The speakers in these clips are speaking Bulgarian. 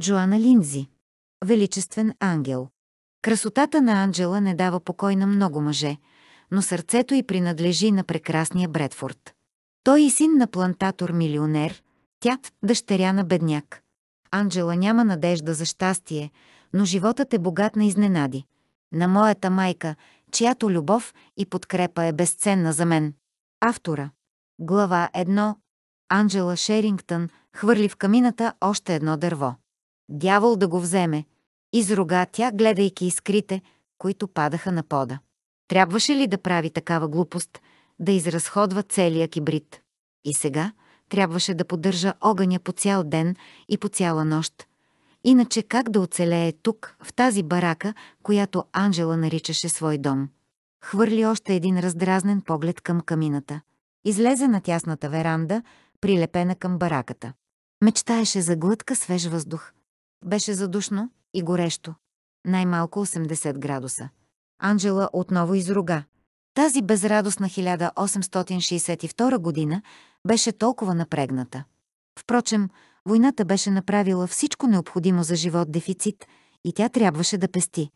Джоана Линзи. Величествен ангел. Красотата на Анджела не дава покой на много мъже, но сърцето й принадлежи на прекрасния Бредфорд. Той и син на плантатор-милионер, тя – дъщеря на бедняк. Анджела няма надежда за щастие, но животът е богат на изненади. На моята майка, чиято любов и подкрепа е безценна за мен. Автора. Глава 1. Анджела Шерингтън хвърли в камината още едно дърво. Дявол да го вземе, изруга тя, гледайки искрите, които падаха на пода. Трябваше ли да прави такава глупост, да изразходва целия кибрид? И сега трябваше да поддържа огъня по цял ден и по цяла нощ. Иначе как да оцелее тук, в тази барака, която Анжела наричаше свой дом? Хвърли още един раздразнен поглед към камината. Излезе на тясната веранда, прилепена към бараката. Мечтаеше за глътка свеж въздух. Беше задушно и горещо. Най-малко 80 градуса. Анджела отново изруга. Тази безрадостна 1862 година беше толкова напрегната. Впрочем, войната беше направила всичко необходимо за живот дефицит и тя трябваше да пести.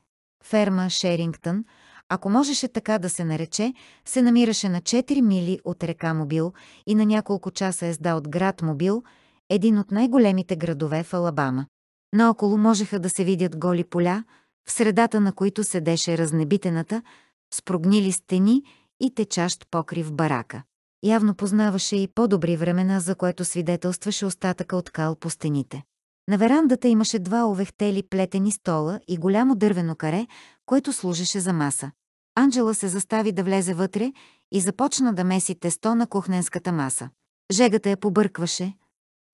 Ферма Шерингтън, ако можеше така да се нарече, се намираше на 4 мили от река Мобил и на няколко часа езда от град Мобил, един от най-големите градове в Алабама. Наоколо можеха да се видят голи поля, в средата на които седеше разнебитената, с прогнили стени и течащ покрив барака. Явно познаваше и по-добри времена, за което свидетелстваше остатъка от кал по стените. На верандата имаше два овехтели плетени стола и голямо дървено каре, което служеше за маса. Анджела се застави да влезе вътре и започна да меси тесто на кухненската маса. Жегата я побъркваше.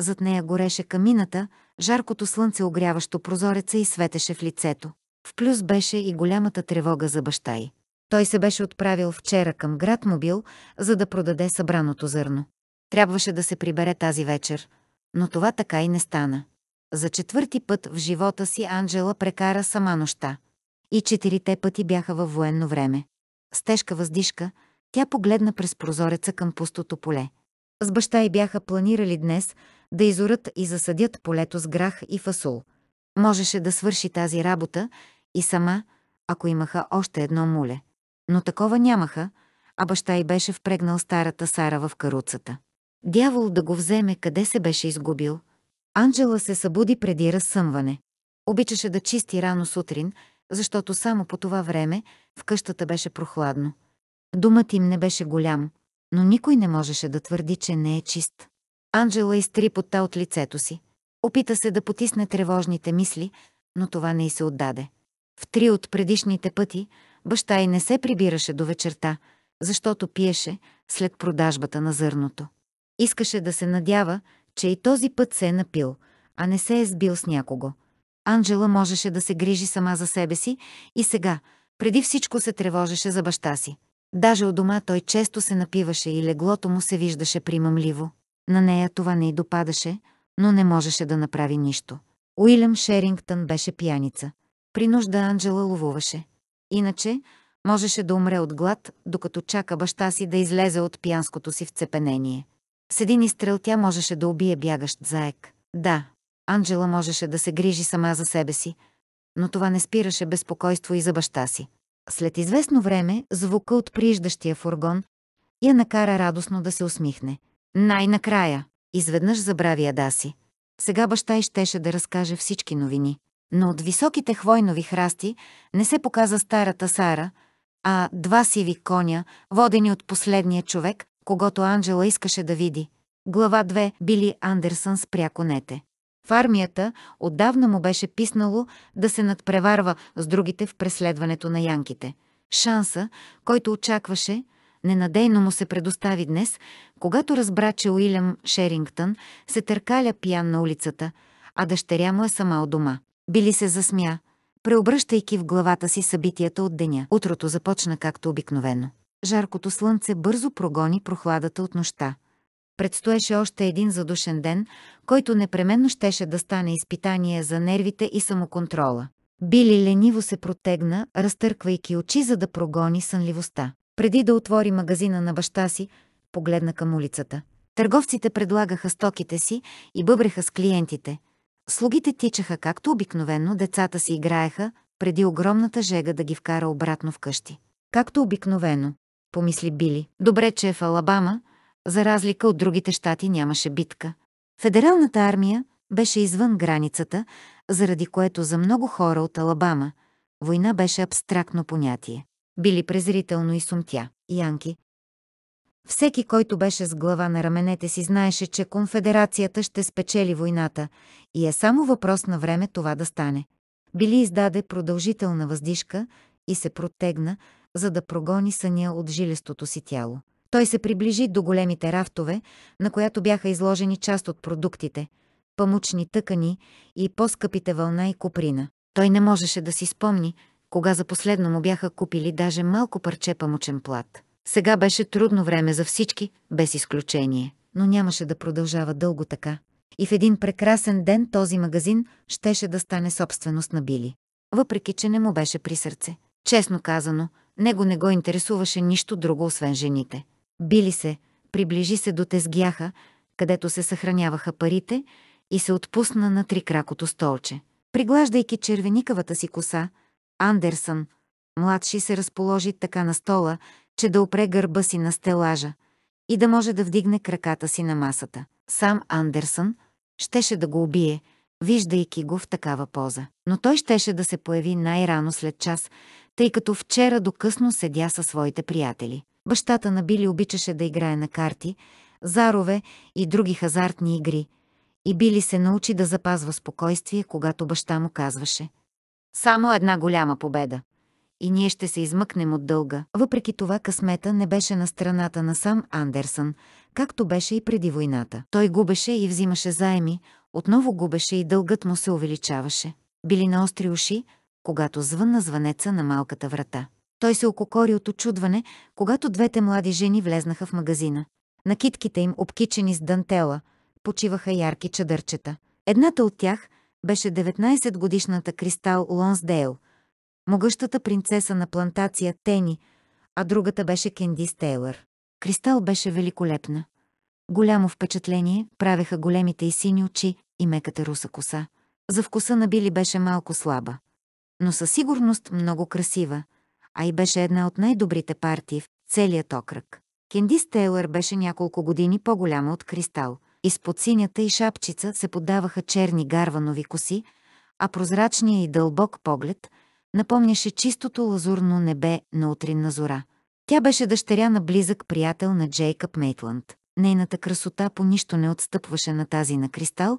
Зад нея гореше камината, Жаркото слънце огряващо прозореца и светеше в лицето. В плюс беше и голямата тревога за баща й. Той се беше отправил вчера към град Мобил, за да продаде събраното зърно. Трябваше да се прибере тази вечер, но това така и не стана. За четвърти път в живота си Анджела прекара сама нощта. И четирите пъти бяха във военно време. С тежка въздишка, тя погледна през прозореца към пустото поле. С баща й бяха планирали днес да изорат и засадят полето с грах и фасул. Можеше да свърши тази работа и сама, ако имаха още едно муле. Но такова нямаха, а баща й беше впрегнал старата Сара в каруцата. Дявол да го вземе къде се беше изгубил. Анджела се събуди преди разсъмване. Обичаше да чисти рано сутрин, защото само по това време в къщата беше прохладно. Думът им не беше голям – но никой не можеше да твърди, че не е чист. Анджела изтри пота от лицето си. Опита се да потисне тревожните мисли, но това не й се отдаде. В три от предишните пъти баща й не се прибираше до вечерта, защото пиеше след продажбата на зърното. Искаше да се надява, че и този път се е напил, а не се е сбил с някого. Анджела можеше да се грижи сама за себе си и сега, преди всичко се тревожеше за баща си. Даже от дома той често се напиваше и леглото му се виждаше примамливо. На нея това не й допадаше, но не можеше да направи нищо. Уилям Шерингтън беше пияница. При нужда Анджела ловуваше. Иначе можеше да умре от глад, докато чака баща си да излезе от пиянското си вцепенение. С един изстрел тя можеше да убие бягащ заек. Да, Анджела можеше да се грижи сама за себе си, но това не спираше безпокойство и за баща си. След известно време звука от прииждащия фургон я накара радостно да се усмихне. Най-накрая, изведнъж забрави Адаси. Сега баща и щеше да разкаже всички новини. Но от високите хвойнови храсти не се показа старата Сара, а два сиви коня, водени от последния човек, когато Анджела искаше да види. Глава 2 Били Андерсън спря конете. В армията отдавна му беше писнало да се надпреварва с другите в преследването на янките. Шанса, който очакваше, ненадейно му се предостави днес, когато разбра, че Уилям Шерингтън се търкаля пиян на улицата, а дъщеря му е сама от дома. Били се засмя, преобръщайки в главата си събитията от деня. Утрото започна както обикновено. Жаркото слънце бързо прогони прохладата от нощта. Предстоеше още един задушен ден, който непременно щеше да стане изпитание за нервите и самоконтрола. Били лениво се протегна, разтърквайки очи, за да прогони сънливостта. Преди да отвори магазина на баща си, погледна към улицата. Търговците предлагаха стоките си и бъбреха с клиентите. Слугите тичаха както обикновено децата си играеха, преди огромната жега да ги вкара обратно в къщи. Както обикновено, помисли Били. Добре, че е в Алабама, за разлика от другите щати нямаше битка. Федералната армия беше извън границата, заради което за много хора от Алабама война беше абстрактно понятие. Били презрително и сумтя. Янки. Всеки, който беше с глава на раменете си, знаеше, че конфедерацията ще спечели войната и е само въпрос на време това да стане. Били издаде продължителна въздишка и се протегна, за да прогони съня от жилестото си тяло. Той се приближи до големите рафтове, на която бяха изложени част от продуктите – памучни тъкани и по-скъпите вълна и куприна. Той не можеше да си спомни, кога за последно му бяха купили даже малко парче памучен плат. Сега беше трудно време за всички, без изключение, но нямаше да продължава дълго така. И в един прекрасен ден този магазин щеше да стане собственост на Били. Въпреки, че не му беше при сърце. Честно казано, него не го интересуваше нищо друго, освен жените. Били се, приближи се до тезгяха, където се съхраняваха парите, и се отпусна на трикракото столче. Приглаждайки червеникавата си коса, Андерсън, младши се разположи така на стола, че да опре гърба си на стелажа и да може да вдигне краката си на масата. Сам Андерсън щеше да го убие, виждайки го в такава поза. Но той щеше да се появи най-рано след час, тъй като вчера докъсно седя със своите приятели. Бащата на Били обичаше да играе на карти, зарове и други хазартни игри. И Били се научи да запазва спокойствие, когато баща му казваше. Само една голяма победа. И ние ще се измъкнем от дълга. Въпреки това късмета не беше на страната на сам Андерсън, както беше и преди войната. Той губеше и взимаше заеми, отново губеше и дългът му се увеличаваше. Били на остри уши, когато звънна звънеца на малката врата. Той се ококори от очудване, когато двете млади жени влезнаха в магазина. Накитките им, обкичени с дантела, почиваха ярки чадърчета. Едната от тях беше 19-годишната Кристал Лонсдейл, могъщата принцеса на плантация Тени, а другата беше Кендис Тейлър. Кристал беше великолепна. Голямо впечатление правеха големите и сини очи и меката руса коса. За вкуса на Били беше малко слаба, но със сигурност много красива, а и беше една от най-добрите партии в целият окръг. Кендис Тейлър беше няколко години по-голяма от Кристал. Изпод синята и шапчица се поддаваха черни гарванови коси, а прозрачния и дълбок поглед напомняше чистото лазурно небе на утринна зора. Тя беше дъщеря на близък приятел на Джейкъб Мейтланд. Нейната красота по нищо не отстъпваше на тази на Кристал,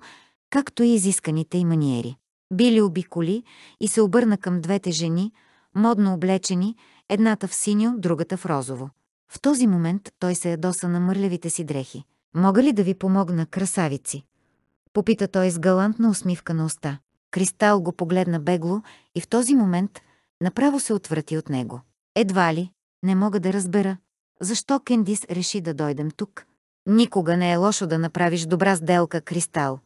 както и изисканите и маниери. Били обиколи и се обърна към двете жени – модно облечени, едната в синьо, другата в розово. В този момент той се ядоса е на мърлявите си дрехи. «Мога ли да ви помогна, красавици?» Попита той с галантна усмивка на уста. Кристал го погледна бегло и в този момент направо се отврати от него. Едва ли, не мога да разбера, защо Кендис реши да дойдем тук. Никога не е лошо да направиш добра сделка, Кристал.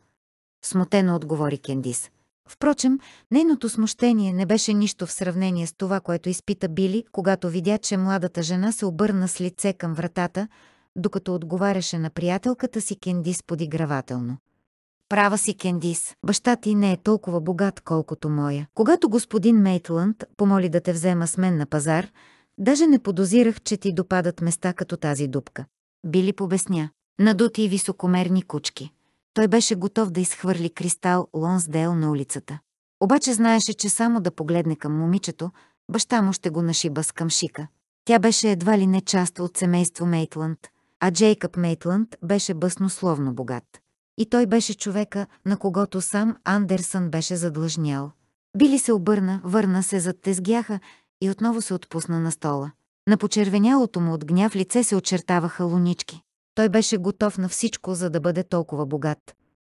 Смутено отговори Кендис. Впрочем, нейното смущение не беше нищо в сравнение с това, което изпита Били, когато видя, че младата жена се обърна с лице към вратата, докато отговаряше на приятелката си Кендис подигравателно. Права си, Кендис. Баща ти не е толкова богат, колкото моя. Когато господин Мейтланд помоли да те взема с мен на пазар, даже не подозирах, че ти допадат места като тази дупка. Били побесня. Надути и високомерни кучки. Той беше готов да изхвърли кристал Лонсдейл на улицата. Обаче знаеше, че само да погледне към момичето, баща му ще го нашиба с камшика. Тя беше едва ли не част от семейство Мейтланд, а Джейкъб Мейтланд беше бъснословно богат. И той беше човека, на когото сам Андерсън беше задлъжнял. Били се обърна, върна се зад тезгяха и отново се отпусна на стола. На почервенялото му от гняв лице се очертаваха лунички. Той беше готов на всичко, за да бъде толкова богат.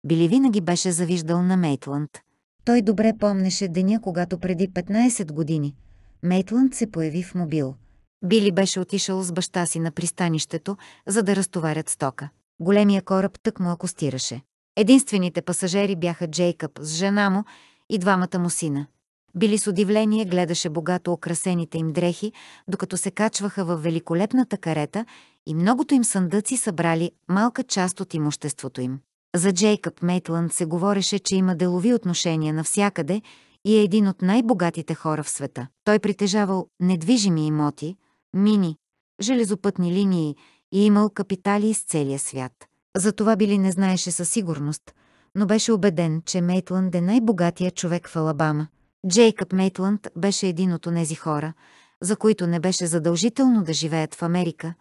Били винаги беше завиждал на Мейтланд. Той добре помнеше деня, когато преди 15 години Мейтланд се появи в мобил. Били беше отишъл с баща си на пристанището, за да разтоварят стока. Големия кораб тък му акостираше. Единствените пасажери бяха Джейкъб с жена му и двамата му сина. Били с удивление гледаше богато украсените им дрехи, докато се качваха в великолепната карета и многото им съндъци събрали малка част от имуществото им. За Джейкъб Мейтланд се говореше, че има делови отношения навсякъде и е един от най-богатите хора в света. Той притежавал недвижими имоти, мини, железопътни линии и имал капитали из целия свят. За това Били не знаеше със сигурност, но беше убеден, че Мейтланд е най-богатия човек в Алабама. Джейкъб Мейтланд беше един от онези хора, за които не беше задължително да живеят в Америка.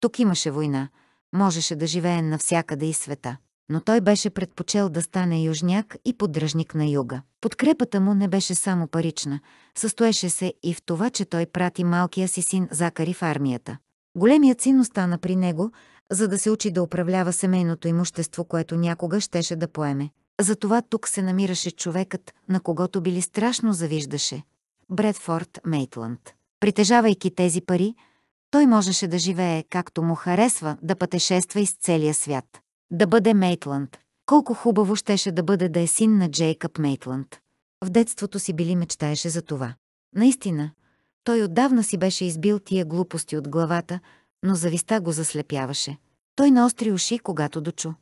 Тук имаше война, можеше да живее навсякъде и света. Но той беше предпочел да стане южняк и поддръжник на юга. Подкрепата му не беше само парична, състоеше се и в това, че той прати малкия си син Закари в армията. Големият син остана при него, за да се учи да управлява семейното имущество, което някога щеше да поеме. Затова тук се намираше човекът, на когото били страшно завиждаше – Бредфорд Мейтланд. Притежавайки тези пари, той можеше да живее както му харесва, да пътешества из целия свят. Да бъде Мейтланд. Колко хубаво щеше да бъде да е син на Джейкъб Мейтланд. В детството си Били мечтаеше за това. Наистина, той отдавна си беше избил тия глупости от главата, но зависта го заслепяваше. Той наостри уши, когато дочу.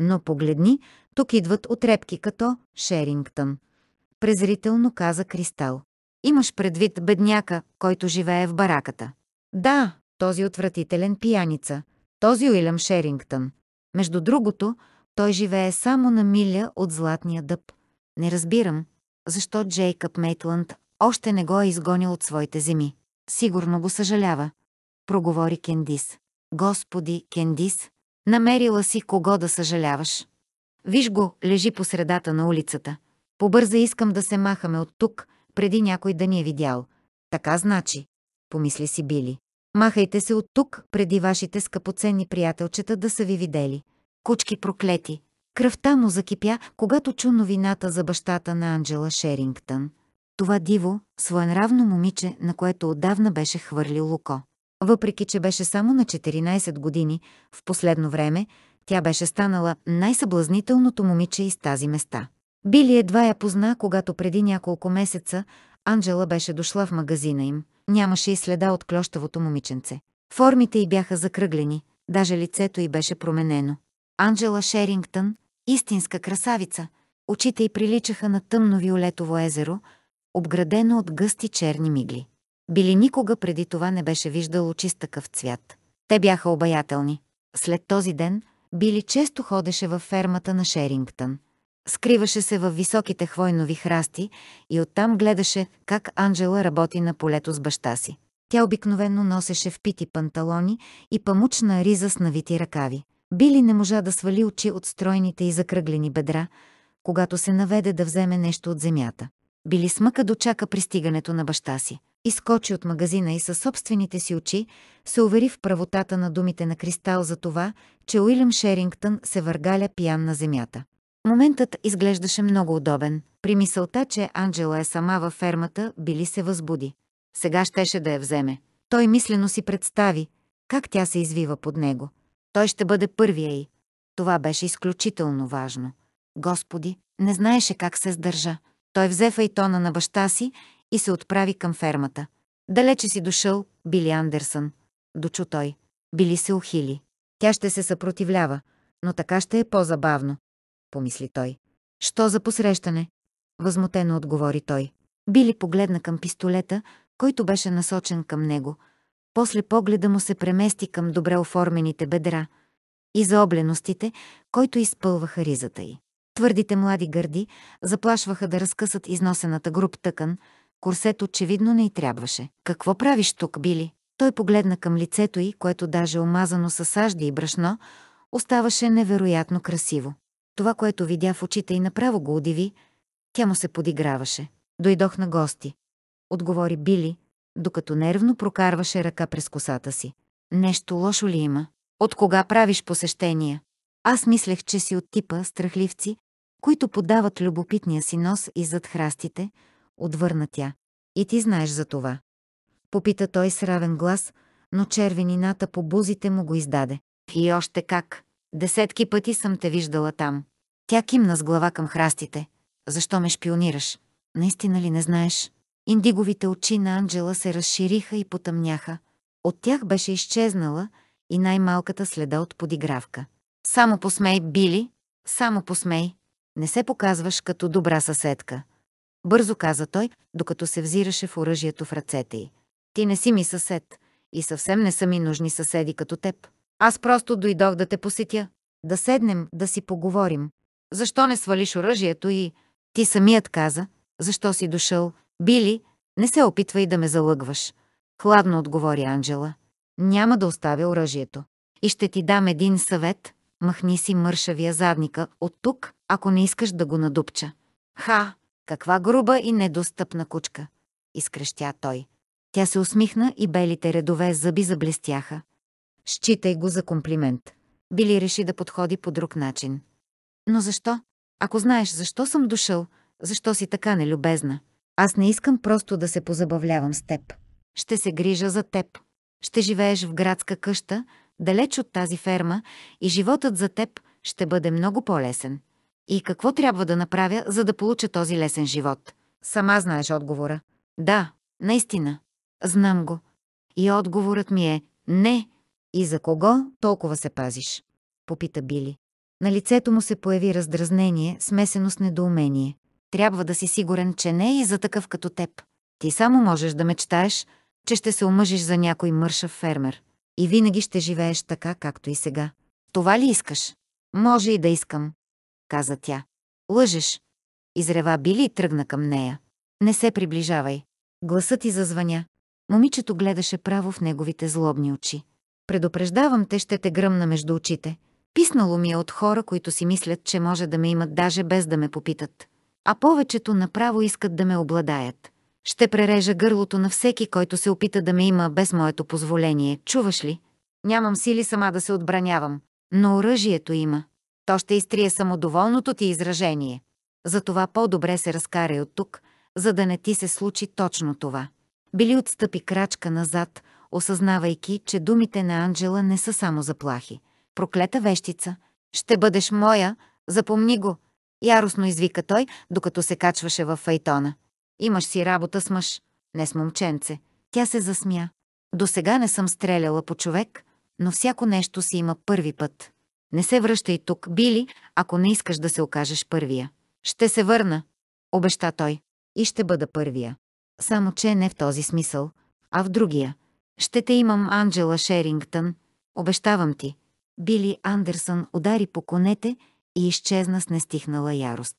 Но погледни, тук идват отрепки като Шерингтън. Презрително каза Кристал. Имаш предвид бедняка, който живее в бараката. Да, този отвратителен пияница, този Уилям Шерингтън. Между другото, той живее само на миля от златния дъб. Не разбирам, защо Джейкъб Мейтланд още не го е изгонил от своите земи. Сигурно го съжалява. Проговори Кендис. Господи, Кендис, намерила си кого да съжаляваш. Виж го, лежи по средата на улицата. Побърза искам да се махаме от тук, преди някой да ни е видял. Така значи, помисли си Били. Махайте се от тук, преди вашите скъпоценни приятелчета да са ви видели. Кучки проклети. Кръвта му закипя, когато чу новината за бащата на Анджела Шерингтън. Това диво, своенравно момиче, на което отдавна беше хвърлил луко. Въпреки, че беше само на 14 години, в последно време тя беше станала най-съблазнителното момиче из тази места. Били едва я позна, когато преди няколко месеца Анджела беше дошла в магазина им. Нямаше и следа от клющавото момиченце. Формите й бяха закръглени, даже лицето й беше променено. Анджела Шерингтън, истинска красавица, очите й приличаха на тъмно-виолетово езеро, обградено от гъсти черни мигли. Били никога преди това не беше виждал очистъкъв цвят. Те бяха обаятелни. След този ден били често ходеше във фермата на Шерингтън. Скриваше се във високите хвойнови храсти и оттам гледаше как Анджела работи на полето с баща си. Тя обикновено носеше впити панталони и памучна риза с навити ръкави. Били не можа да свали очи от стройните и закръглени бедра, когато се наведе да вземе нещо от земята. Били смъка дочака пристигането на баща си изкочи от магазина и със собствените си очи се увери в правотата на думите на Кристал за това, че Уилям Шерингтън се въргаля пиян на земята. Моментът изглеждаше много удобен. При мисълта, че Анджела е сама във фермата, били се възбуди. Сега щеше да я вземе. Той мислено си представи, как тя се извива под него. Той ще бъде първия й. Това беше изключително важно. Господи, не знаеше как се сдържа. Той взе файтона на баща си и се отправи към фермата. Далече си дошъл, Били Андерсън. Дочу той. Били се ухили. Тя ще се съпротивлява, но така ще е по-забавно, помисли той. Що за посрещане? Възмутено отговори той. Били погледна към пистолета, който беше насочен към него. После погледа му се премести към добре оформените бедра и за обленостите, които изпълваха ризата й. Твърдите млади гърди заплашваха да разкъсат износената груб тъкан, Корсет очевидно не й трябваше. Какво правиш тук, Били? Той погледна към лицето й, което даже омазано с сажди и брашно, оставаше невероятно красиво. Това, което видя в очите и направо го удиви, тя му се подиграваше. Дойдох на гости. Отговори Били, докато нервно прокарваше ръка през косата си. Нещо лошо ли има? От кога правиш посещения? Аз мислех, че си от типа страхливци, които подават любопитния си нос и зад храстите, отвърна тя. И ти знаеш за това. Попита той с равен глас, но червенината по бузите му го издаде. И още как. Десетки пъти съм те виждала там. Тя кимна с глава към храстите. Защо ме шпионираш? Наистина ли не знаеш? Индиговите очи на Анджела се разшириха и потъмняха. От тях беше изчезнала и най-малката следа от подигравка. Само посмей, Били, само посмей. Не се показваш като добра съседка бързо каза той, докато се взираше в оръжието в ръцете й. Ти не си ми съсед и съвсем не са ми нужни съседи като теб. Аз просто дойдох да те посетя. Да седнем, да си поговорим. Защо не свалиш оръжието и... Ти самият каза. Защо си дошъл? Били, не се опитвай да ме залъгваш. Хладно отговори Анджела. Няма да оставя оръжието. И ще ти дам един съвет. Махни си мършавия задника от тук, ако не искаш да го надупча. Ха, каква груба и недостъпна кучка! изкрещя той. Тя се усмихна и белите редове зъби заблестяха. Считай го за комплимент. Били реши да подходи по друг начин. Но защо? Ако знаеш защо съм дошъл, защо си така нелюбезна? Аз не искам просто да се позабавлявам с теб. Ще се грижа за теб. Ще живееш в градска къща, далеч от тази ферма и животът за теб ще бъде много по-лесен. И какво трябва да направя, за да получа този лесен живот? Сама знаеш отговора. Да, наистина. Знам го. И отговорът ми е «Не». И за кого толкова се пазиш? Попита Били. На лицето му се появи раздразнение, смесено с недоумение. Трябва да си сигурен, че не е и за такъв като теб. Ти само можеш да мечтаеш, че ще се омъжиш за някой мършав фермер. И винаги ще живееш така, както и сега. Това ли искаш? Може и да искам каза тя. Лъжеш. Изрева Били и тръгна към нея. Не се приближавай. Гласът ти зазвъня. Момичето гледаше право в неговите злобни очи. Предупреждавам те, ще те гръмна между очите. Писнало ми е от хора, които си мислят, че може да ме имат даже без да ме попитат. А повечето направо искат да ме обладаят. Ще прережа гърлото на всеки, който се опита да ме има без моето позволение. Чуваш ли? Нямам сили сама да се отбранявам. Но оръжието има то ще изтрие самодоволното ти изражение. Затова по-добре се разкарай от тук, за да не ти се случи точно това. Били отстъпи крачка назад, осъзнавайки, че думите на Анджела не са само заплахи. Проклета вещица! Ще бъдеш моя! Запомни го! Яростно извика той, докато се качваше в файтона. Имаш си работа с мъж, не с момченце. Тя се засмя. До сега не съм стреляла по човек, но всяко нещо си има първи път. Не се връщай тук, Били, ако не искаш да се окажеш първия. Ще се върна, обеща той. И ще бъда първия. Само, че не в този смисъл, а в другия. Ще те имам, Анджела Шерингтън. Обещавам ти. Били Андерсън удари по конете и изчезна с нестихнала ярост.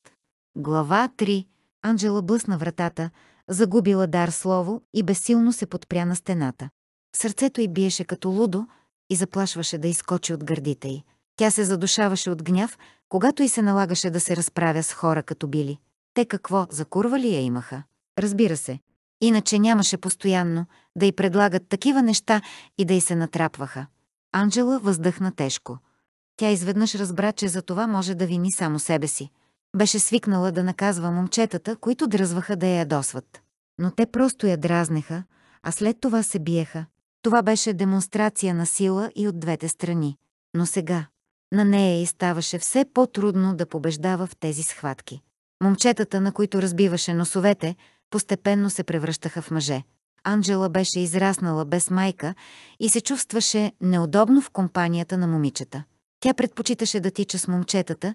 Глава 3. Анджела блъсна вратата, загубила дар слово и безсилно се подпря на стената. Сърцето й биеше като лудо и заплашваше да изкочи от гърдите й. Тя се задушаваше от гняв, когато и се налагаше да се разправя с хора като били. Те какво, закурва ли я имаха? Разбира се. Иначе нямаше постоянно да й предлагат такива неща и да й се натрапваха. Анджела въздъхна тежко. Тя изведнъж разбра, че за това може да вини само себе си. Беше свикнала да наказва момчетата, които дръзваха да я ядосват. Но те просто я дразнеха, а след това се биеха. Това беше демонстрация на сила и от двете страни. Но сега, на нея и ставаше все по-трудно да побеждава в тези схватки. Момчетата, на които разбиваше носовете, постепенно се превръщаха в мъже. Анджела беше израснала без майка и се чувстваше неудобно в компанията на момичета. Тя предпочиташе да тича с момчетата,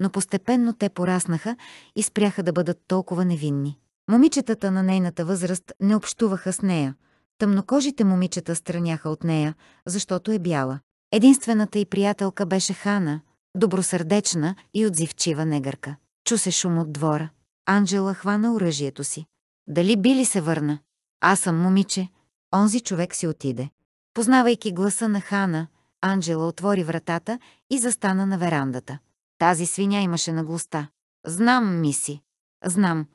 но постепенно те пораснаха и спряха да бъдат толкова невинни. Момичетата на нейната възраст не общуваха с нея. Тъмнокожите момичета страняха от нея, защото е бяла. Единствената й приятелка беше Хана, добросърдечна и отзивчива негърка. Чу се шум от двора. Анджела хвана оръжието си. Дали били се върна? Аз съм момиче. Онзи човек си отиде. Познавайки гласа на Хана, Анджела отвори вратата и застана на верандата. Тази свиня имаше наглоста. Знам, миси. Знам.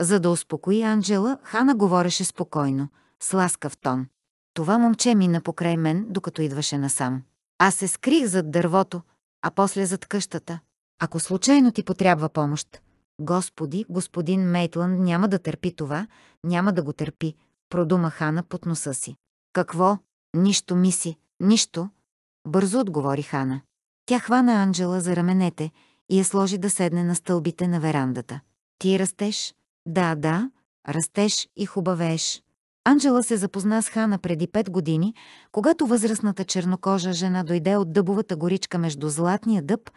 За да успокои Анджела, Хана говореше спокойно, с ласкав тон. Това момче мина покрай мен, докато идваше насам. Аз се скрих зад дървото, а после зад къщата. Ако случайно ти потрябва помощ, Господи, господин Мейтланд няма да търпи това, няма да го търпи, продума Хана под носа си. Какво? Нищо, миси, нищо, бързо отговори Хана. Тя хвана Анджела за раменете и я сложи да седне на стълбите на верандата. Ти растеш? Да, да, растеш и хубавееш. Анджела се запозна с Хана преди пет години, когато възрастната чернокожа жена дойде от дъбовата горичка между Златния дъб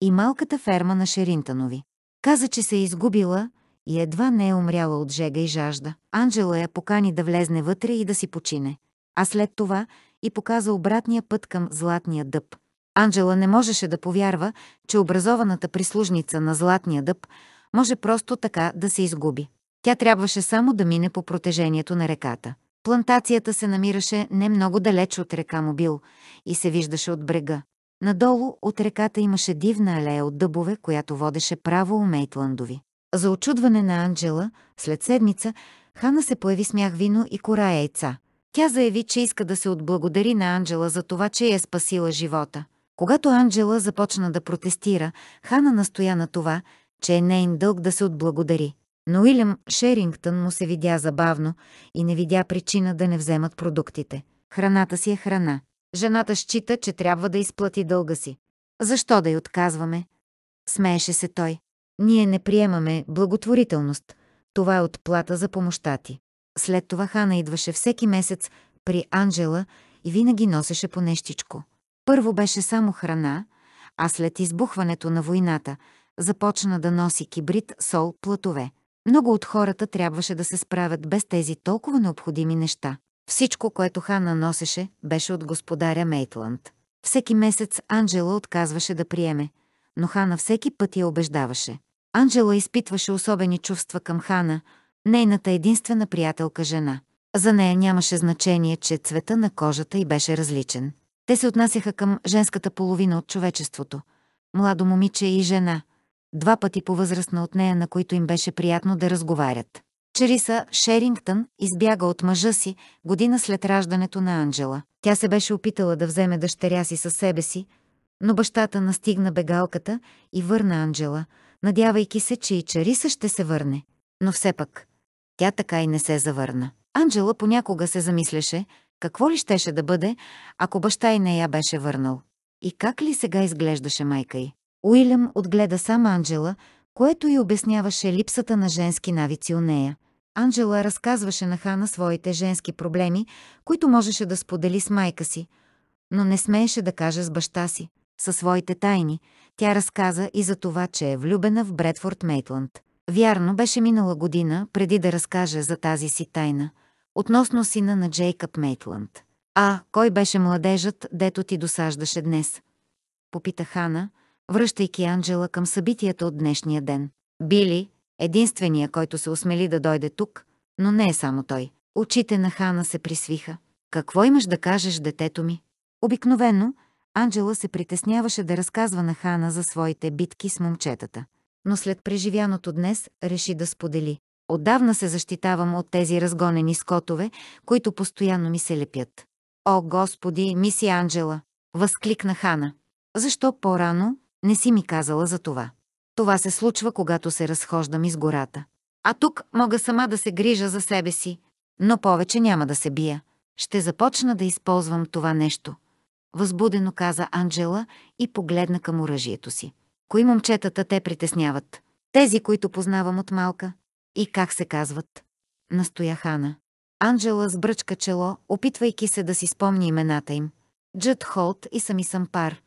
и малката ферма на Шеринтанови. Каза, че се е изгубила и едва не е умряла от жега и жажда. Анджела я покани да влезне вътре и да си почине, а след това и показа обратния път към Златния дъб. Анджела не можеше да повярва, че образованата прислужница на Златния дъб може просто така да се изгуби. Тя трябваше само да мине по протежението на реката. Плантацията се намираше не много далеч от река Мобил и се виждаше от брега. Надолу от реката имаше дивна алея от дъбове, която водеше право у Мейтландови. За очудване на Анджела, след седмица, Хана се появи смях вино и кора яйца. Тя заяви, че иска да се отблагодари на Анджела за това, че я е спасила живота. Когато Анджела започна да протестира, Хана настоя на това, че е нейн дълг да се отблагодари. Но Уилям Шерингтън му се видя забавно и не видя причина да не вземат продуктите. Храната си е храна. Жената счита, че трябва да изплати дълга си. Защо да й отказваме? Смееше се той. Ние не приемаме благотворителност. Това е отплата за помощта ти. След това Хана идваше всеки месец при Анджела и винаги носеше по нещичко. Първо беше само храна, а след избухването на войната започна да носи кибрид, сол, платове. Много от хората трябваше да се справят без тези толкова необходими неща. Всичко, което Хана носеше, беше от господаря Мейтланд. Всеки месец Анджела отказваше да приеме, но Хана всеки път я убеждаваше. Анджела изпитваше особени чувства към Хана, нейната единствена приятелка жена. За нея нямаше значение, че цвета на кожата й беше различен. Те се отнасяха към женската половина от човечеството. Младо момиче и жена – два пъти по-възрастна от нея, на които им беше приятно да разговарят. Чериса Шерингтън избяга от мъжа си година след раждането на Анджела. Тя се беше опитала да вземе дъщеря си със себе си, но бащата настигна бегалката и върна Анджела, надявайки се, че и Чариса ще се върне. Но все пак, тя така и не се завърна. Анджела понякога се замисляше, какво ли щеше да бъде, ако баща и не я беше върнал. И как ли сега изглеждаше майка й? Уилям отгледа сам Анджела, което й обясняваше липсата на женски навици у нея. Анджела разказваше на Хана своите женски проблеми, които можеше да сподели с майка си, но не смееше да каже с баща си. Със своите тайни тя разказа и за това, че е влюбена в Бредфорд Мейтланд. Вярно, беше минала година преди да разкаже за тази си тайна, относно сина на Джейкъб Мейтланд. А, кой беше младежът, дето ти досаждаше днес? Попита Хана – връщайки Анджела към събитията от днешния ден. Били, единствения, който се осмели да дойде тук, но не е само той. Очите на Хана се присвиха. Какво имаш да кажеш, детето ми? Обикновено, Анджела се притесняваше да разказва на Хана за своите битки с момчетата. Но след преживяното днес реши да сподели. Отдавна се защитавам от тези разгонени скотове, които постоянно ми се лепят. О, Господи, миси Анджела! Възкликна Хана. Защо по-рано не си ми казала за това. Това се случва, когато се разхождам из гората. А тук мога сама да се грижа за себе си, но повече няма да се бия. Ще започна да използвам това нещо. Възбудено каза Анджела и погледна към оръжието си. Кои момчетата те притесняват? Тези, които познавам от малка. И как се казват? Настоя Хана. Анджела сбръчка чело, опитвайки се да си спомни имената им. Джът Холт и Сами Сампар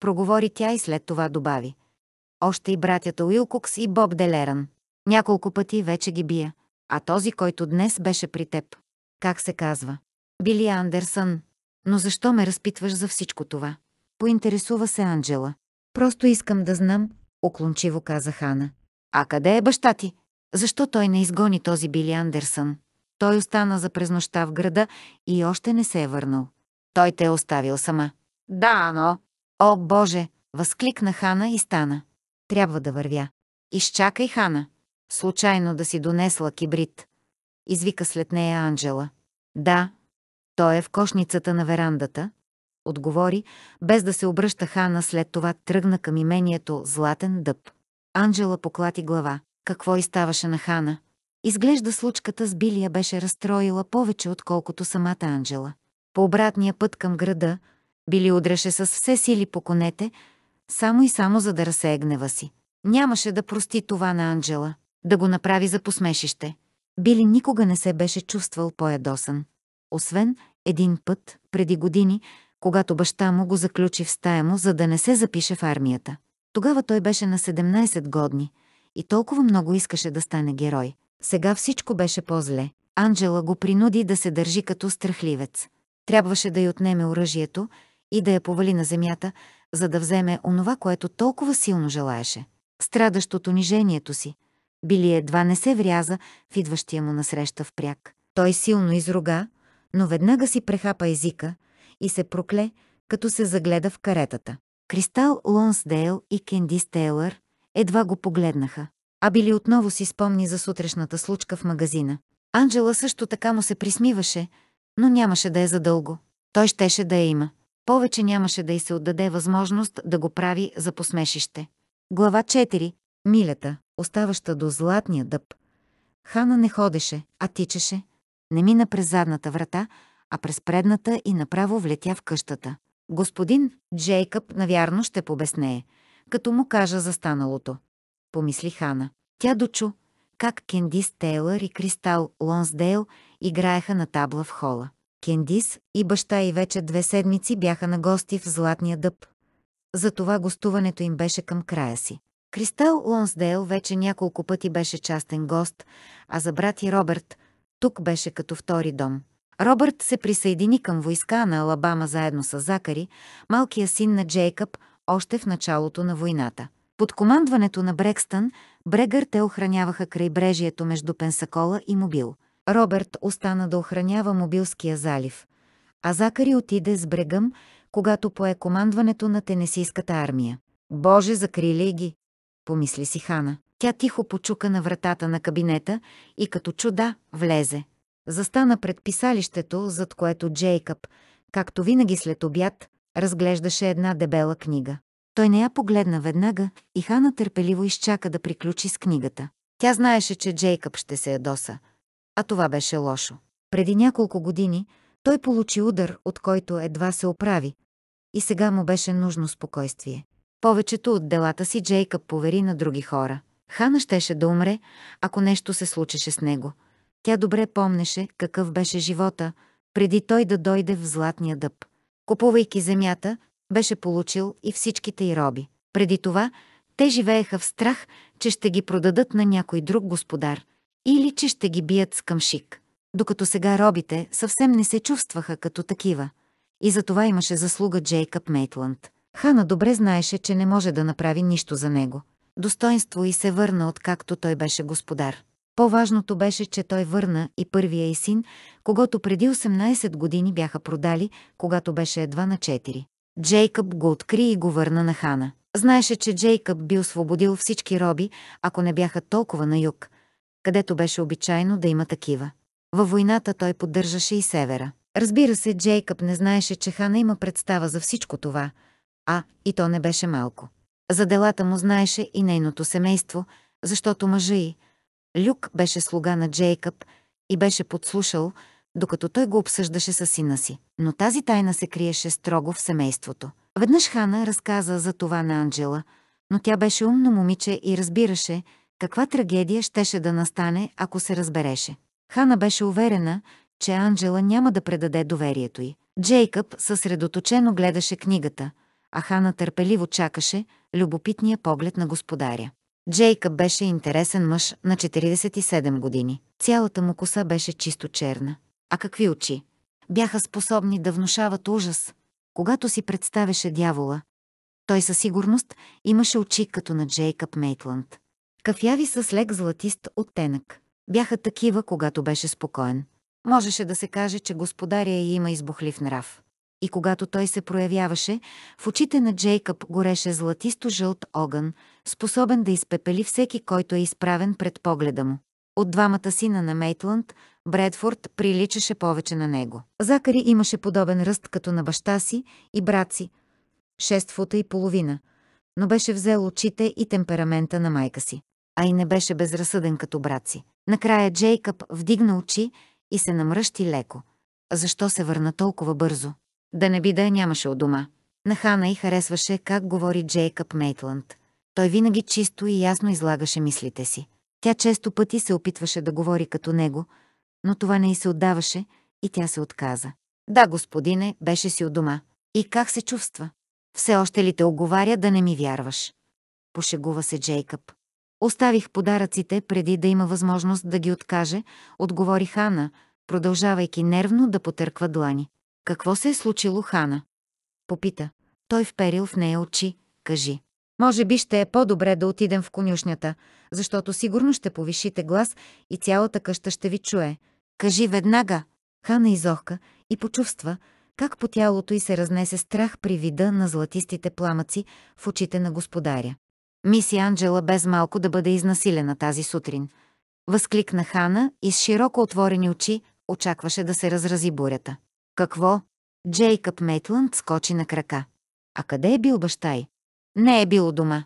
проговори тя и след това добави. Още и братята Уилкокс и Боб Делеран. Няколко пъти вече ги бия, а този, който днес беше при теб. Как се казва? Били Андерсън. Но защо ме разпитваш за всичко това? Поинтересува се Анджела. Просто искам да знам, уклончиво каза Хана. А къде е баща ти? Защо той не изгони този Били Андерсън? Той остана за през нощта в града и още не се е върнал. Той те е оставил сама. Да, но... О, Боже! Възкликна Хана и стана. Трябва да вървя. Изчакай, Хана. Случайно да си донесла кибрид. Извика след нея Анджела. Да. Той е в кошницата на верандата. Отговори, без да се обръща Хана, след това тръгна към имението Златен дъб. Анджела поклати глава. Какво и ставаше на Хана? Изглежда случката с Билия беше разстроила повече, отколкото самата Анджела. По обратния път към града, били удреше с все сили по конете, само и само за да разсее гнева си. Нямаше да прости това на Анджела, да го направи за посмешище. Били никога не се беше чувствал по-ядосан. Освен един път, преди години, когато баща му го заключи в стая му, за да не се запише в армията. Тогава той беше на 17 годни и толкова много искаше да стане герой. Сега всичко беше по-зле. Анджела го принуди да се държи като страхливец. Трябваше да й отнеме оръжието и да я повали на земята, за да вземе онова, което толкова силно желаеше. Страдащ от унижението си, Били едва не се вряза в идващия му насреща впряг. Той силно изруга, но веднага си прехапа езика и се прокле, като се загледа в каретата. Кристал Лонсдейл и Кендис Тейлър едва го погледнаха. А Били отново си спомни за сутрешната случка в магазина. Анджела също така му се присмиваше, но нямаше да е задълго. Той щеше да я има повече нямаше да й се отдаде възможност да го прави за посмешище. Глава 4. Милята, оставаща до златния дъб. Хана не ходеше, а тичеше. Не мина през задната врата, а през предната и направо влетя в къщата. Господин Джейкъб навярно ще побеснее, като му кажа за станалото. Помисли Хана. Тя дочу как Кендис Тейлър и Кристал Лонсдейл играеха на табла в хола. Кендис и баща и вече две седмици бяха на гости в Златния дъб. Затова гостуването им беше към края си. Кристал Лонсдейл вече няколко пъти беше частен гост, а за брат и Робърт тук беше като втори дом. Робърт се присъедини към войска на Алабама заедно с Закари, малкия син на Джейкъб, още в началото на войната. Под командването на Брекстън, Брегър те охраняваха крайбрежието между Пенсакола и Мобил – Робърт остана да охранява мобилския залив, а Закари отиде с брегъм, когато пое командването на тенесийската армия. Боже, закрили ги! помисли си Хана. Тя тихо почука на вратата на кабинета и като чуда влезе. Застана пред писалището, зад което Джейкъб, както винаги след обяд, разглеждаше една дебела книга. Той не я погледна веднага и Хана търпеливо изчака да приключи с книгата. Тя знаеше, че Джейкъб ще се ядоса – а това беше лошо. Преди няколко години той получи удар, от който едва се оправи, и сега му беше нужно спокойствие. Повечето от делата си Джейкъб повери на други хора. Хана щеше да умре, ако нещо се случеше с него. Тя добре помнеше какъв беше живота, преди той да дойде в златния дъб. Купувайки земята, беше получил и всичките й роби. Преди това те живееха в страх, че ще ги продадат на някой друг господар – или че ще ги бият с къмшик. Докато сега робите съвсем не се чувстваха като такива. И за това имаше заслуга Джейкъб Мейтланд. Хана добре знаеше, че не може да направи нищо за него. Достоинство и се върна от както той беше господар. По-важното беше, че той върна и първия и син, когато преди 18 години бяха продали, когато беше едва на 4. Джейкъб го откри и го върна на Хана. Знаеше, че Джейкъб би освободил всички роби, ако не бяха толкова на юг, където беше обичайно да има такива. Във войната той поддържаше и севера. Разбира се, Джейкъб не знаеше, че Хана има представа за всичко това, а и то не беше малко. За делата му знаеше и нейното семейство, защото мъжа й, Люк, беше слуга на Джейкъб и беше подслушал, докато той го обсъждаше с сина си. Но тази тайна се криеше строго в семейството. Веднъж Хана разказа за това на Анджела, но тя беше умно момиче и разбираше, каква трагедия щеше да настане, ако се разбереше? Хана беше уверена, че Анджела няма да предаде доверието й. Джейкъб съсредоточено гледаше книгата, а Хана търпеливо чакаше любопитния поглед на господаря. Джейкъб беше интересен мъж на 47 години. Цялата му коса беше чисто черна. А какви очи? Бяха способни да внушават ужас. Когато си представеше дявола, той със сигурност имаше очи като на Джейкъб Мейтланд. Кафяви с лек златист оттенък. Бяха такива, когато беше спокоен. Можеше да се каже, че господаря има избухлив нрав. И когато той се проявяваше, в очите на Джейкъб гореше златисто-жълт огън, способен да изпепели всеки, който е изправен пред погледа му. От двамата сина на Мейтланд, Бредфорд приличаше повече на него. Закари имаше подобен ръст като на баща си и брат си. Шест фута и половина – но беше взел очите и темперамента на майка си. А и не беше безразсъден като брат си. Накрая Джейкъб вдигна очи и се намръщи леко. Защо се върна толкова бързо? Да не би да я нямаше от дома. На Хана и харесваше как говори Джейкъб Мейтланд. Той винаги чисто и ясно излагаше мислите си. Тя често пъти се опитваше да говори като него, но това не й се отдаваше и тя се отказа. Да, господине, беше си от дома. И как се чувства? Все още ли те оговаря да не ми вярваш? Пошегува се Джейкъб. Оставих подаръците преди да има възможност да ги откаже, отговори Хана, продължавайки нервно да потърква длани. Какво се е случило, Хана? Попита. Той вперил в нея очи. Кажи. Може би ще е по-добре да отидем в конюшнята, защото сигурно ще повишите глас и цялата къща ще ви чуе. Кажи веднага. Хана изохка и почувства, как по тялото й се разнесе страх при вида на златистите пламъци в очите на господаря. Миси Анджела без малко да бъде изнасилена тази сутрин. Възкликна Хана и с широко отворени очи очакваше да се разрази бурята. Какво? Джейкъб Мейтланд скочи на крака. А къде е бил баща й? Не е бил дома.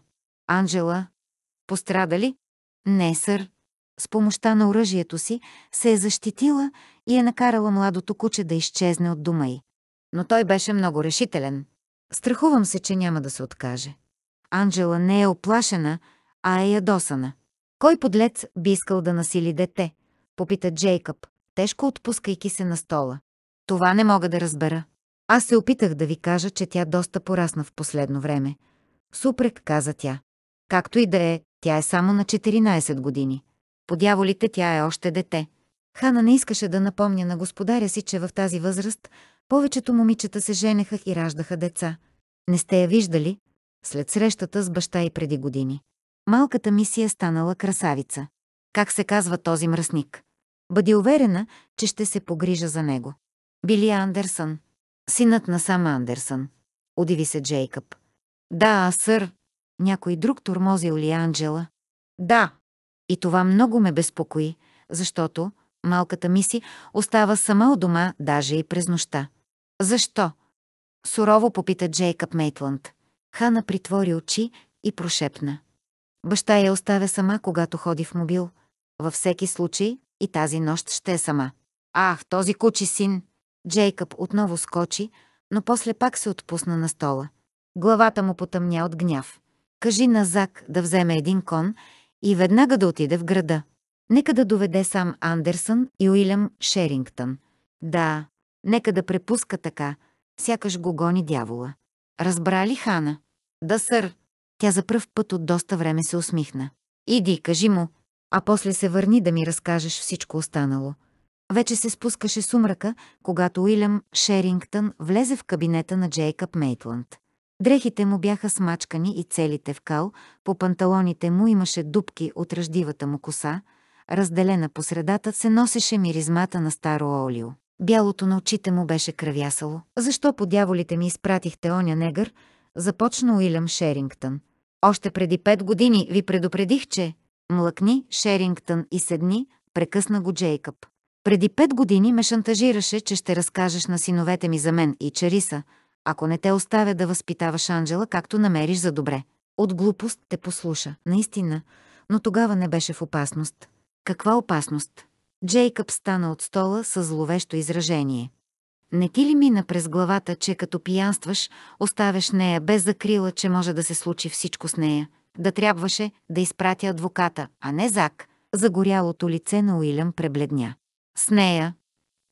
Анджела, пострада ли? Не, сър. С помощта на оръжието си се е защитила и е накарала младото куче да изчезне от дома й но той беше много решителен. Страхувам се, че няма да се откаже. Анджела не е оплашена, а е ядосана. Кой подлец би искал да насили дете? Попита Джейкъб, тежко отпускайки се на стола. Това не мога да разбера. Аз се опитах да ви кажа, че тя доста порасна в последно време. Супрек каза тя. Както и да е, тя е само на 14 години. По дяволите тя е още дете. Хана не искаше да напомня на господаря си, че в тази възраст повечето момичета се женеха и раждаха деца. Не сте я виждали? След срещата с баща и преди години. Малката мисия е станала красавица. Как се казва този мръсник? Бъди уверена, че ще се погрижа за него. Били Андерсън. Синът на сам Андерсън. Удиви се Джейкъб. Да, сър. Някой друг турмозил ли Анджела? Да. И това много ме безпокои, защото малката миси остава сама у дома даже и през нощта. Защо? Сурово попита Джейкъб Мейтланд. Хана притвори очи и прошепна. Баща я оставя сама, когато ходи в мобил. Във всеки случай и тази нощ ще е сама. Ах, този кучи син! Джейкъб отново скочи, но после пак се отпусна на стола. Главата му потъмня от гняв. Кажи на Зак да вземе един кон и веднага да отиде в града. Нека да доведе сам Андерсън и Уилям Шерингтън. Да, Нека да препуска така, сякаш го гони дявола. Разбра ли Хана? Да, сър. Тя за пръв път от доста време се усмихна. Иди, кажи му, а после се върни да ми разкажеш всичко останало. Вече се спускаше сумрака, когато Уилям Шерингтън влезе в кабинета на Джейкъб Мейтланд. Дрехите му бяха смачкани и целите в кал, по панталоните му имаше дубки от ръждивата му коса, разделена по средата се носеше миризмата на старо олио. Бялото на очите му беше кръвясало. Защо по дяволите ми изпратихте оня негър? Започна Уилям Шерингтън. Още преди пет години ви предупредих, че... Млъкни, Шерингтън и седни, прекъсна го Джейкъб. Преди пет години ме шантажираше, че ще разкажеш на синовете ми за мен и Чариса, ако не те оставя да възпитаваш Анджела, както намериш за добре. От глупост те послуша, наистина, но тогава не беше в опасност. Каква опасност? Джейкъб стана от стола с зловещо изражение. Не ти ли мина през главата, че като пиянстваш, оставяш нея без закрила, че може да се случи всичко с нея? Да трябваше да изпратя адвоката, а не Зак. Загорялото лице на Уилям пребледня. С нея?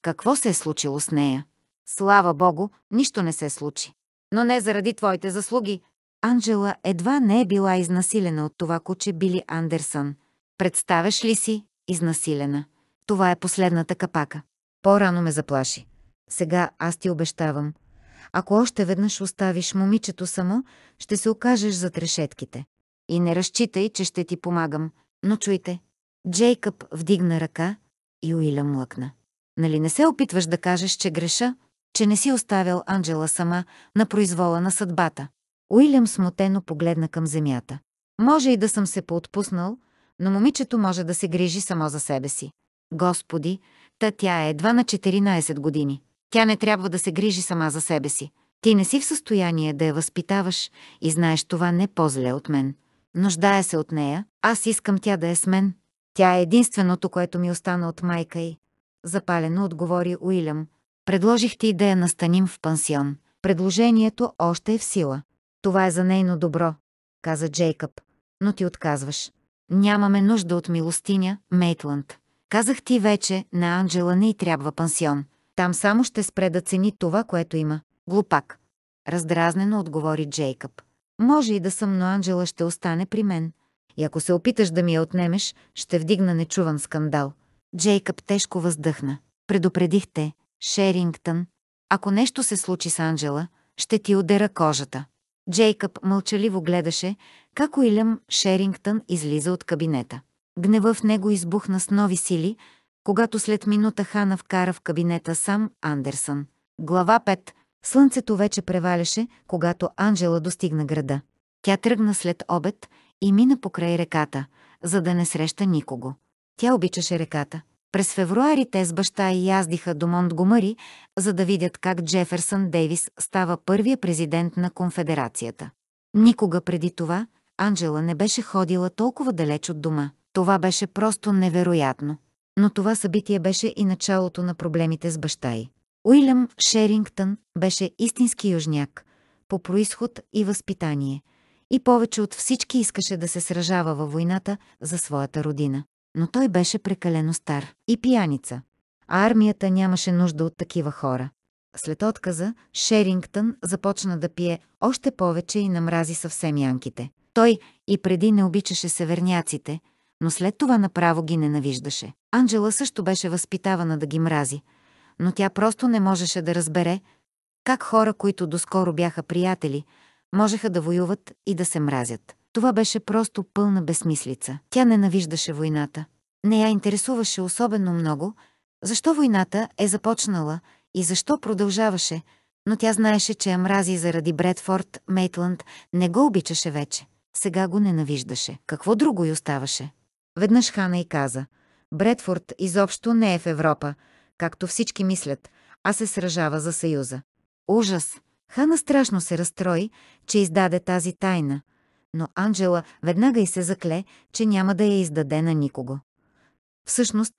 Какво се е случило с нея? Слава богу, нищо не се случи. Но не заради твоите заслуги. Анджела едва не е била изнасилена от това куче Били Андерсън. Представяш ли си? Изнасилена. Това е последната капака. По-рано ме заплаши. Сега аз ти обещавам. Ако още веднъж оставиш момичето само, ще се окажеш зад решетките. И не разчитай, че ще ти помагам. Но чуйте. Джейкъб вдигна ръка и Уилям млъкна. Нали не се опитваш да кажеш, че греша, че не си оставил Анджела сама на произвола на съдбата? Уилям смутено погледна към земята. Може и да съм се поотпуснал, но момичето може да се грижи само за себе си. Господи, та тя е едва на 14 години. Тя не трябва да се грижи сама за себе си. Ти не си в състояние да я възпитаваш и знаеш това не по-зле от мен. Нуждая се от нея, аз искам тя да е с мен. Тя е единственото, което ми остана от майка й. Запалено отговори Уилям. Предложих ти да я настаним в пансион. Предложението още е в сила. Това е за нейно добро, каза Джейкъб. Но ти отказваш. Нямаме нужда от милостиня, Мейтланд. Казах ти вече, на Анджела не й трябва пансион. Там само ще спре да цени това, което има. Глупак. Раздразнено отговори Джейкъб. Може и да съм, но Анджела ще остане при мен. И ако се опиташ да ми я отнемеш, ще вдигна нечуван скандал. Джейкъб тежко въздъхна. Предупредих те. Шерингтън. Ако нещо се случи с Анджела, ще ти удера кожата. Джейкъб мълчаливо гледаше как Уилям Шерингтън излиза от кабинета. Гнева в него избухна с нови сили, когато след минута Хана вкара в кабинета сам Андерсън. Глава 5. Слънцето вече преваляше, когато Анжела достигна града. Тя тръгна след обед и мина покрай реката, за да не среща никого. Тя обичаше реката. През февруари те с баща и яздиха до Монтгомъри, за да видят как Джеферсън Дейвис става първия президент на конфедерацията. Никога преди това Анджела не беше ходила толкова далеч от дома. Това беше просто невероятно. Но това събитие беше и началото на проблемите с баща й. Уилям Шерингтън беше истински южняк, по происход и възпитание, и повече от всички искаше да се сражава във войната за своята родина. Но той беше прекалено стар и пияница, а армията нямаше нужда от такива хора. След отказа, Шерингтън започна да пие още повече и намрази съвсем янките. Той и преди не обичаше северняците, но след това направо ги ненавиждаше. Анджела също беше възпитавана да ги мрази, но тя просто не можеше да разбере как хора, които доскоро бяха приятели, можеха да воюват и да се мразят. Това беше просто пълна безсмислица. Тя ненавиждаше войната. Не я интересуваше особено много, защо войната е започнала и защо продължаваше, но тя знаеше, че я мрази заради Бредфорд, Мейтланд, не го обичаше вече. Сега го ненавиждаше. Какво друго й оставаше? Веднъж Хана и каза, Бредфорд изобщо не е в Европа, както всички мислят, а се сражава за Съюза. Ужас! Хана страшно се разстрои, че издаде тази тайна, но Анджела веднага и се закле, че няма да я издаде на никого. Всъщност,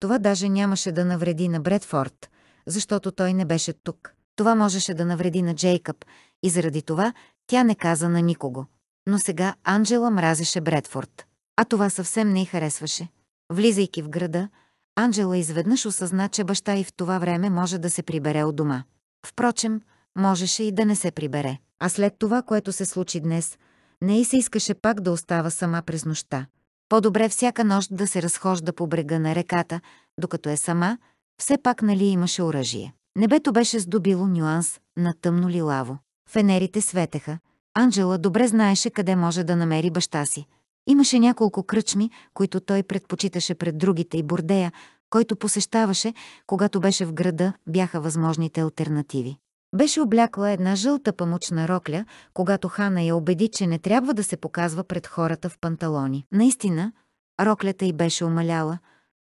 това даже нямаше да навреди на Бредфорд, защото той не беше тук. Това можеше да навреди на Джейкъб и заради това тя не каза на никого. Но сега Анджела мразеше Бредфорд. А това съвсем не й харесваше. Влизайки в града, Анджела изведнъж осъзна, че баща и в това време може да се прибере от дома. Впрочем, можеше и да не се прибере. А след това, което се случи днес, не и се искаше пак да остава сама през нощта. По-добре всяка нощ да се разхожда по брега на реката, докато е сама, все пак нали имаше оръжие. Небето беше здобило нюанс на тъмно лилаво. Фенерите светеха. Анджела добре знаеше къде може да намери баща си. Имаше няколко кръчми, които той предпочиташе пред другите и бордея, който посещаваше, когато беше в града, бяха възможните альтернативи. Беше облякла една жълта памучна рокля, когато Хана я убеди, че не трябва да се показва пред хората в панталони. Наистина, роклята й беше омаляла,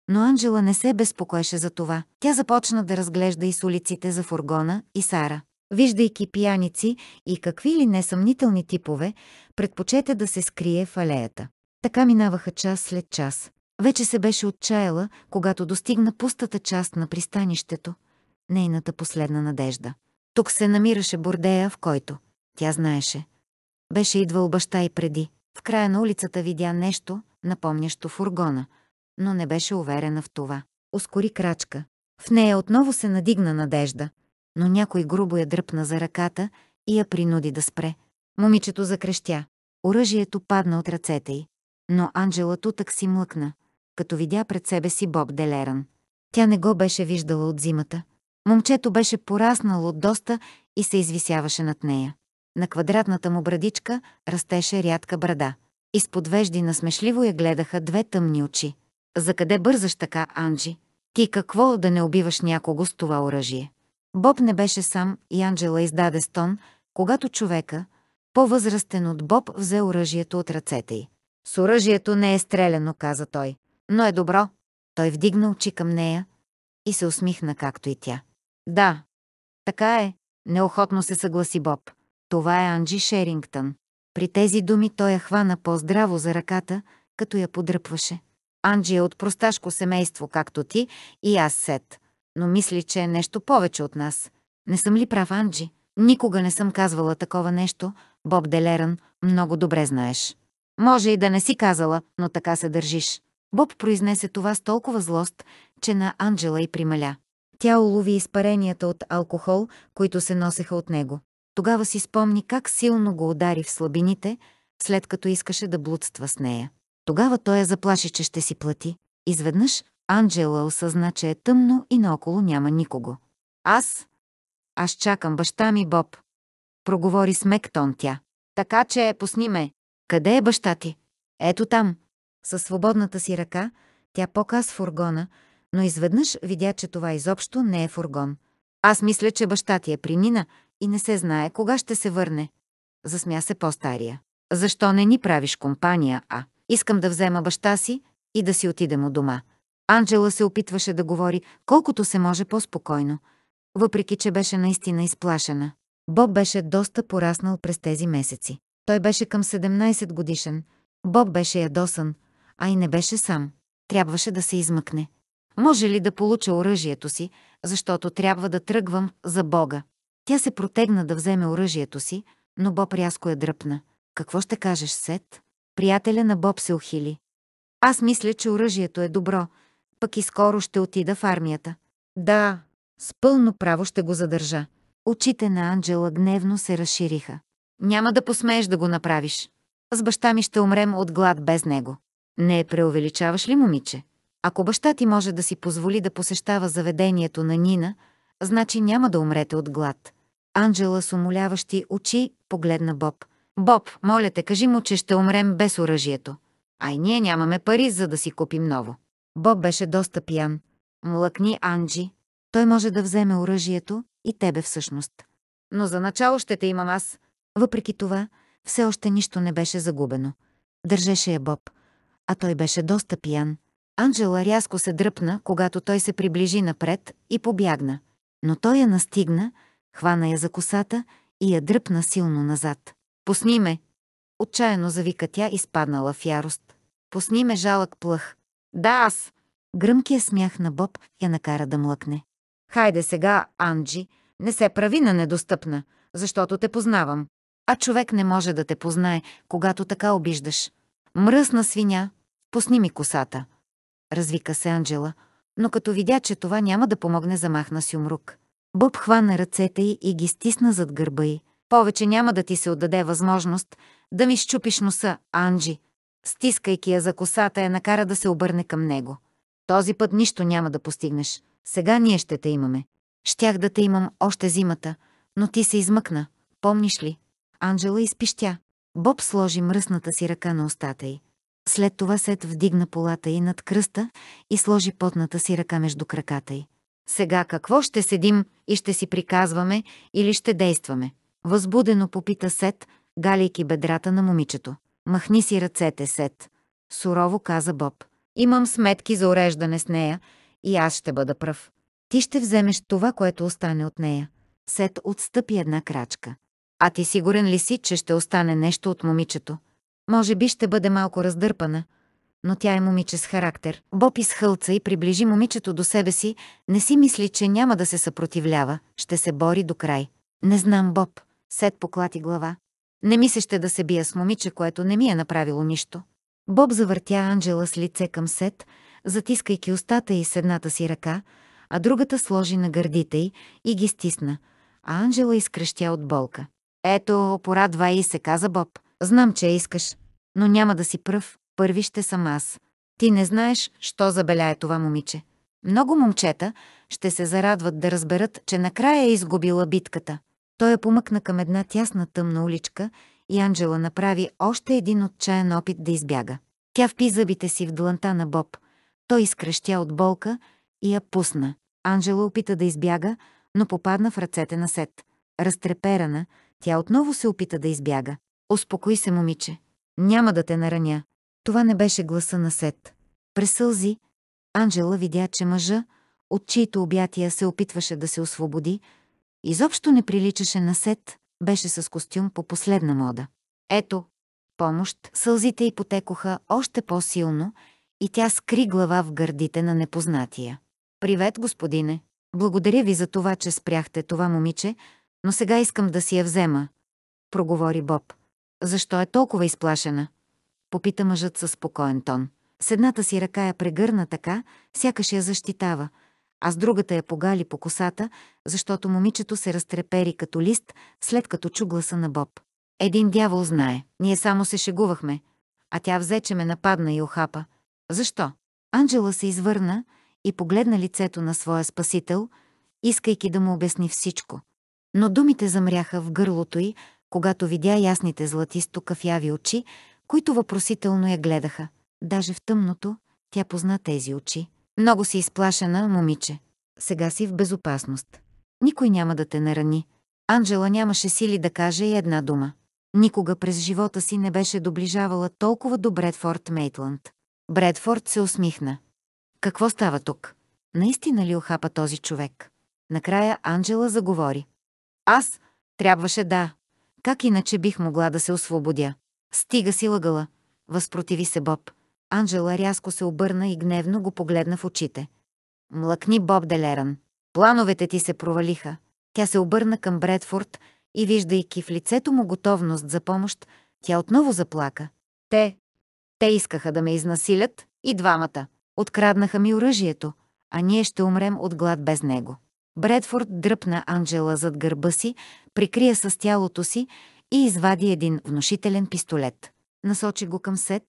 но Анджела не се безпокоеше за това. Тя започна да разглежда и с улиците за фургона и Сара виждайки пияници и какви ли несъмнителни типове, предпочете да се скрие в алеята. Така минаваха час след час. Вече се беше отчаяла, когато достигна пустата част на пристанището, нейната последна надежда. Тук се намираше бордея, в който, тя знаеше, беше идвал баща и преди. В края на улицата видя нещо, напомнящо фургона, но не беше уверена в това. Ускори крачка. В нея отново се надигна надежда но някой грубо я дръпна за ръката и я принуди да спре. Момичето закрещя. Оръжието падна от ръцете й. Но Анджела тутък си млъкна, като видя пред себе си Боб Делеран. Тя не го беше виждала от зимата. Момчето беше пораснало доста и се извисяваше над нея. На квадратната му брадичка растеше рядка брада. Изпод вежди насмешливо я гледаха две тъмни очи. За къде бързаш така, Анджи? Ти какво да не убиваш някого с това оръжие? Боб не беше сам и Анджела издаде стон, когато човека, по-възрастен от Боб, взе оръжието от ръцете й. С оръжието не е стреляно, каза той, но е добро. Той вдигна очи към нея и се усмихна, както и тя. Да, така е, неохотно се съгласи Боб. Това е Анджи Шерингтън. При тези думи той я хвана по-здраво за ръката, като я подръпваше. Анджи е от просташко семейство, както ти и аз, Сет но мисли, че е нещо повече от нас. Не съм ли прав, Анджи? Никога не съм казвала такова нещо, Боб Делеран, много добре знаеш. Може и да не си казала, но така се държиш. Боб произнесе това с толкова злост, че на Анджела и прималя. Тя улови изпаренията от алкохол, които се носеха от него. Тогава си спомни как силно го удари в слабините, след като искаше да блудства с нея. Тогава той я заплаши, че ще си плати. Изведнъж Анджела осъзна, че е тъмно и наоколо няма никого. Аз? Аз чакам баща ми, Боб. Проговори с мектон тя. Така че, пусни ме. Къде е баща ти? Ето там. Със свободната си ръка тя показ фургона, но изведнъж видя, че това изобщо не е фургон. Аз мисля, че баща ти е при Нина и не се знае кога ще се върне. Засмя се по-стария. Защо не ни правиш компания, а? Искам да взема баща си и да си отидем от дома. Анджела се опитваше да говори колкото се може по-спокойно, въпреки че беше наистина изплашена. Боб беше доста пораснал през тези месеци. Той беше към 17 годишен. Боб беше ядосан, а и не беше сам. Трябваше да се измъкне. Може ли да получа оръжието си, защото трябва да тръгвам за Бога? Тя се протегна да вземе оръжието си, но Боб рязко я дръпна. Какво ще кажеш, Сет? Приятеля на Боб се ухили. Аз мисля, че оръжието е добро, пък и скоро ще отида в армията. Да, с пълно право ще го задържа. Очите на Анджела гневно се разшириха. Няма да посмееш да го направиш. С баща ми ще умрем от глад без него. Не преувеличаваш ли, момиче? Ако баща ти може да си позволи да посещава заведението на Нина, значи няма да умрете от глад. Анджела с умоляващи очи погледна Боб. Боб, моля те, кажи му, че ще умрем без оръжието. А и ние нямаме пари, за да си купим ново. Боб беше доста пиян. Млъкни, Анджи. Той може да вземе оръжието и тебе всъщност. Но за начало ще те имам аз. Въпреки това, все още нищо не беше загубено. Държеше я Боб, а той беше доста пиян. Анджела рязко се дръпна, когато той се приближи напред и побягна. Но той я настигна, хвана я за косата и я дръпна силно назад. «Пусни ме!» Отчаяно завика тя изпаднала в ярост. «Пусни ме, жалък плъх!» Да, аз. Гръмкия смях на Боб я накара да млъкне. Хайде сега, Анджи, не се прави на недостъпна, защото те познавам. А човек не може да те познае, когато така обиждаш. Мръсна свиня, пусни ми косата. Развика се Анджела, но като видя, че това няма да помогне, замахна си умрук. Боб хвана ръцете й и ги стисна зад гърба й. Повече няма да ти се отдаде възможност да ми щупиш носа, Анджи, Стискайки я за косата, я накара да се обърне към него. Този път нищо няма да постигнеш. Сега ние ще те имаме. Щях да те имам още зимата, но ти се измъкна. Помниш ли? Анджела изпищя. Боб сложи мръсната си ръка на устата й. След това Сет вдигна полата й над кръста и сложи потната си ръка между краката й. Сега какво ще седим и ще си приказваме или ще действаме? Възбудено попита Сет, галейки бедрата на момичето. Махни си ръцете, Сет, сурово каза Боб. Имам сметки за уреждане с нея и аз ще бъда пръв. Ти ще вземеш това, което остане от нея. Сет отстъпи една крачка. А ти сигурен ли си, че ще остане нещо от момичето? Може би ще бъде малко раздърпана, но тя е момиче с характер. Боб изхълца и приближи момичето до себе си, не си мисли, че няма да се съпротивлява, ще се бори до край. Не знам, Боб. Сет поклати глава. Не ми се ще да се бия с момиче, което не ми е направило нищо. Боб завъртя Анджела с лице към Сет, затискайки устата й с едната си ръка, а другата сложи на гърдите й и ги стисна, а Анджела изкръщя от болка. «Ето, порадва и се каза Боб. Знам, че искаш, но няма да си пръв. Първи ще съм аз. Ти не знаеш, що забеляе това момиче. Много момчета ще се зарадват да разберат, че накрая е изгубила битката. Той я помъкна към една тясна тъмна уличка и Анджела направи още един отчаян опит да избяга. Тя впи зъбите си в дланта на Боб. Той изкръщя от болка и я пусна. Анджела опита да избяга, но попадна в ръцете на Сет. Разтреперана, тя отново се опита да избяга. Успокой се, момиче. Няма да те нараня. Това не беше гласа на Сет. Пресълзи. Анджела видя, че мъжа, от чието обятия се опитваше да се освободи, Изобщо не приличаше на сет, беше с костюм по последна мода. Ето, помощ, сълзите й потекоха още по-силно и тя скри глава в гърдите на непознатия. «Привет, господине! Благодаря ви за това, че спряхте това момиче, но сега искам да си я взема», проговори Боб. «Защо е толкова изплашена?» попита мъжът със спокоен тон. С едната си ръка я прегърна така, сякаш я защитава – а с другата я погали по косата, защото момичето се разтрепери като лист, след като чу гласа на Боб. Един дявол знае, ние само се шегувахме, а тя взе, че ме нападна и охапа. Защо? Анджела се извърна и погледна лицето на своя спасител, искайки да му обясни всичко. Но думите замряха в гърлото й, когато видя ясните златисто кафяви очи, които въпросително я гледаха. Даже в тъмното тя позна тези очи. Много си изплашена, момиче. Сега си в безопасност. Никой няма да те нарани. Анджела нямаше сили да каже и една дума. Никога през живота си не беше доближавала толкова до Бредфорд Мейтланд. Бредфорд се усмихна. Какво става тук? Наистина ли охапа този човек? Накрая Анджела заговори. Аз трябваше да. Как иначе бих могла да се освободя? Стига си лъгала. Възпротиви се Боб. Анжела рязко се обърна и гневно го погледна в очите. Млъкни Боб Делеран. Плановете ти се провалиха. Тя се обърна към Бредфорд и, виждайки в лицето му готовност за помощ, тя отново заплака. Те, те искаха да ме изнасилят и двамата. Откраднаха ми оръжието, а ние ще умрем от глад без него. Бредфорд дръпна Анджела зад гърба си, прикрия с тялото си и извади един внушителен пистолет. Насочи го към Сет,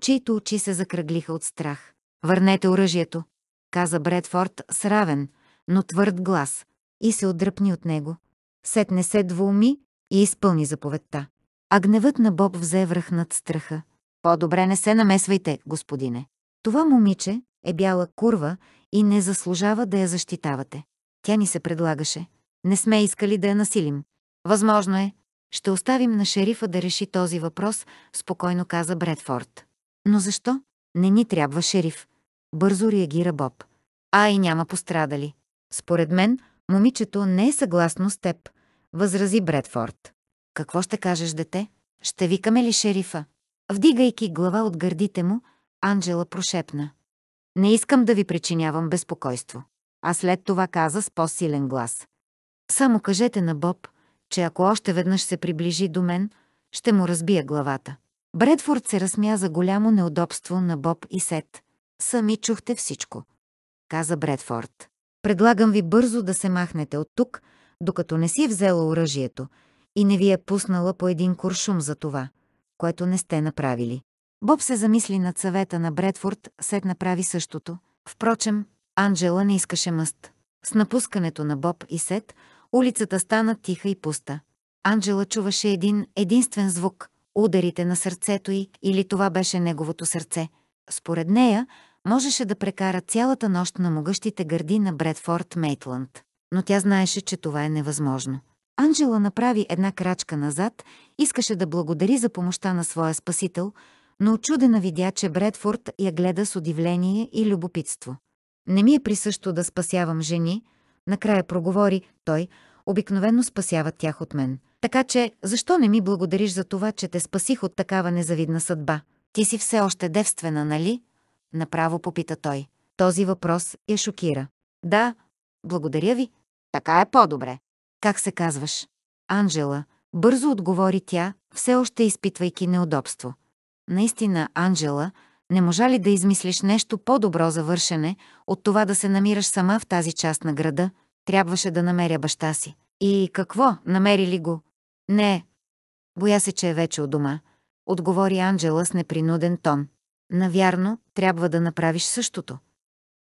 чието очи се закръглиха от страх. Върнете оръжието, каза Бредфорд с равен, но твърд глас, и се отдръпни от него. Сетне се двуми и изпълни заповедта. А гневът на Боб взе връх над страха. По-добре не се намесвайте, господине. Това момиче е бяла курва и не заслужава да я защитавате. Тя ни се предлагаше. Не сме искали да я насилим. Възможно е. Ще оставим на шерифа да реши този въпрос, спокойно каза Бредфорд. Но защо? Не ни трябва шериф. Бързо реагира Боб. А и няма пострадали. Според мен, момичето не е съгласно с теб, възрази Бредфорд. Какво ще кажеш, дете? Ще викаме ли шерифа? Вдигайки глава от гърдите му, Анджела прошепна. Не искам да ви причинявам безпокойство. А след това каза с по-силен глас. Само кажете на Боб, че ако още веднъж се приближи до мен, ще му разбия главата. Бредфорд се разсмя за голямо неудобство на Боб и Сет. Сами чухте всичко, каза Бредфорд. Предлагам ви бързо да се махнете от тук, докато не си взела оръжието и не ви е пуснала по един куршум за това, което не сте направили. Боб се замисли над съвета на Бредфорд, Сет направи същото. Впрочем, Анджела не искаше мъст. С напускането на Боб и Сет, улицата стана тиха и пуста. Анджела чуваше един единствен звук ударите на сърцето й или това беше неговото сърце. Според нея, можеше да прекара цялата нощ на могъщите гърди на Бредфорд Мейтланд. Но тя знаеше, че това е невъзможно. Анджела направи една крачка назад, искаше да благодари за помощта на своя спасител, но очудена видя, че Бредфорд я гледа с удивление и любопитство. Не ми е присъщо да спасявам жени, накрая проговори той, обикновено спасяват тях от мен. Така че, защо не ми благодариш за това, че те спасих от такава незавидна съдба? Ти си все още девствена, нали? Направо попита той. Този въпрос я шокира. Да, благодаря ви. Така е по-добре. Как се казваш? Анжела. Бързо отговори тя, все още изпитвайки неудобство. Наистина, Анжела, не можа ли да измислиш нещо по-добро за вършене от това да се намираш сама в тази част на града, Трябваше да намеря баща си. И какво, намери ли го? Не. Боя се, че е вече у дома, отговори Анджела с непринуден тон. Навярно, трябва да направиш същото,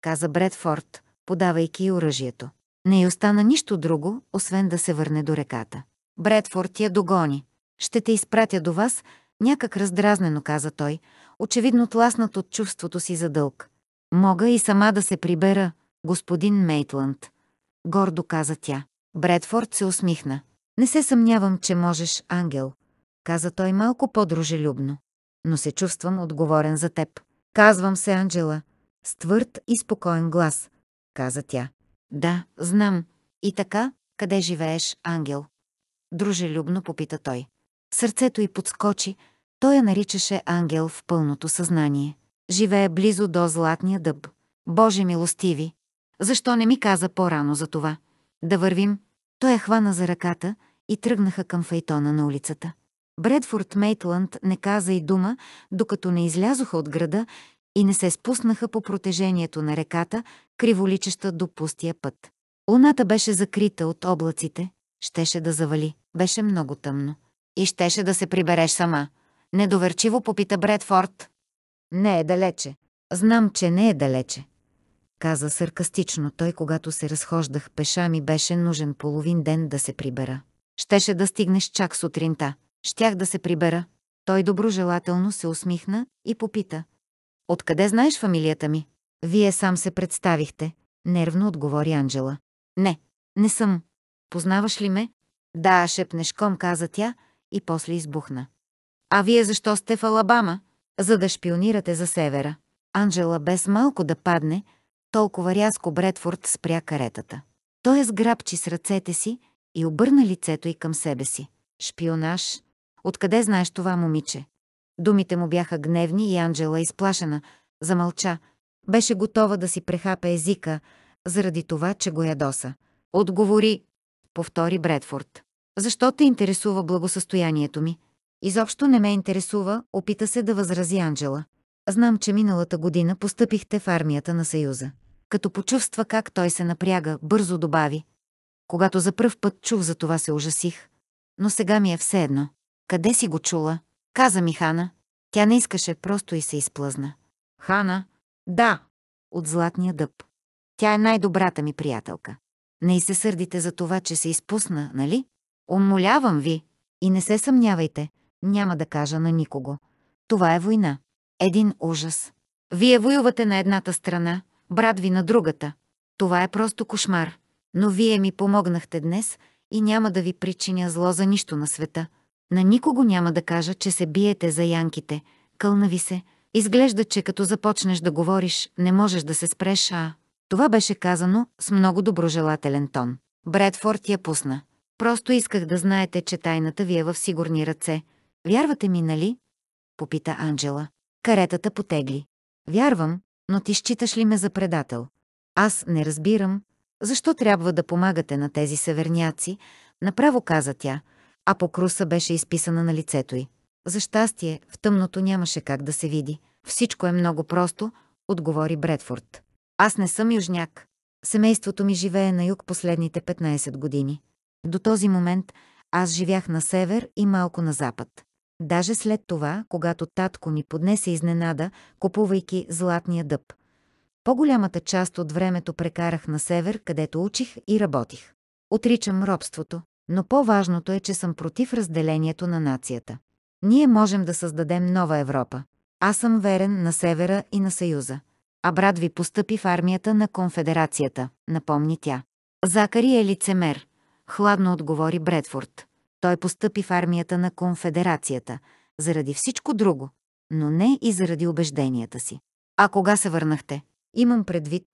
каза Бредфорд, подавайки и оръжието. Не й остана нищо друго, освен да се върне до реката. Бредфорд я догони. Ще те изпратя до вас, някак раздразнено каза той, очевидно тласнат от чувството си за дълг. Мога и сама да се прибера, господин Мейтланд гордо каза тя. Бредфорд се усмихна. Не се съмнявам, че можеш, ангел, каза той малко по-дружелюбно. Но се чувствам отговорен за теб. Казвам се Анджела, с твърд и спокоен глас, каза тя. Да, знам. И така, къде живееш, ангел? Дружелюбно попита той. Сърцето й подскочи, той я наричаше ангел в пълното съзнание. Живее близо до златния дъб. Боже милостиви, защо не ми каза по-рано за това? Да вървим. Той я е хвана за ръката и тръгнаха към файтона на улицата. Бредфорд Мейтланд не каза и дума, докато не излязоха от града и не се спуснаха по протежението на реката, криволичеща до пустия път. Луната беше закрита от облаците, щеше да завали, беше много тъмно. И щеше да се прибереш сама. Недоверчиво попита Бредфорд. Не е далече. Знам, че не е далече каза саркастично той, когато се разхождах пеша ми беше нужен половин ден да се прибера. Щеше да стигнеш чак сутринта. Щях да се прибера. Той доброжелателно се усмихна и попита. Откъде знаеш фамилията ми? Вие сам се представихте, нервно отговори Анджела. Не, не съм. Познаваш ли ме? Да, шепнеш ком, каза тя и после избухна. А вие защо сте в Алабама? За да шпионирате за севера. Анджела без малко да падне, толкова рязко Бредфорд спря каретата. Той е сграбчи с ръцете си и обърна лицето й към себе си. Шпионаж? Откъде знаеш това, момиче? Думите му бяха гневни и Анджела, изплашена, замълча. Беше готова да си прехапе езика, заради това, че го ядоса. Отговори, повтори Бредфорд. Защо те интересува благосъстоянието ми? Изобщо не ме интересува, опита се да възрази Анджела. Знам, че миналата година постъпихте в армията на Съюза. Като почувства как той се напряга, бързо добави. Когато за пръв път чух за това се ужасих. Но сега ми е все едно. Къде си го чула? Каза ми Хана. Тя не искаше, просто и се изплъзна. Хана? Да. От златния дъб. Тя е най-добрата ми приятелка. Не и се сърдите за това, че се изпусна, нали? Умолявам ви. И не се съмнявайте. Няма да кажа на никого. Това е война. Един ужас. Вие воювате на едната страна, брат ви на другата. Това е просто кошмар. Но вие ми помогнахте днес и няма да ви причиня зло за нищо на света. На никого няма да кажа, че се биете за янките. Кълна ви се. Изглежда, че като започнеш да говориш, не можеш да се спреш, а... Това беше казано с много доброжелателен тон. Бредфорд я пусна. Просто исках да знаете, че тайната ви е в сигурни ръце. Вярвате ми, нали? Попита Анджела. Каретата потегли. Вярвам, но ти считаш ли ме за предател? Аз не разбирам. Защо трябва да помагате на тези северняци? Направо каза тя, а покруса беше изписана на лицето й. За щастие, в тъмното нямаше как да се види. Всичко е много просто, отговори Бредфорд. Аз не съм южняк. Семейството ми живее на юг последните 15 години. До този момент аз живях на север и малко на запад. Даже след това, когато татко ми поднесе изненада, купувайки златния дъб. По-голямата част от времето прекарах на север, където учих и работих. Отричам робството, но по-важното е, че съм против разделението на нацията. Ние можем да създадем нова Европа. Аз съм верен на Севера и на Съюза. А брат ви постъпи в армията на Конфедерацията, напомни тя. Закари е лицемер, хладно отговори Бредфорд. Той постъпи в армията на конфедерацията, заради всичко друго, но не и заради убежденията си. А кога се върнахте? Имам предвид.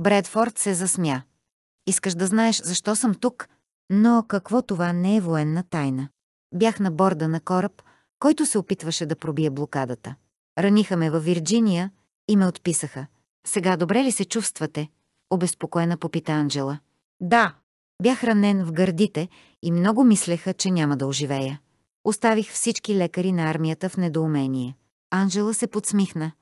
Бредфорд се засмя. Искаш да знаеш защо съм тук, но какво това не е военна тайна. Бях на борда на кораб, който се опитваше да пробие блокадата. Раниха ме във Вирджиния и ме отписаха. Сега добре ли се чувствате? Обезпокоена попита Анджела. Да, Бях ранен в гърдите и много мислеха, че няма да оживея. Оставих всички лекари на армията в недоумение. Анжела се подсмихна.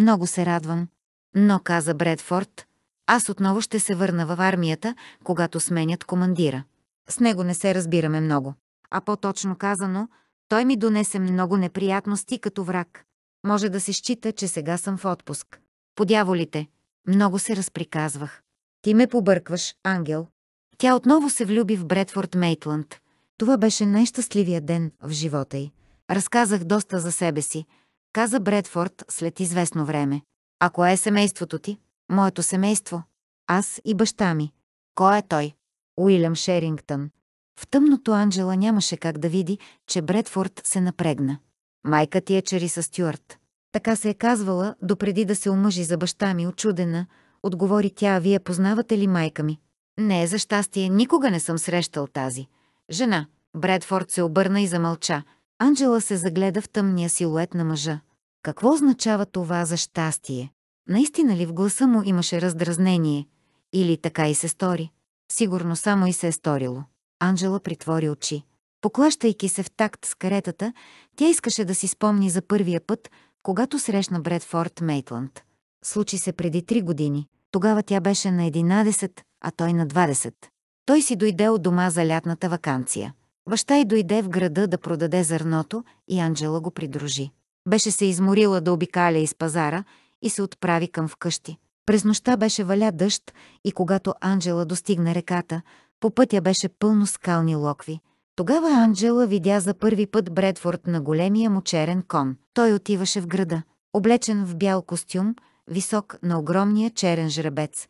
Много се радвам. Но, каза Бредфорд, аз отново ще се върна в армията, когато сменят командира. С него не се разбираме много. А по-точно казано, той ми донесе много неприятности като враг. Може да се счита, че сега съм в отпуск. Подяволите. Много се разприказвах. Ти ме побъркваш, ангел. Тя отново се влюби в Бредфорд Мейтланд. Това беше най-щастливия ден в живота й. Разказах доста за себе си, каза Бредфорд след известно време. А кое е семейството ти? Моето семейство. Аз и баща ми. Кой е той? Уилям Шерингтън. В тъмното Анджела нямаше как да види, че Бредфорд се напрегна. Майка ти е Чериса Стюарт. Така се е казвала, допреди да се омъжи за баща ми, очудена, отговори тя, вие познавате ли майка ми? Не, е, за щастие, никога не съм срещал тази. Жена. Бредфорд се обърна и замълча. Анджела се загледа в тъмния силует на мъжа. Какво означава това за щастие? Наистина ли в гласа му имаше раздразнение? Или така и се стори? Сигурно само и се е сторило. Анджела притвори очи. Поклащайки се в такт с каретата, тя искаше да си спомни за първия път, когато срещна Бредфорд Мейтланд. Случи се преди три години. Тогава тя беше на 11, а той на 20. Той си дойде от дома за лятната вакансия. Баща й дойде в града да продаде зърното и Анджела го придружи. Беше се изморила да обикаля из пазара и се отправи към вкъщи. През нощта беше валя дъжд и когато Анджела достигна реката, по пътя беше пълно скални локви. Тогава Анджела видя за първи път Бредфорд на големия му черен кон. Той отиваше в града, облечен в бял костюм, висок на огромния черен жребец.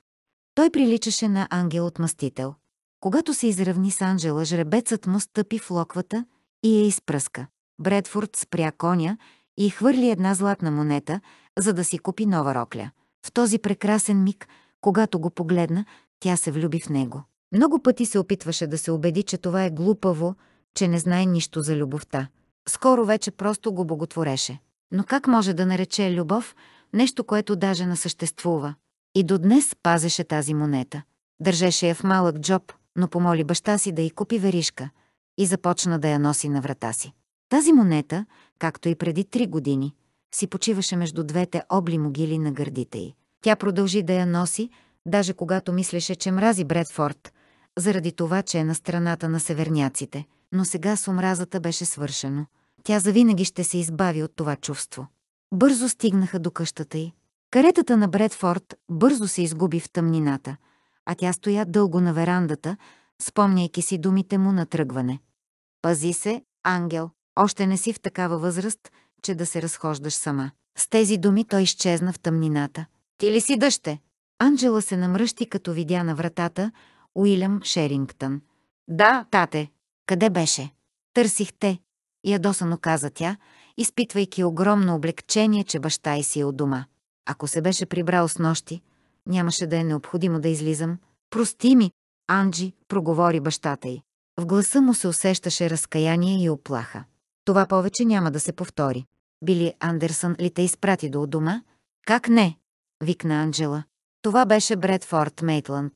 Той приличаше на ангел от мастител. Когато се изравни с Анжела, жребецът му стъпи в локвата и я изпръска. Бредфорд спря коня и хвърли една златна монета, за да си купи нова рокля. В този прекрасен миг, когато го погледна, тя се влюби в него. Много пъти се опитваше да се убеди, че това е глупаво, че не знае нищо за любовта. Скоро вече просто го боготвореше. Но как може да нарече любов нещо, което даже не съществува? И до днес пазеше тази монета. Държеше я в малък джоб, но помоли баща си да й купи веришка и започна да я носи на врата си. Тази монета, както и преди три години, си почиваше между двете обли могили на гърдите й. Тя продължи да я носи, даже когато мислеше, че мрази Бредфорд, заради това, че е на страната на северняците. Но сега с омразата беше свършено. Тя завинаги ще се избави от това чувство. Бързо стигнаха до къщата й. Каретата на Бредфорд бързо се изгуби в тъмнината, а тя стоя дълго на верандата, спомняйки си думите му на тръгване. Пази се, ангел, още не си в такава възраст, че да се разхождаш сама. С тези думи той изчезна в тъмнината. Ти ли си дъще? Анджела се намръщи, като видя на вратата Уилям Шерингтън. Да, тате. Къде беше? Търсих те. Ядосано каза тя, изпитвайки огромно облегчение, че баща й си е от дома. Ако се беше прибрал с нощи, нямаше да е необходимо да излизам. Прости ми, Анджи, проговори бащата й. В гласа му се усещаше разкаяние и оплаха. Това повече няма да се повтори. Били Андерсън ли те изпрати до дома? Как не? викна Анджела. Това беше Бредфорд Мейтланд.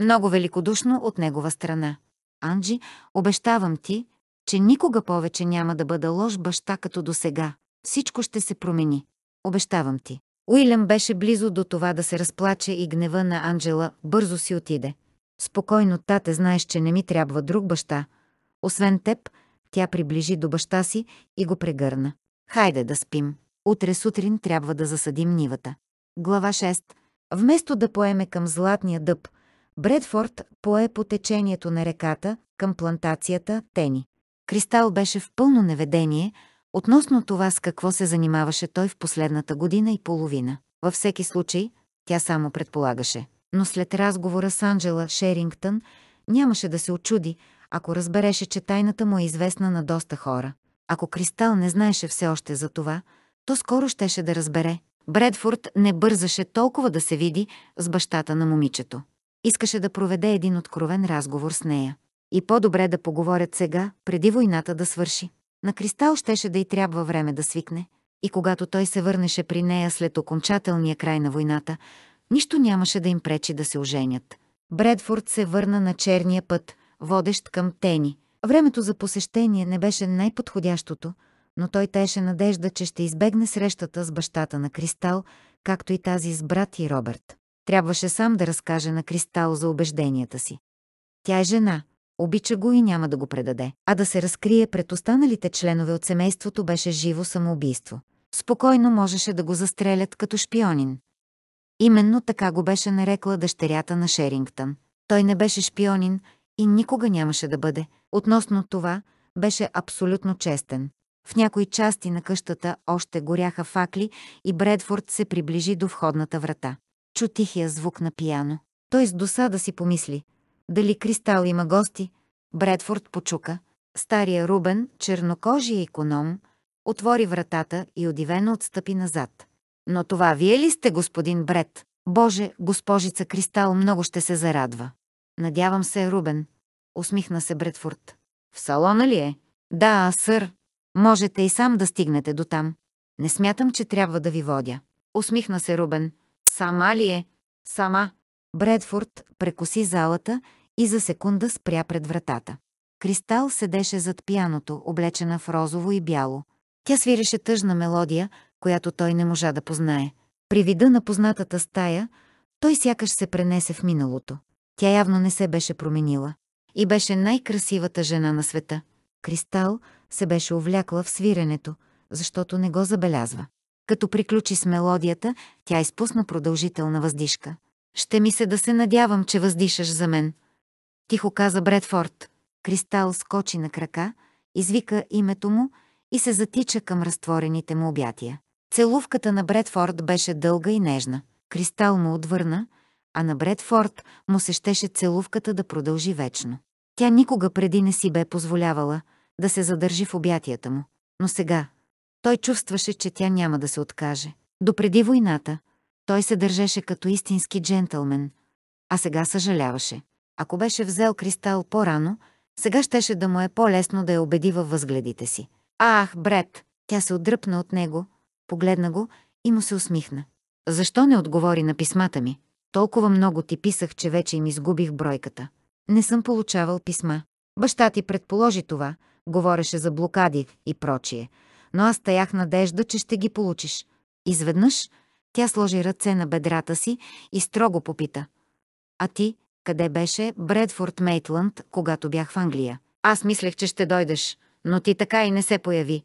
Много великодушно от негова страна. Анджи, обещавам ти, че никога повече няма да бъда лош баща като досега. Всичко ще се промени. Обещавам ти. Уилям беше близо до това да се разплаче и гнева на Анджела бързо си отиде. Спокойно, тате, знаеш, че не ми трябва друг баща. Освен теб, тя приближи до баща си и го прегърна. Хайде да спим. Утре сутрин трябва да засадим нивата. Глава 6. Вместо да поеме към златния дъб, Бредфорд пое по течението на реката към плантацията Тени. Кристал беше в пълно неведение – Относно това с какво се занимаваше той в последната година и половина. Във всеки случай, тя само предполагаше. Но след разговора с Анджела Шерингтън нямаше да се очуди, ако разбереше, че тайната му е известна на доста хора. Ако Кристал не знаеше все още за това, то скоро щеше да разбере. Бредфорд не бързаше толкова да се види с бащата на момичето. Искаше да проведе един откровен разговор с нея. И по-добре да поговорят сега, преди войната да свърши. На Кристал щеше да й трябва време да свикне, и когато той се върнеше при нея след окончателния край на войната, нищо нямаше да им пречи да се оженят. Бредфорд се върна на черния път, водещ към Тени. Времето за посещение не беше най-подходящото, но той теше надежда, че ще избегне срещата с бащата на Кристал, както и тази с брат и Робърт. Трябваше сам да разкаже на Кристал за убежденията си. Тя е жена, Обича го и няма да го предаде. А да се разкрие пред останалите членове от семейството беше живо самоубийство. Спокойно можеше да го застрелят като шпионин. Именно така го беше нарекла дъщерята на Шерингтън. Той не беше шпионин и никога нямаше да бъде. Относно това, беше абсолютно честен. В някои части на къщата още горяха факли и Бредфорд се приближи до входната врата. Чу тихия звук на пияно. Той с досада си помисли, дали Кристал има гости? Бредфорд почука. Стария Рубен, чернокожия економ, отвори вратата и удивено отстъпи назад. Но това вие ли сте, господин Бред? Боже, госпожица Кристал много ще се зарадва. Надявам се, Рубен. Усмихна се Бредфорд. В салона ли е? Да, сър. Можете и сам да стигнете до там. Не смятам, че трябва да ви водя. Усмихна се Рубен. Сама ли е? Сама. Бредфорд прекоси залата и за секунда спря пред вратата. Кристал седеше зад пияното, облечена в розово и бяло. Тя свиреше тъжна мелодия, която той не можа да познае. При вида на познатата стая, той сякаш се пренесе в миналото. Тя явно не се беше променила. И беше най-красивата жена на света. Кристал се беше увлякла в свиренето, защото не го забелязва. Като приключи с мелодията, тя изпусна продължителна въздишка. Ще ми се да се надявам, че въздишаш за мен. Тихо каза Бредфорд. Кристал скочи на крака, извика името му и се затича към разтворените му обятия. Целувката на Бредфорд беше дълга и нежна. Кристал му отвърна, а на Бредфорд му се щеше целувката да продължи вечно. Тя никога преди не си бе позволявала да се задържи в обятията му. Но сега той чувстваше, че тя няма да се откаже. Допреди войната, той се държеше като истински джентълмен, а сега съжаляваше. Ако беше взел кристал по-рано, сега щеше да му е по-лесно да я убеди във възгледите си. Ах, бред! Тя се отдръпна от него, погледна го и му се усмихна. Защо не отговори на писмата ми? Толкова много ти писах, че вече им изгубих бройката. Не съм получавал писма. Баща ти предположи това, говореше за блокади и прочие, но аз таях надежда, че ще ги получиш. Изведнъж тя сложи ръце на бедрата си и строго попита. А ти, къде беше Бредфорд Мейтланд, когато бях в Англия? Аз мислех, че ще дойдеш, но ти така и не се появи.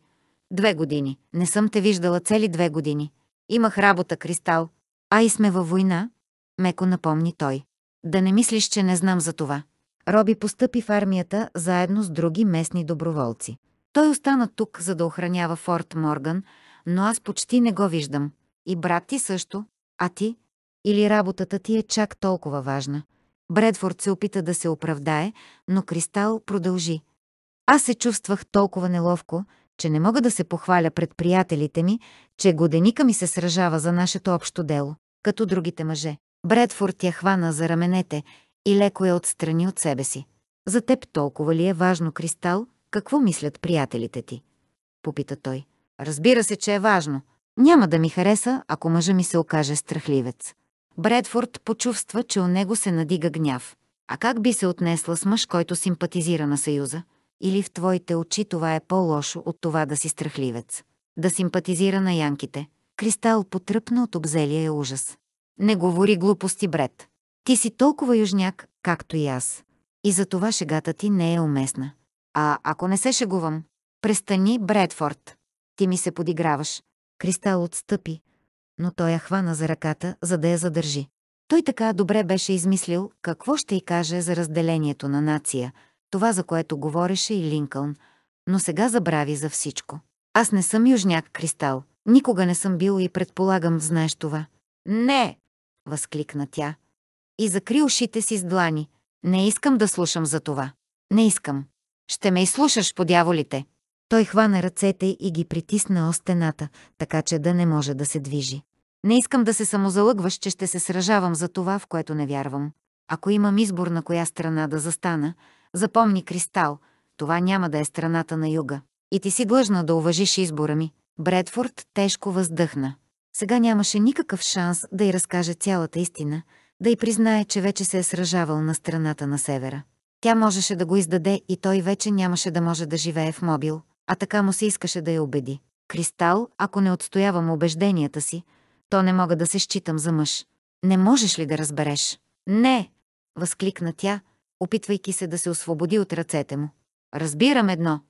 Две години. Не съм те виждала цели две години. Имах работа, Кристал. А и сме във война, меко напомни той. Да не мислиш, че не знам за това. Роби постъпи в армията заедно с други местни доброволци. Той остана тук, за да охранява Форт Морган, но аз почти не го виждам. И брат ти също. А ти? Или работата ти е чак толкова важна? Бредфорд се опита да се оправдае, но Кристал продължи. Аз се чувствах толкова неловко, че не мога да се похваля пред приятелите ми, че годеника ми се сражава за нашето общо дело, като другите мъже. Бредфорд я хвана за раменете и леко я отстрани от себе си. За теб толкова ли е важно, Кристал, какво мислят приятелите ти? Попита той. Разбира се, че е важно, няма да ми хареса, ако мъжа ми се окаже страхливец. Бредфорд почувства, че у него се надига гняв. А как би се отнесла с мъж, който симпатизира на Съюза? Или в твоите очи това е по-лошо от това да си страхливец? Да симпатизира на янките. Кристал потръпна от обзелия е ужас. Не говори глупости, Бред. Ти си толкова южняк, както и аз. И за това шегата ти не е уместна. А ако не се шегувам? Престани, Бредфорд. Ти ми се подиграваш. Кристал отстъпи, но той я хвана за ръката, за да я задържи. Той така добре беше измислил какво ще й каже за разделението на нация, това за което говореше и Линкълн, но сега забрави за всичко. Аз не съм южняк, Кристал. Никога не съм бил и предполагам, знаеш това. Не! възкликна тя. И закри ушите си с длани. Не искам да слушам за това. Не искам. Ще ме изслушаш по дяволите. Той хвана ръцете и ги притисна о стената, така че да не може да се движи. Не искам да се самозалъгваш, че ще се сражавам за това, в което не вярвам. Ако имам избор на коя страна да застана, запомни Кристал, това няма да е страната на юга. И ти си длъжна да уважиш избора ми. Бредфорд тежко въздъхна. Сега нямаше никакъв шанс да й разкаже цялата истина, да й признае, че вече се е сражавал на страната на севера. Тя можеше да го издаде и той вече нямаше да може да живее в мобил а така му се искаше да я убеди. Кристал, ако не отстоявам убежденията си, то не мога да се считам за мъж. Не можеш ли да разбереш? Не! възкликна тя, опитвайки се да се освободи от ръцете му. Разбирам едно.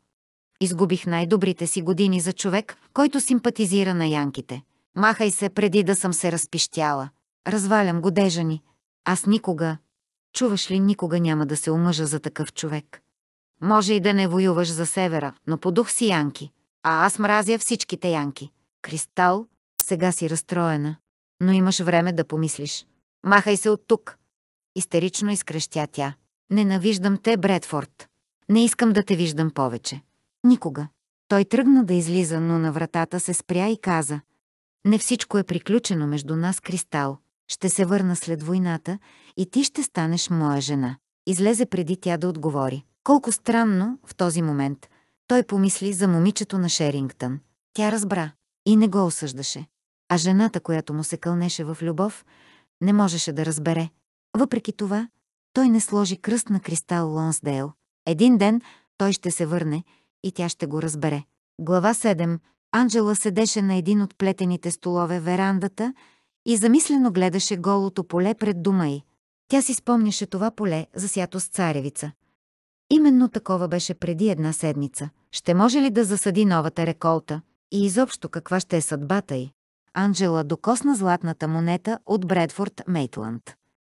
Изгубих най-добрите си години за човек, който симпатизира на янките. Махай се преди да съм се разпищяла. Развалям годежа ни. Аз никога, чуваш ли, никога няма да се омъжа за такъв човек. Може и да не воюваш за севера, но подух си янки. А аз мразя всичките янки. Кристал, сега си разстроена. Но имаш време да помислиш. Махай се от тук. Истерично изкрещя тя. Ненавиждам те, Бредфорд. Не искам да те виждам повече. Никога. Той тръгна да излиза, но на вратата се спря и каза. Не всичко е приключено между нас, Кристал. Ще се върна след войната и ти ще станеш моя жена. Излезе преди тя да отговори. Колко странно в този момент. Той помисли за момичето на Шерингтън. Тя разбра и не го осъждаше. А жената, която му се кълнеше в любов, не можеше да разбере. Въпреки това, той не сложи кръст на Кристал Лонсдейл. Един ден той ще се върне и тя ще го разбере. Глава 7. Анджела седеше на един от плетените столове верандата и замислено гледаше голото поле пред дума й. Тя си спомняше това поле, засято с царевица. Именно такова беше преди една седмица. Ще може ли да засади новата реколта? И изобщо каква ще е съдбата й? Анджела докосна златната монета от Бредфорд Мейтланд.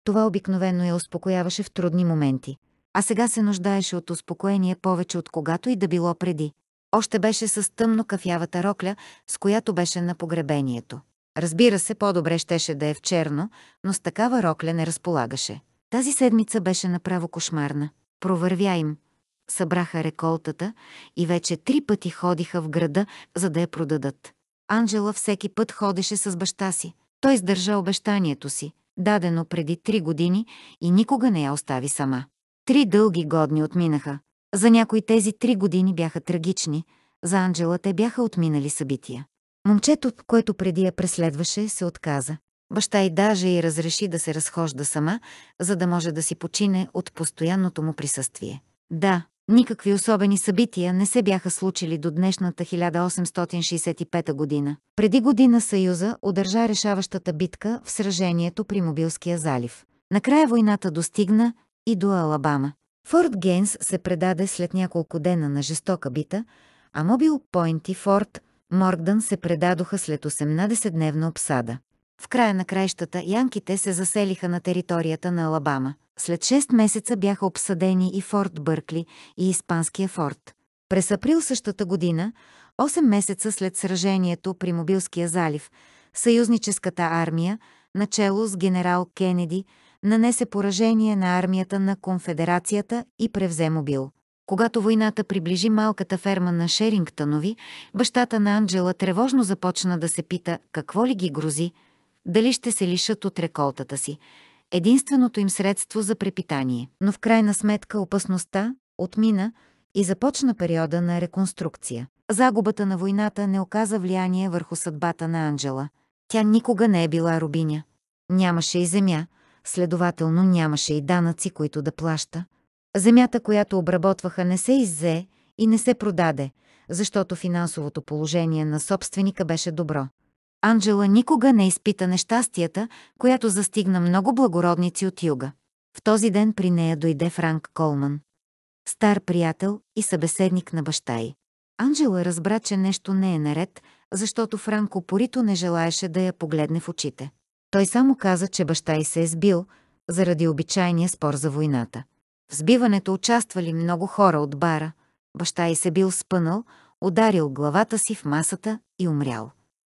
Това обикновено я успокояваше в трудни моменти. А сега се нуждаеше от успокоение повече от когато и да било преди. Още беше с тъмно кафявата рокля, с която беше на погребението. Разбира се, по-добре щеше да е в черно, но с такава рокля не разполагаше. Тази седмица беше направо кошмарна. Провървя им. Събраха реколтата и вече три пъти ходиха в града, за да я продадат. Анжела всеки път ходеше с баща си. Той издържа обещанието си, дадено преди три години и никога не я остави сама. Три дълги годни отминаха. За някои тези три години бяха трагични, за Анджела те бяха отминали събития. Момчето, което преди я преследваше, се отказа. Баща й даже и разреши да се разхожда сама, за да може да си почине от постоянното му присъствие. Да, никакви особени събития не се бяха случили до днешната 1865 година. Преди година Съюза удържа решаващата битка в сражението при Мобилския залив. Накрая войната достигна и до Алабама. Форт Гейнс се предаде след няколко дена на жестока бита, а Мобил Пойнт и Форт Моргдън се предадоха след 18-дневна обсада. В края на краищата янките се заселиха на територията на Алабама. След 6 месеца бяха обсъдени и Форт Бъркли и Испанския форт. През април същата година, 8 месеца след сражението при Мобилския залив, съюзническата армия, начало с генерал Кенеди, нанесе поражение на армията на Конфедерацията и превзе Мобил. Когато войната приближи малката ферма на Шерингтонови, бащата на Анджела тревожно започна да се пита какво ли ги грози – дали ще се лишат от реколтата си, единственото им средство за препитание. Но в крайна сметка опасността отмина и започна периода на реконструкция. Загубата на войната не оказа влияние върху съдбата на Анджела. Тя никога не е била рубиня. Нямаше и земя, следователно нямаше и данъци, които да плаща. Земята, която обработваха, не се иззе и не се продаде, защото финансовото положение на собственика беше добро. Анджела никога не изпита нещастията, която застигна много благородници от юга. В този ден при нея дойде Франк Колман. Стар приятел и събеседник на баща й. Анджела разбра, че нещо не е наред, защото Франко порито не желаеше да я погледне в очите. Той само каза, че баща й се е сбил, заради обичайния спор за войната. В сбиването участвали много хора от бара. Баща й се бил спънал, ударил главата си в масата и умрял.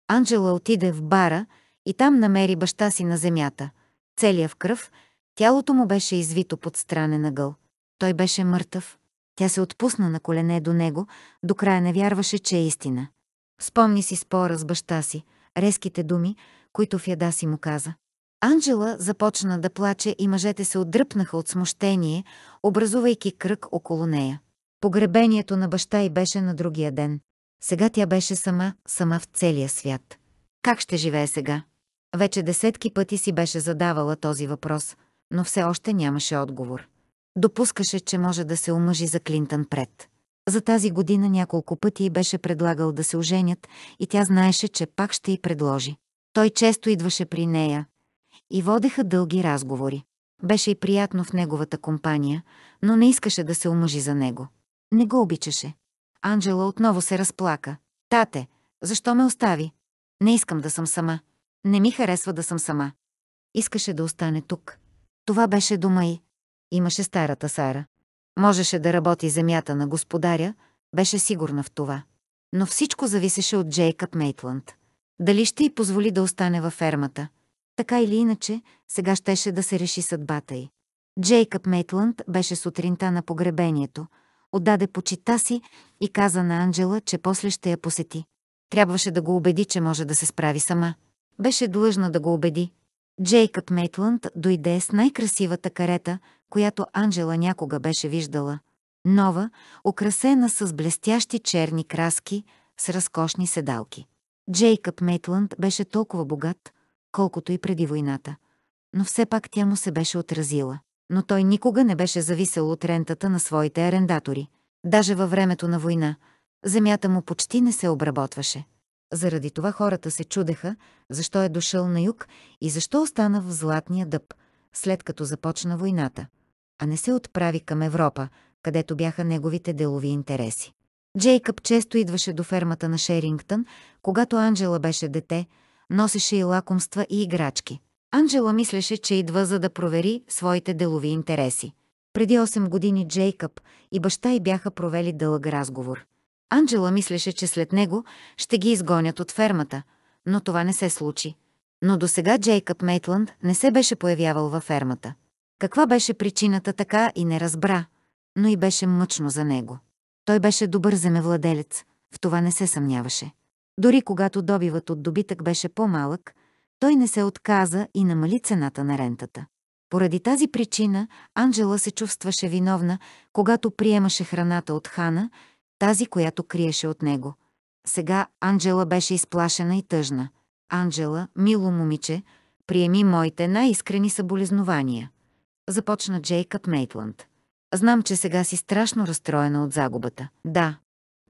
Анджела отиде в бара и там намери баща си на земята. Целия в кръв, тялото му беше извито под странен ъгъл. Той беше мъртъв. Тя се отпусна на колене до него, до края не вярваше, че е истина. Спомни си спора с баща си, резките думи, които в си му каза. Анджела започна да плаче и мъжете се отдръпнаха от смущение, образувайки кръг около нея. Погребението на баща й беше на другия ден. Сега тя беше сама, сама в целия свят. Как ще живее сега? Вече десетки пъти си беше задавала този въпрос, но все още нямаше отговор. Допускаше, че може да се омъжи за Клинтън пред. За тази година няколко пъти й беше предлагал да се оженят и тя знаеше, че пак ще й предложи. Той често идваше при нея и водеха дълги разговори. Беше и приятно в неговата компания, но не искаше да се омъжи за него. Не го обичаше. Анджела отново се разплака. Тате, защо ме остави? Не искам да съм сама. Не ми харесва да съм сама. Искаше да остане тук. Това беше дома и. Имаше старата Сара. Можеше да работи земята на господаря, беше сигурна в това. Но всичко зависеше от Джейкъб Мейтланд. Дали ще й позволи да остане във фермата? Така или иначе, сега щеше да се реши съдбата й. Джейкъб Мейтланд беше сутринта на погребението – отдаде почита си и каза на Анджела, че после ще я посети. Трябваше да го убеди, че може да се справи сама. Беше длъжна да го убеди. Джейкъб Мейтланд дойде с най-красивата карета, която Анджела някога беше виждала. Нова, украсена с блестящи черни краски, с разкошни седалки. Джейкъб Мейтланд беше толкова богат, колкото и преди войната. Но все пак тя му се беше отразила но той никога не беше зависел от рентата на своите арендатори. Даже във времето на война, земята му почти не се обработваше. Заради това хората се чудеха, защо е дошъл на юг и защо остана в Златния дъб, след като започна войната, а не се отправи към Европа, където бяха неговите делови интереси. Джейкъб често идваше до фермата на Шерингтън, когато Анджела беше дете, носеше и лакомства и играчки – Анджела мислеше, че идва за да провери своите делови интереси. Преди 8 години Джейкъб и баща й бяха провели дълъг разговор. Анджела мислеше, че след него ще ги изгонят от фермата, но това не се случи. Но до сега Джейкъб Мейтланд не се беше появявал във фермата. Каква беше причината така и не разбра, но и беше мъчно за него. Той беше добър земевладелец, в това не се съмняваше. Дори когато добивът от добитък беше по-малък, той не се отказа и намали цената на рентата. Поради тази причина Анджела се чувстваше виновна, когато приемаше храната от Хана, тази, която криеше от него. Сега Анджела беше изплашена и тъжна. Анджела, мило момиче, приеми моите най-искрени съболезнования. Започна Джейкъб Мейтланд. Знам, че сега си страшно разстроена от загубата. Да.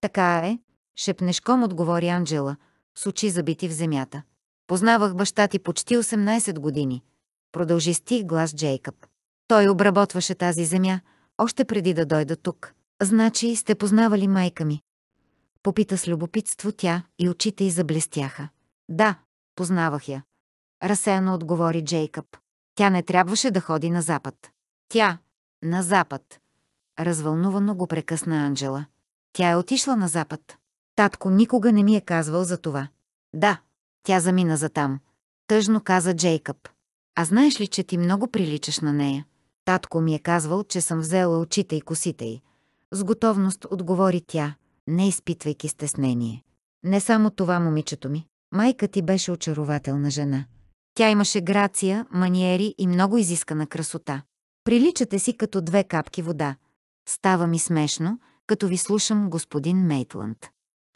Така е, шепнешком отговори Анджела, с очи забити в земята. Познавах баща ти почти 18 години. Продължи стих глас Джейкъб. Той обработваше тази земя, още преди да дойда тук. Значи сте познавали майка ми. Попита с любопитство тя и очите й заблестяха. Да, познавах я. Расеяно отговори Джейкъб. Тя не трябваше да ходи на запад. Тя на запад. Развълнувано го прекъсна Анджела. Тя е отишла на запад. Татко никога не ми е казвал за това. Да, тя замина за там. Тъжно каза Джейкъб. А знаеш ли, че ти много приличаш на нея? Татко ми е казвал, че съм взела очите и косите й. С готовност отговори тя, не изпитвайки стеснение. Не само това, момичето ми. Майка ти беше очарователна жена. Тя имаше грация, маниери и много изискана красота. Приличате си като две капки вода. Става ми смешно, като ви слушам господин Мейтланд.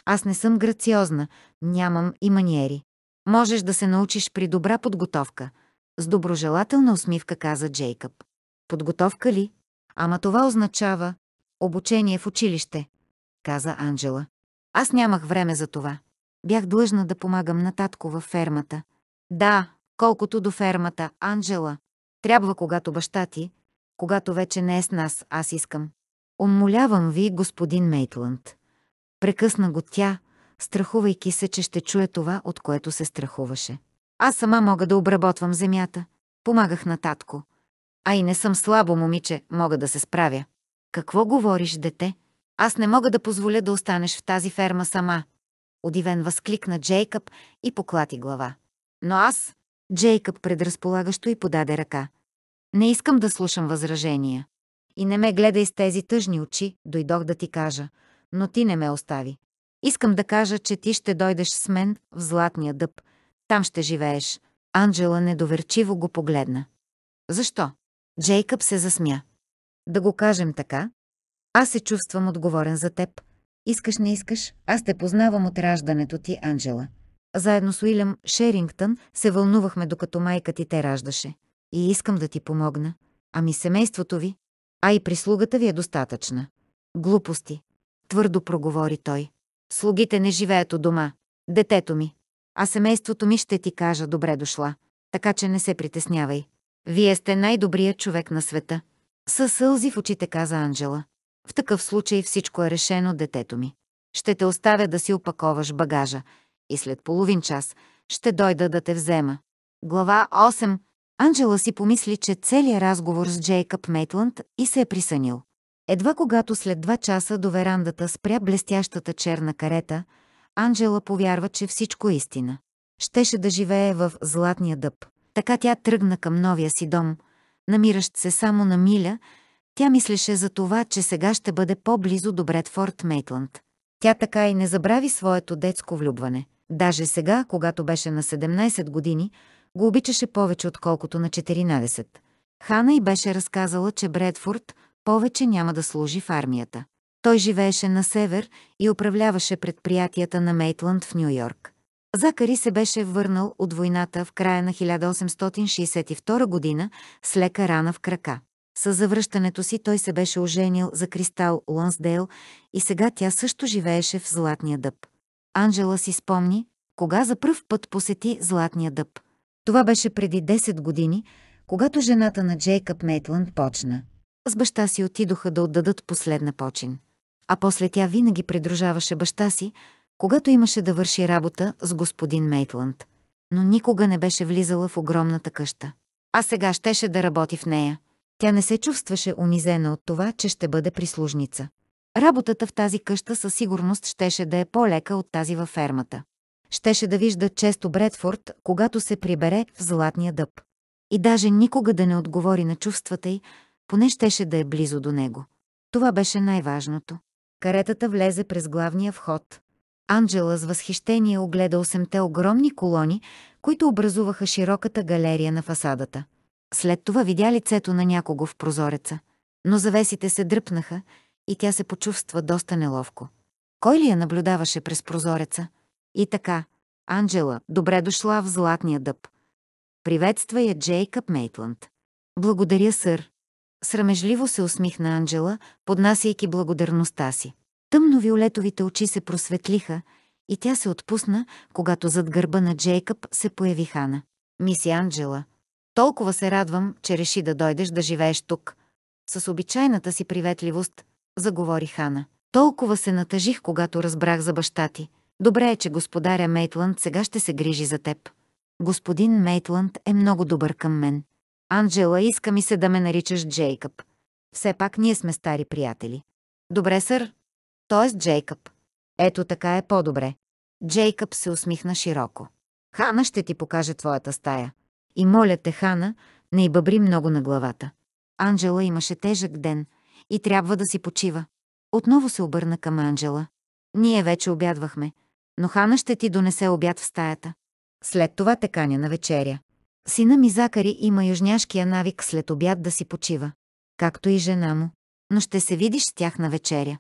Аз не съм грациозна, нямам и маниери. Можеш да се научиш при добра подготовка, с доброжелателна усмивка каза Джейкъб. Подготовка ли? Ама това означава обучение в училище, каза Анджела. Аз нямах време за това. Бях длъжна да помагам на татко във фермата. Да, колкото до фермата, Анджела. Трябва, когато баща ти, когато вече не е с нас, аз искам. Умолявам ви, господин Мейтланд. Прекъсна го тя, страхувайки се, че ще чуе това, от което се страхуваше. Аз сама мога да обработвам земята. Помагах на татко. А и не съм слабо, момиче, мога да се справя. Какво говориш, дете? Аз не мога да позволя да останеш в тази ферма сама. Удивен възкликна Джейкъб и поклати глава. Но аз... Джейкъб предразполагащо и подаде ръка. Не искам да слушам възражения. И не ме гледай с тези тъжни очи, дойдох да ти кажа. Но ти не ме остави. Искам да кажа, че ти ще дойдеш с мен в Златния дъб. Там ще живееш. Анджела недоверчиво го погледна. Защо? Джейкъб се засмя. Да го кажем така. Аз се чувствам отговорен за теб. Искаш, не искаш, аз те познавам от раждането ти, Анджела. Заедно с Уилям Шерингтън се вълнувахме, докато майка ти те раждаше. И искам да ти помогна. Ами семейството ви, а и прислугата ви е достатъчна. Глупости, твърдо проговори той. Слугите не живеят у дома. Детето ми. А семейството ми ще ти кажа добре дошла. Така че не се притеснявай. Вие сте най-добрият човек на света. Със сълзи в очите каза Анджела. В такъв случай всичко е решено, детето ми. Ще те оставя да си опаковаш багажа и след половин час ще дойда да те взема. Глава 8 Анджела си помисли, че целият разговор с Джейкъб Мейтланд и се е присънил. Едва когато след два часа до верандата спря блестящата черна карета, Анджела повярва, че всичко е истина. Щеше да живее в златния дъб. Така тя тръгна към новия си дом, намиращ се само на миля, тя мислеше за това, че сега ще бъде по-близо до Бредфорд Мейтланд. Тя така и не забрави своето детско влюбване. Даже сега, когато беше на 17 години, го обичаше повече отколкото на 14. Хана и беше разказала, че Бредфорд повече няма да служи в армията. Той живееше на север и управляваше предприятията на Мейтланд в Нью Йорк. Закари се беше върнал от войната в края на 1862 година с лека рана в крака. С завръщането си той се беше оженил за Кристал Лансдейл и сега тя също живееше в Златния дъб. Анджела си спомни, кога за пръв път посети Златния дъб. Това беше преди 10 години, когато жената на Джейкъб Мейтланд почна с баща си отидоха да отдадат последна почин. А после тя винаги придружаваше баща си, когато имаше да върши работа с господин Мейтланд. Но никога не беше влизала в огромната къща. А сега щеше да работи в нея. Тя не се чувстваше унизена от това, че ще бъде прислужница. Работата в тази къща със сигурност щеше да е по-лека от тази във фермата. Щеше да вижда често Бредфорд, когато се прибере в златния дъб. И даже никога да не отговори на чувствата й, поне щеше да е близо до него. Това беше най-важното. Каретата влезе през главния вход. Анджела с възхищение огледа осемте огромни колони, които образуваха широката галерия на фасадата. След това видя лицето на някого в прозореца. Но завесите се дръпнаха и тя се почувства доста неловко. Кой ли я наблюдаваше през прозореца? И така, Анджела, добре дошла в златния дъб. Приветства я Джейкъб Мейтланд. Благодаря, сър, Срамежливо се усмихна Анджела, поднасяйки благодарността си. Тъмно-виолетовите очи се просветлиха и тя се отпусна, когато зад гърба на Джейкъб се появи Хана. Миси Анджела, толкова се радвам, че реши да дойдеш да живееш тук. С обичайната си приветливост заговори Хана. Толкова се натъжих, когато разбрах за баща ти. Добре е, че господаря Мейтланд сега ще се грижи за теб. Господин Мейтланд е много добър към мен. Анджела, иска ми се да ме наричаш Джейкъб. Все пак ние сме стари приятели. Добре, сър. Тоест Джейкъб. Ето така е по-добре. Джейкъб се усмихна широко. Хана ще ти покаже твоята стая. И моля те, Хана, не й бъбри много на главата. Анджела имаше тежък ден и трябва да си почива. Отново се обърна към Анджела. Ние вече обядвахме, но Хана ще ти донесе обяд в стаята. След това те каня на вечеря. Сина ми Закари има южняшкия навик след обяд да си почива. Както и жена му. Но ще се видиш с тях на вечеря.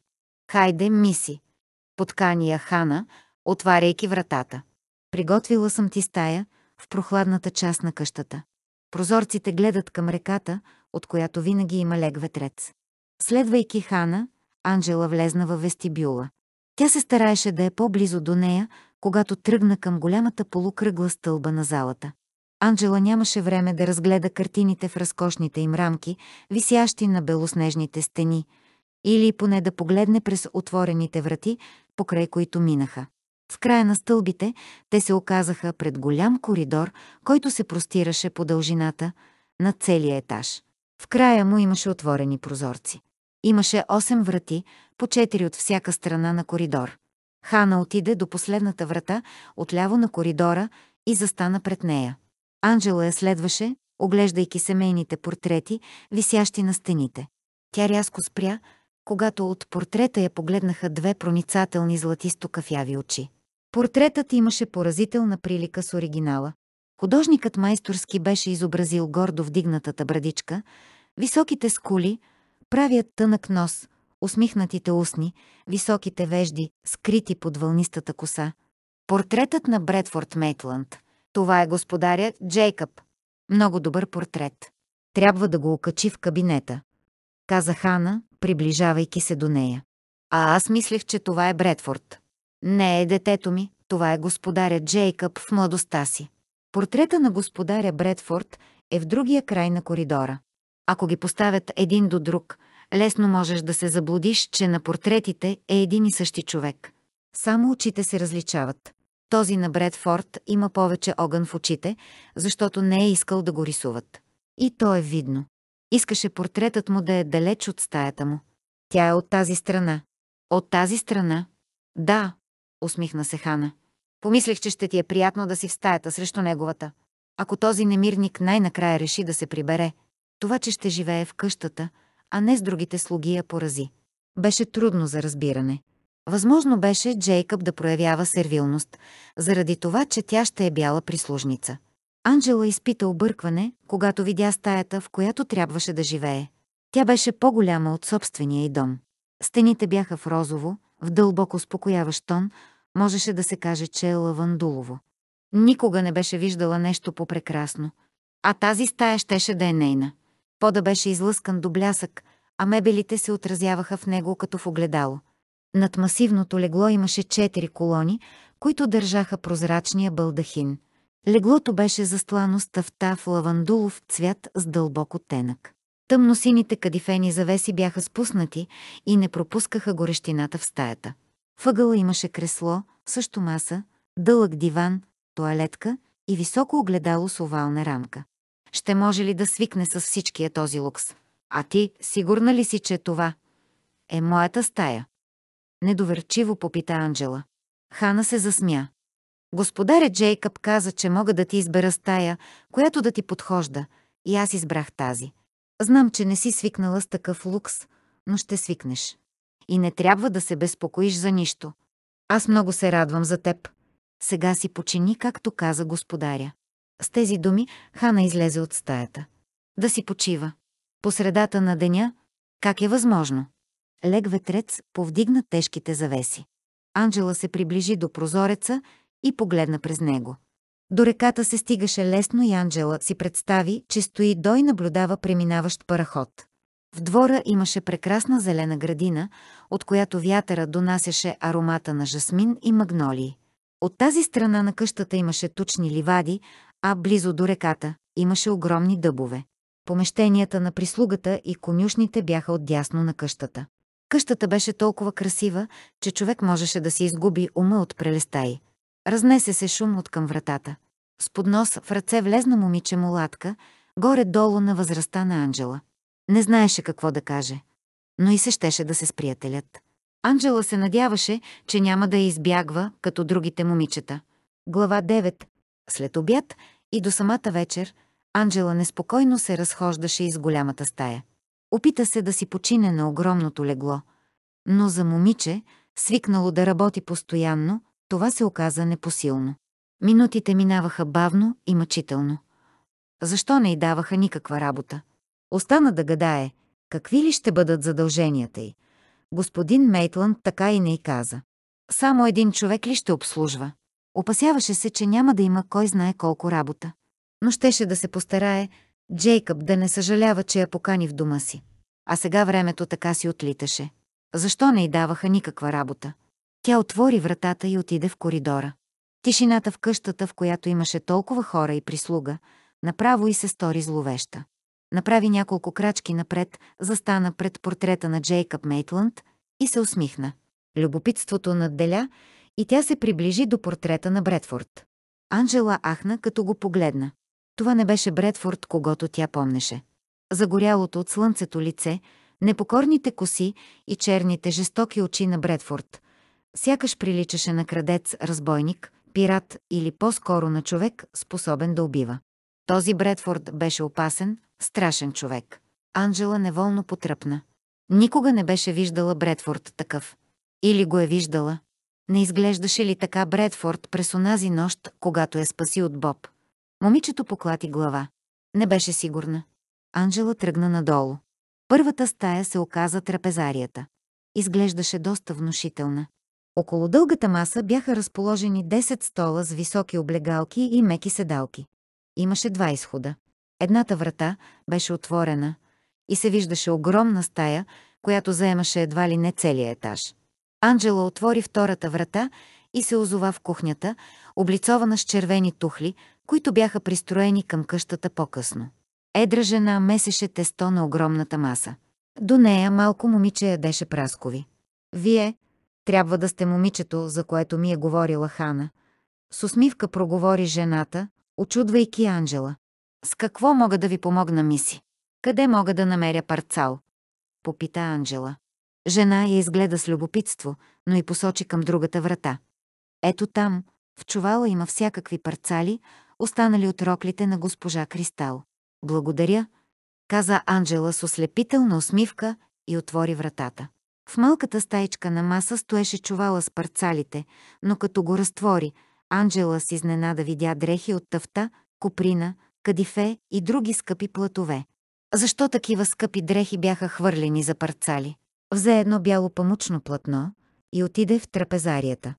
Хайде, миси. Поткания Хана, отваряйки вратата. Приготвила съм ти стая в прохладната част на къщата. Прозорците гледат към реката, от която винаги има лег ветрец. Следвайки Хана, Анджела влезна във вестибюла. Тя се стараеше да е по-близо до нея, когато тръгна към голямата полукръгла стълба на залата. Анджела нямаше време да разгледа картините в разкошните им рамки, висящи на белоснежните стени, или поне да погледне през отворените врати, покрай които минаха. В края на стълбите те се оказаха пред голям коридор, който се простираше по дължината на целия етаж. В края му имаше отворени прозорци. Имаше 8 врати, по 4 от всяка страна на коридор. Хана отиде до последната врата, отляво на коридора, и застана пред нея. Анджела я следваше, оглеждайки семейните портрети, висящи на стените. Тя рязко спря, когато от портрета я погледнаха две проницателни златисто-кафяви очи. Портретът имаше поразителна прилика с оригинала. Художникът майсторски беше изобразил гордо вдигнатата брадичка, високите скули, правият тънък нос, усмихнатите устни, високите вежди, скрити под вълнистата коса. Портретът на Бредфорд Мейтланд – това е господаря Джейкъб. Много добър портрет. Трябва да го окачи в кабинета. Каза Хана, приближавайки се до нея. А аз мислех, че това е Бредфорд. Не е детето ми, това е господаря Джейкъб в младостта си. Портрета на господаря Бредфорд е в другия край на коридора. Ако ги поставят един до друг, лесно можеш да се заблудиш, че на портретите е един и същи човек. Само очите се различават. Този на Бредфорд има повече огън в очите, защото не е искал да го рисуват. И то е видно. Искаше портретът му да е далеч от стаята му. Тя е от тази страна. От тази страна? Да, усмихна се Хана. Помислех, че ще ти е приятно да си в стаята срещу неговата. Ако този немирник най-накрая реши да се прибере, това, че ще живее в къщата, а не с другите слуги я порази. Беше трудно за разбиране. Възможно беше Джейкъб да проявява сервилност, заради това, че тя ще е бяла прислужница. Анджела изпита объркване, когато видя стаята, в която трябваше да живее. Тя беше по-голяма от собствения й дом. Стените бяха в розово, в дълбоко успокояващ тон, можеше да се каже, че е лавандулово. Никога не беше виждала нещо по-прекрасно. А тази стая щеше да е нейна. Пода беше излъскан до блясък, а мебелите се отразяваха в него като в огледало – над масивното легло имаше четири колони, които държаха прозрачния бълдахин. Леглото беше застлано с тъфта в лавандулов цвят с дълбоко тенък. Тъмносините кадифени завеси бяха спуснати и не пропускаха горещината в стаята. Въгъла имаше кресло, също маса, дълъг диван, туалетка и високо огледало с овална рамка. Ще може ли да свикне с всичкия този лукс? А ти, сигурна ли си, че това е моята стая? Недоверчиво попита Анджела. Хана се засмя. Господаря Джейкъб каза, че мога да ти избера стая, която да ти подхожда, и аз избрах тази. Знам, че не си свикнала с такъв лукс, но ще свикнеш. И не трябва да се безпокоиш за нищо. Аз много се радвам за теб. Сега си почини, както каза господаря. С тези думи Хана излезе от стаята. Да си почива. По средата на деня, как е възможно? лег ветрец повдигна тежките завеси. Анджела се приближи до прозореца и погледна през него. До реката се стигаше лесно и Анджела си представи, че стои до и наблюдава преминаващ параход. В двора имаше прекрасна зелена градина, от която вятъра донасяше аромата на жасмин и магнолии. От тази страна на къщата имаше тучни ливади, а близо до реката имаше огромни дъбове. Помещенията на прислугата и конюшните бяха отдясно на къщата. Къщата беше толкова красива, че човек можеше да си изгуби ума от прелеста й. Разнесе се шум от към вратата. С поднос в ръце влезна момиче мулатка, горе-долу на възрастта на Анджела. Не знаеше какво да каже, но и се щеше да се сприятелят. Анджела се надяваше, че няма да я избягва, като другите момичета. Глава 9. След обяд и до самата вечер, Анджела неспокойно се разхождаше из голямата стая. Опита се да си почине на огромното легло, но за момиче, свикнало да работи постоянно, това се оказа непосилно. Минутите минаваха бавно и мъчително. Защо не й даваха никаква работа? Остана да гадае, какви ли ще бъдат задълженията й. Господин Мейтланд така и не й каза. Само един човек ли ще обслужва? Опасяваше се, че няма да има кой знае колко работа. Но щеше да се постарае Джейкъб да не съжалява, че я покани в дома си. А сега времето така си отлиташе. Защо не й даваха никаква работа? Тя отвори вратата и отиде в коридора. Тишината в къщата, в която имаше толкова хора и прислуга, направо и се стори зловеща. Направи няколко крачки напред, застана пред портрета на Джейкъб Мейтланд и се усмихна. Любопитството надделя и тя се приближи до портрета на Бредфорд. Анжела ахна, като го погледна. Това не беше Бредфорд, когато тя помнеше. Загорялото от слънцето лице, непокорните коси и черните жестоки очи на Бредфорд. Сякаш приличаше на крадец, разбойник, пират или по-скоро на човек, способен да убива. Този Бредфорд беше опасен, страшен човек. Анджела неволно потръпна. Никога не беше виждала Бредфорд такъв. Или го е виждала. Не изглеждаше ли така Бредфорд през онази нощ, когато я е спаси от Боб? Момичето поклати глава. Не беше сигурна. Анжела тръгна надолу. Първата стая се оказа трапезарията. Изглеждаше доста внушителна. Около дългата маса бяха разположени 10 стола с високи облегалки и меки седалки. Имаше два изхода. Едната врата беше отворена и се виждаше огромна стая, която заемаше едва ли не целия етаж. Анджела отвори втората врата и се озова в кухнята, облицована с червени тухли, които бяха пристроени към къщата по-късно. Едра жена месеше тесто на огромната маса. До нея малко момиче ядеше праскови. Вие, трябва да сте момичето, за което ми е говорила Хана. С усмивка проговори жената, очудвайки Анджела. С какво мога да ви помогна, миси? Къде мога да намеря парцал? Попита Анджела. Жена я изгледа с любопитство, но и посочи към другата врата. Ето там, в чувала има всякакви парцали, останали от роклите на госпожа Кристал. Благодаря, каза Анджела с ослепителна усмивка и отвори вратата. В малката стаичка на маса стоеше чувала с парцалите, но като го разтвори, Анджела с изненада видя дрехи от тъфта, коприна, кадифе и други скъпи платове. Защо такива скъпи дрехи бяха хвърлени за парцали? Взе едно бяло памучно платно и отиде в трапезарията.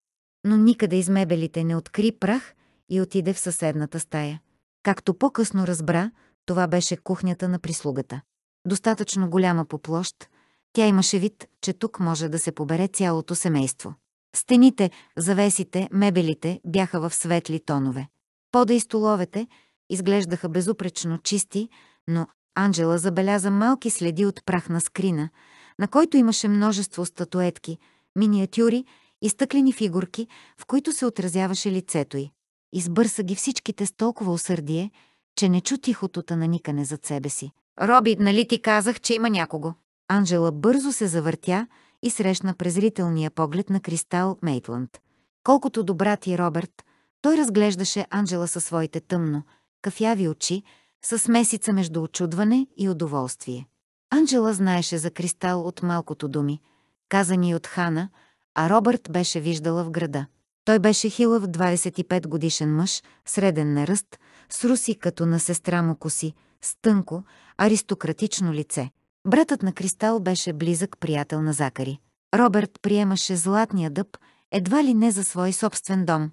Но никъде из мебелите не откри прах и отиде в съседната стая. Както по-късно разбра, това беше кухнята на прислугата. Достатъчно голяма по площ, тя имаше вид, че тук може да се побере цялото семейство. Стените, завесите, мебелите бяха в светли тонове. Пода и столовете изглеждаха безупречно чисти, но Анджела забеляза малки следи от прахна скрина, на който имаше множество статуетки, миниатюри и стъклени фигурки, в които се отразяваше лицето й избърса ги всичките с толкова усърдие, че не чу на наникане зад себе си. «Роби, нали ти казах, че има някого?» Анжела бързо се завъртя и срещна презрителния поглед на Кристал Мейтланд. Колкото добра ти, Робърт, той разглеждаше Анжела със своите тъмно, кафяви очи, с смесица между очудване и удоволствие. Анджела знаеше за Кристал от малкото думи, казани от Хана, а Робърт беше виждала в града. Той беше хилав 25 годишен мъж, среден на ръст, с руси като на сестра му коси, с тънко, аристократично лице. Братът на Кристал беше близък приятел на Закари. Робърт приемаше златния дъб, едва ли не за свой собствен дом.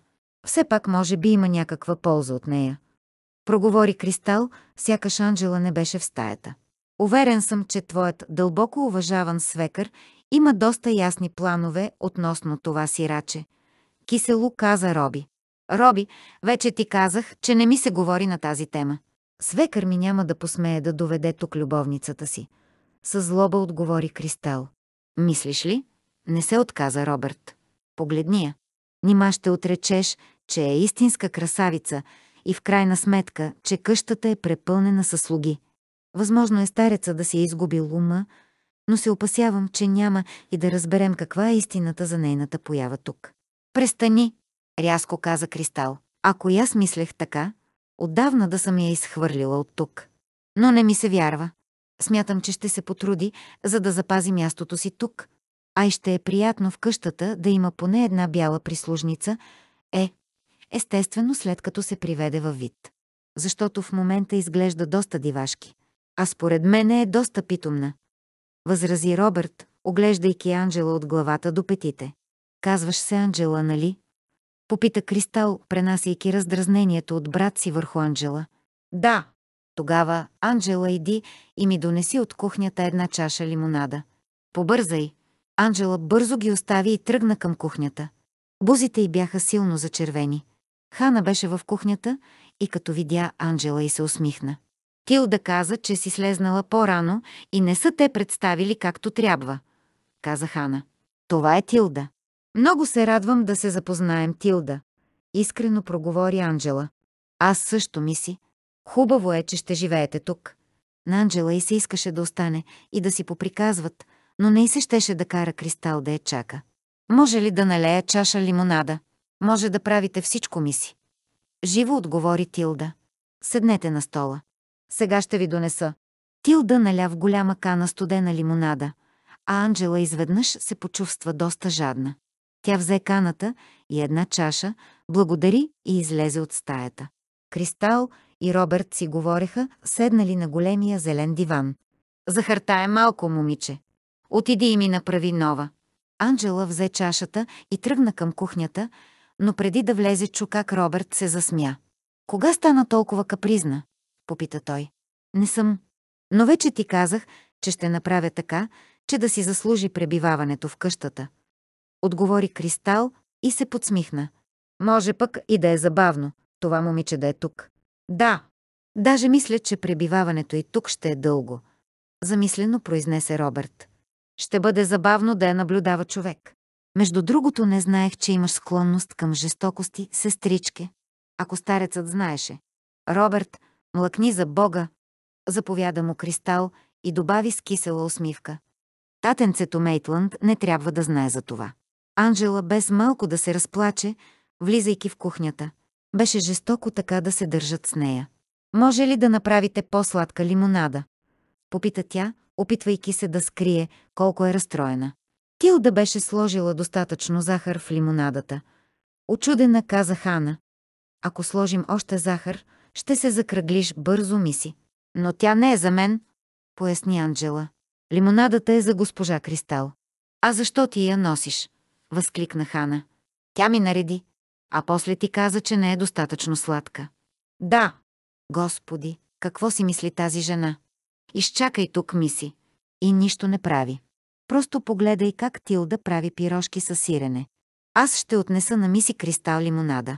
Все пак може би има някаква полза от нея. Проговори Кристал, сякаш Анджела не беше в стаята. Уверен съм, че твоят дълбоко уважаван свекър има доста ясни планове относно това сираче – Кисело каза Роби. Роби, вече ти казах, че не ми се говори на тази тема. Свекър ми няма да посмее да доведе тук любовницата си. С злоба отговори Кристал. Мислиш ли? Не се отказа Робърт. Погледни я. Нима ще отречеш, че е истинска красавица и в крайна сметка, че къщата е препълнена със слуги. Възможно е стареца да си е изгубил ума, но се опасявам, че няма и да разберем каква е истината за нейната поява тук. Престани, рязко каза Кристал. Ако и аз мислех така, отдавна да съм я изхвърлила от тук. Но не ми се вярва. Смятам, че ще се потруди, за да запази мястото си тук, а и ще е приятно в къщата да има поне една бяла прислужница, е, естествено след като се приведе във вид. Защото в момента изглежда доста дивашки. А според мене е доста питомна. Възрази Робърт, оглеждайки Анджела от главата до петите. Казваш се Анджела, нали? Попита Кристал, пренасяйки раздразнението от брат си върху Анджела. Да. Тогава, Анджела, иди и ми донеси от кухнята една чаша лимонада. Побързай. Анджела бързо ги остави и тръгна към кухнята. Бузите й бяха силно зачервени. Хана беше в кухнята и като видя Анджела и се усмихна. Тилда каза, че си слезнала по-рано и не са те представили както трябва, каза Хана. Това е Тилда. Много се радвам да се запознаем, Тилда. Искрено проговори Анджела. Аз също, миси. Хубаво е, че ще живеете тук. На Анджела и се искаше да остане и да си поприказват, но не и се щеше да кара Кристал да я чака. Може ли да налея чаша лимонада? Може да правите всичко, миси. Живо отговори Тилда. Седнете на стола. Сега ще ви донеса. Тилда наля в голяма кана студена лимонада, а Анджела изведнъж се почувства доста жадна. Тя взе каната и една чаша, благодари и излезе от стаята. Кристал и Робърт си говореха, седнали на големия зелен диван. Захарта е малко, момиче. Отиди и ми направи нова. Анджела взе чашата и тръгна към кухнята, но преди да влезе чу как Робърт се засмя. «Кога стана толкова капризна?» – попита той. «Не съм. Но вече ти казах, че ще направя така, че да си заслужи пребиваването в къщата», отговори Кристал и се подсмихна. Може пък и да е забавно, това момиче да е тук. Да. Даже мисля, че пребиваването и тук ще е дълго. Замислено произнесе Робърт. Ще бъде забавно да я наблюдава човек. Между другото, не знаех, че имаш склонност към жестокости, сестричке. Ако старецът знаеше. Робърт, млъкни за Бога, заповяда му Кристал и добави с кисела усмивка. Татенцето Мейтланд не трябва да знае за това. Анжела без малко да се разплаче, влизайки в кухнята. Беше жестоко така да се държат с нея. Може ли да направите по-сладка лимонада? Попита тя, опитвайки се да скрие колко е разстроена. Тилда беше сложила достатъчно захар в лимонадата. Очудена каза Хана. Ако сложим още захар, ще се закръглиш бързо, миси. Но тя не е за мен, поясни Анджела. Лимонадата е за госпожа Кристал. А защо ти я носиш? възкликна Хана. Тя ми нареди, а после ти каза, че не е достатъчно сладка. Да. Господи, какво си мисли тази жена? Изчакай тук, миси. И нищо не прави. Просто погледай как Тилда прави пирожки с сирене. Аз ще отнеса на миси кристал лимонада.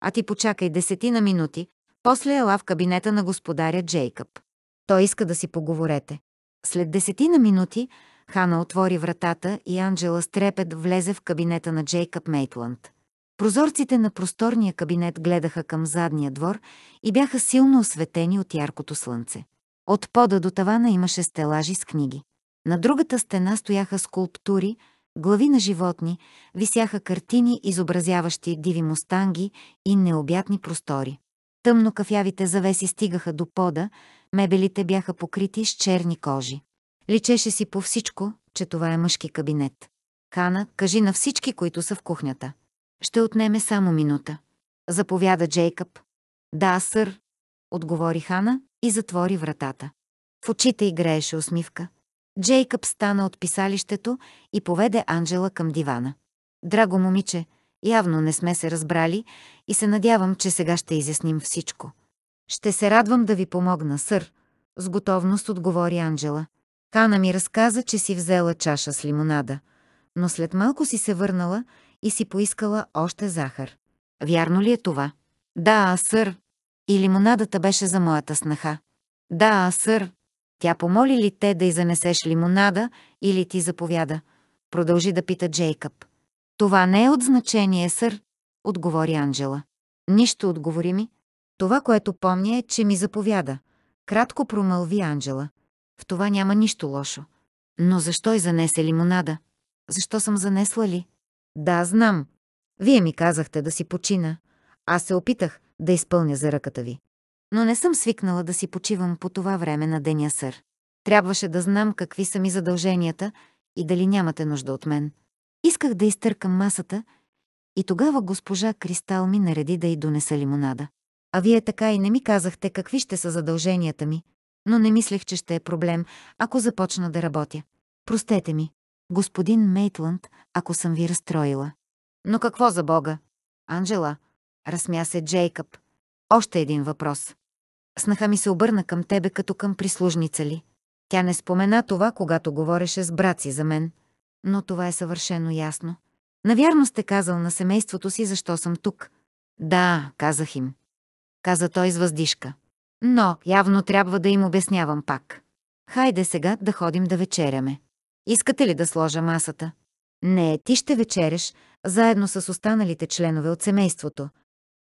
А ти почакай десетина минути, после ела в кабинета на господаря Джейкъб. Той иска да си поговорете. След десетина минути Хана отвори вратата и Анджела с трепет влезе в кабинета на Джейкъб Мейтланд. Прозорците на просторния кабинет гледаха към задния двор и бяха силно осветени от яркото слънце. От пода до тавана имаше стелажи с книги. На другата стена стояха скулптури, глави на животни, висяха картини, изобразяващи диви мустанги и необятни простори. Тъмно кафявите завеси стигаха до пода, мебелите бяха покрити с черни кожи. Личеше си по всичко, че това е мъжки кабинет. Хана, кажи на всички, които са в кухнята. Ще отнеме само минута. Заповяда Джейкъб. Да, сър, отговори Хана и затвори вратата. В очите й грееше усмивка. Джейкъб стана от писалището и поведе Анджела към дивана. Драго момиче, явно не сме се разбрали и се надявам, че сега ще изясним всичко. Ще се радвам да ви помогна, сър, с готовност отговори Анджела. Кана ми разказа, че си взела чаша с лимонада, но след малко си се върнала и си поискала още захар. Вярно ли е това? Да, сър. И лимонадата беше за моята снаха. Да, сър. Тя помоли ли те да й занесеш лимонада или ти заповяда? Продължи да пита Джейкъб. Това не е от значение, сър, отговори Анджела. Нищо отговори ми. Това, което помня е, че ми заповяда. Кратко промълви Анджела. В това няма нищо лошо. Но защо и занесе лимонада? Защо съм занесла ли? Да, знам. Вие ми казахте да си почина. Аз се опитах да изпълня за ръката ви. Но не съм свикнала да си почивам по това време на деня, сър. Трябваше да знам какви са ми задълженията и дали нямате нужда от мен. Исках да изтъркам масата и тогава госпожа Кристал ми нареди да й донеса лимонада. А вие така и не ми казахте какви ще са задълженията ми, но не мислех, че ще е проблем, ако започна да работя. Простете ми, господин Мейтланд, ако съм ви разстроила. Но какво за Бога? Анджела, разсмя се Джейкъб. Още един въпрос. Снаха ми се обърна към тебе като към прислужница ли. Тя не спомена това, когато говореше с брат си за мен. Но това е съвършено ясно. Навярно сте казал на семейството си защо съм тук. Да, казах им. Каза той с въздишка. Но явно трябва да им обяснявам пак. Хайде сега да ходим да вечеряме. Искате ли да сложа масата? Не, ти ще вечереш, заедно с останалите членове от семейството.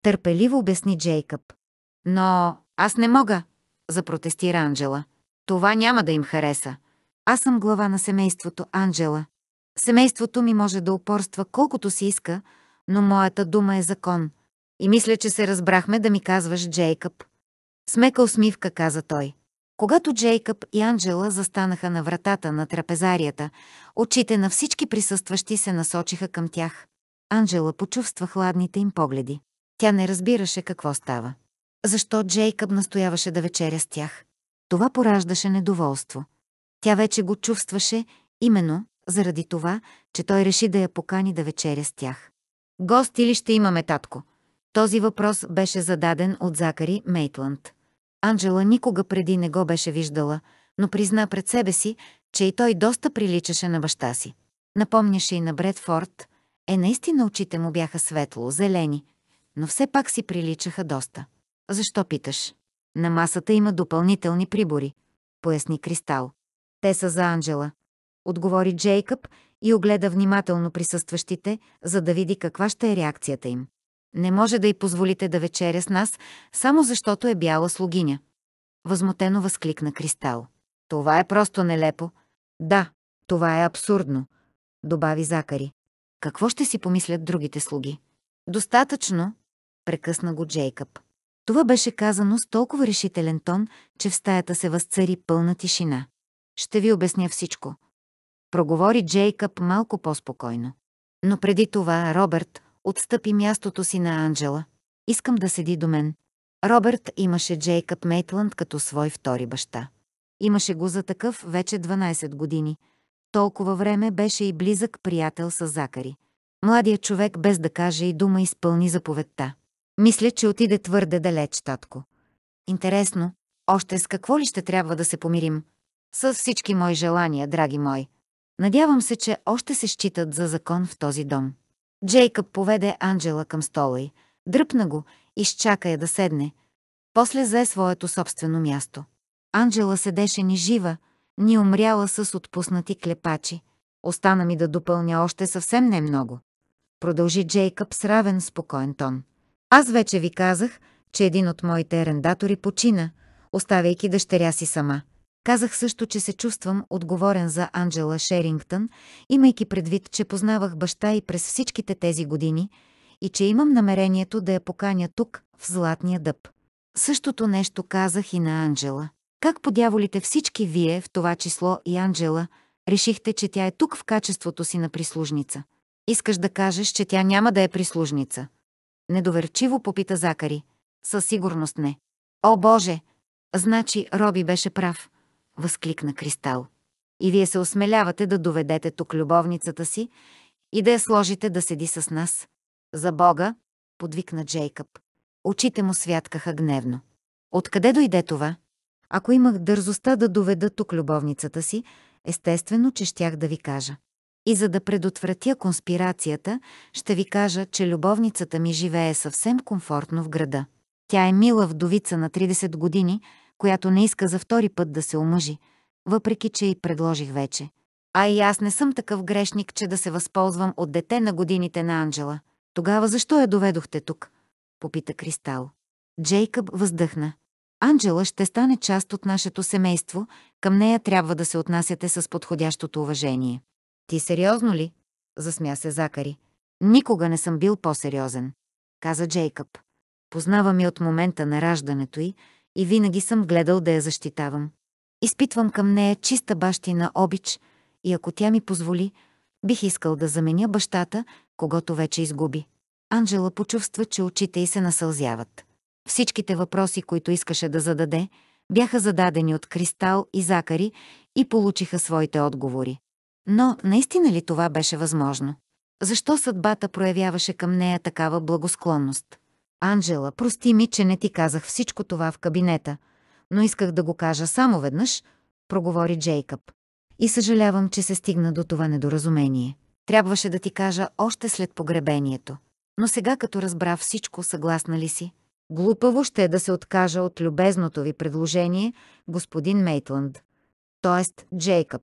Търпеливо обясни Джейкъб. Но аз не мога, запротестира Анджела. Това няма да им хареса. Аз съм глава на семейството, Анджела. Семейството ми може да упорства колкото си иска, но моята дума е закон. И мисля, че се разбрахме да ми казваш Джейкъб. Смека усмивка каза той. Когато Джейкъб и Анджела застанаха на вратата на трапезарията, очите на всички присъстващи се насочиха към тях. Анджела почувства хладните им погледи. Тя не разбираше какво става. Защо Джейкъб настояваше да вечеря с тях? Това пораждаше недоволство. Тя вече го чувстваше именно заради това, че той реши да я покани да вечеря с тях. Гости ли ще имаме, татко? Този въпрос беше зададен от Закари Мейтланд. Анджела никога преди не го беше виждала, но призна пред себе си, че и той доста приличаше на баща си. Напомняше и на Бредфорд. Е, наистина очите му бяха светло, зелени, но все пак си приличаха доста. Защо питаш? На масата има допълнителни прибори, поясни Кристал. Те са за Анджела. Отговори Джейкъб и огледа внимателно присъстващите, за да види каква ще е реакцията им. Не може да й позволите да вечеря с нас, само защото е бяла слугиня. Възмутено възкликна Кристал. Това е просто нелепо. Да, това е абсурдно, добави Закари. Какво ще си помислят другите слуги? Достатъчно, прекъсна го Джейкъб. Това беше казано с толкова решителен тон, че в стаята се възцари пълна тишина. Ще ви обясня всичко. Проговори Джейкъб малко по-спокойно. Но преди това Робърт, отстъпи мястото си на Анджела. Искам да седи до мен. Робърт имаше Джейкъб Мейтланд като свой втори баща. Имаше го за такъв вече 12 години. Толкова време беше и близък приятел с Закари. Младият човек без да каже и дума изпълни заповедта. Мисля, че отиде твърде далеч, татко. Интересно, още с какво ли ще трябва да се помирим? С всички мои желания, драги мои. Надявам се, че още се считат за закон в този дом. Джейкъб поведе Анджела към стола й, дръпна го, и изчака я да седне. После зае своето собствено място. Анджела седеше ни жива, ни умряла с отпуснати клепачи. Остана ми да допълня още съвсем не много. Продължи Джейкъб с равен спокоен тон. Аз вече ви казах, че един от моите арендатори почина, оставяйки дъщеря си сама. Казах също, че се чувствам отговорен за Анджела Шерингтън, имайки предвид, че познавах баща и през всичките тези години и че имам намерението да я поканя тук, в Златния дъб. Същото нещо казах и на Анджела. Как подяволите всички вие, в това число и Анджела, решихте, че тя е тук в качеството си на прислужница? Искаш да кажеш, че тя няма да е прислужница? Недоверчиво попита Закари. Със сигурност не. О, Боже! Значи Роби беше прав възкликна Кристал. И вие се осмелявате да доведете тук любовницата си и да я сложите да седи с нас. За Бога, подвикна Джейкъб. Очите му святкаха гневно. Откъде дойде това? Ако имах дързостта да доведа тук любовницата си, естествено, че щях да ви кажа. И за да предотвратя конспирацията, ще ви кажа, че любовницата ми живее съвсем комфортно в града. Тя е мила вдовица на 30 години, която не иска за втори път да се омъжи, въпреки че й предложих вече. А и аз не съм такъв грешник, че да се възползвам от дете на годините на Анджела. Тогава защо я доведохте тук? Попита Кристал. Джейкъб въздъхна. Анджела ще стане част от нашето семейство, към нея трябва да се отнасяте с подходящото уважение. Ти сериозно ли? Засмя се Закари. Никога не съм бил по-сериозен, каза Джейкъб. Познавам я от момента на раждането й, и винаги съм гледал да я защитавам. Изпитвам към нея чиста бащина обич и ако тя ми позволи, бих искал да заменя бащата, когато вече изгуби. Анджела почувства, че очите й се насълзяват. Всичките въпроси, които искаше да зададе, бяха зададени от Кристал и Закари и получиха своите отговори. Но наистина ли това беше възможно? Защо съдбата проявяваше към нея такава благосклонност? Анжела, прости ми, че не ти казах всичко това в кабинета, но исках да го кажа само веднъж, проговори Джейкъб. И съжалявам, че се стигна до това недоразумение. Трябваше да ти кажа още след погребението. Но сега, като разбра всичко, съгласна ли си? Глупаво ще е да се откажа от любезното ви предложение, господин Мейтланд. Тоест, Джейкъб.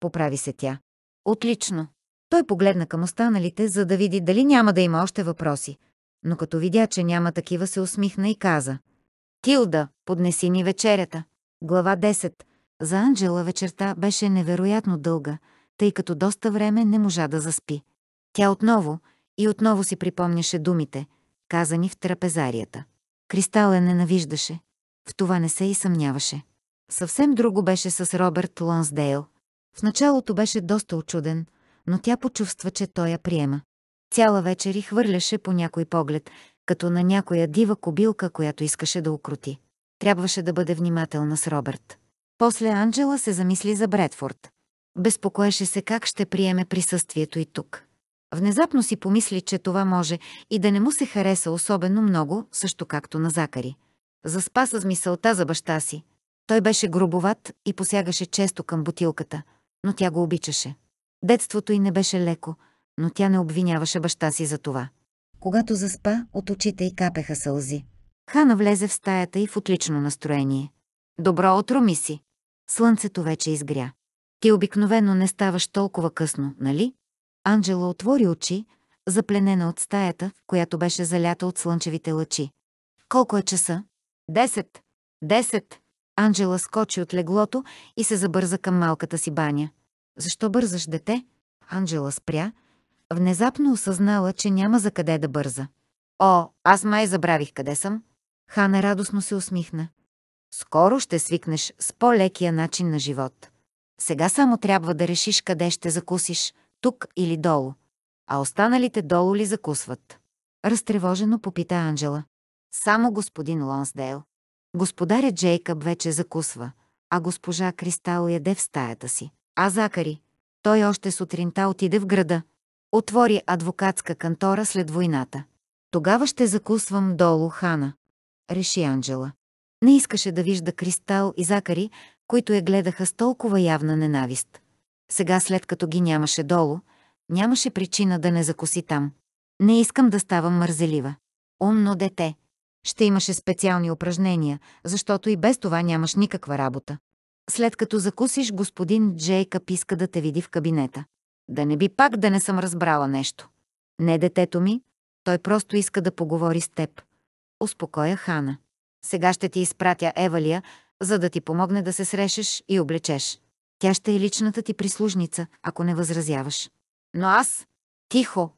Поправи се тя. Отлично. Той погледна към останалите, за да види дали няма да има още въпроси но като видя, че няма такива, се усмихна и каза. Тилда, поднеси ни вечерята. Глава 10. За Анджела вечерта беше невероятно дълга, тъй като доста време не можа да заспи. Тя отново и отново си припомняше думите, казани в трапезарията. Кристал я ненавиждаше. В това не се и съмняваше. Съвсем друго беше с Робърт Лонсдейл. В началото беше доста очуден, но тя почувства, че той я приема. Цяла вечер и хвърляше по някой поглед, като на някоя дива кобилка, която искаше да укрути. Трябваше да бъде внимателна с Робърт. После Анджела се замисли за Бредфорд. Безпокоеше се как ще приеме присъствието и тук. Внезапно си помисли, че това може и да не му се хареса особено много, също както на Закари. Заспа с мисълта за баща си. Той беше грубоват и посягаше често към бутилката, но тя го обичаше. Детството й не беше леко – но тя не обвиняваше баща си за това. Когато заспа, от очите й капеха сълзи. Хана влезе в стаята и в отлично настроение. Добро утро, миси! Слънцето вече изгря. Ти обикновено не ставаш толкова късно, нали? Анджела отвори очи, запленена от стаята, която беше залята от слънчевите лъчи. Колко е часа? Десет! Десет! Анджела скочи от леглото и се забърза към малката си баня. Защо бързаш, дете? Анджела спря, внезапно осъзнала, че няма за къде да бърза. О, аз май забравих къде съм. Хана радостно се усмихна. Скоро ще свикнеш с по-лекия начин на живот. Сега само трябва да решиш къде ще закусиш, тук или долу. А останалите долу ли закусват? Разтревожено попита Анджела. Само господин Лонсдейл. Господаря Джейкъб вече закусва, а госпожа Кристал яде в стаята си. А Закари? Той още сутринта отиде в града, Отвори адвокатска кантора след войната. Тогава ще закусвам долу Хана, реши Анджела. Не искаше да вижда Кристал и Закари, които я гледаха с толкова явна ненавист. Сега след като ги нямаше долу, нямаше причина да не закуси там. Не искам да ставам мързелива. Умно дете. Ще имаше специални упражнения, защото и без това нямаш никаква работа. След като закусиш, господин Джейкъп иска да те види в кабинета. Да не би пак да не съм разбрала нещо. Не детето ми, той просто иска да поговори с теб. Успокоя Хана. Сега ще ти изпратя Евалия, за да ти помогне да се срещеш и облечеш. Тя ще е личната ти прислужница, ако не възразяваш. Но аз... Тихо!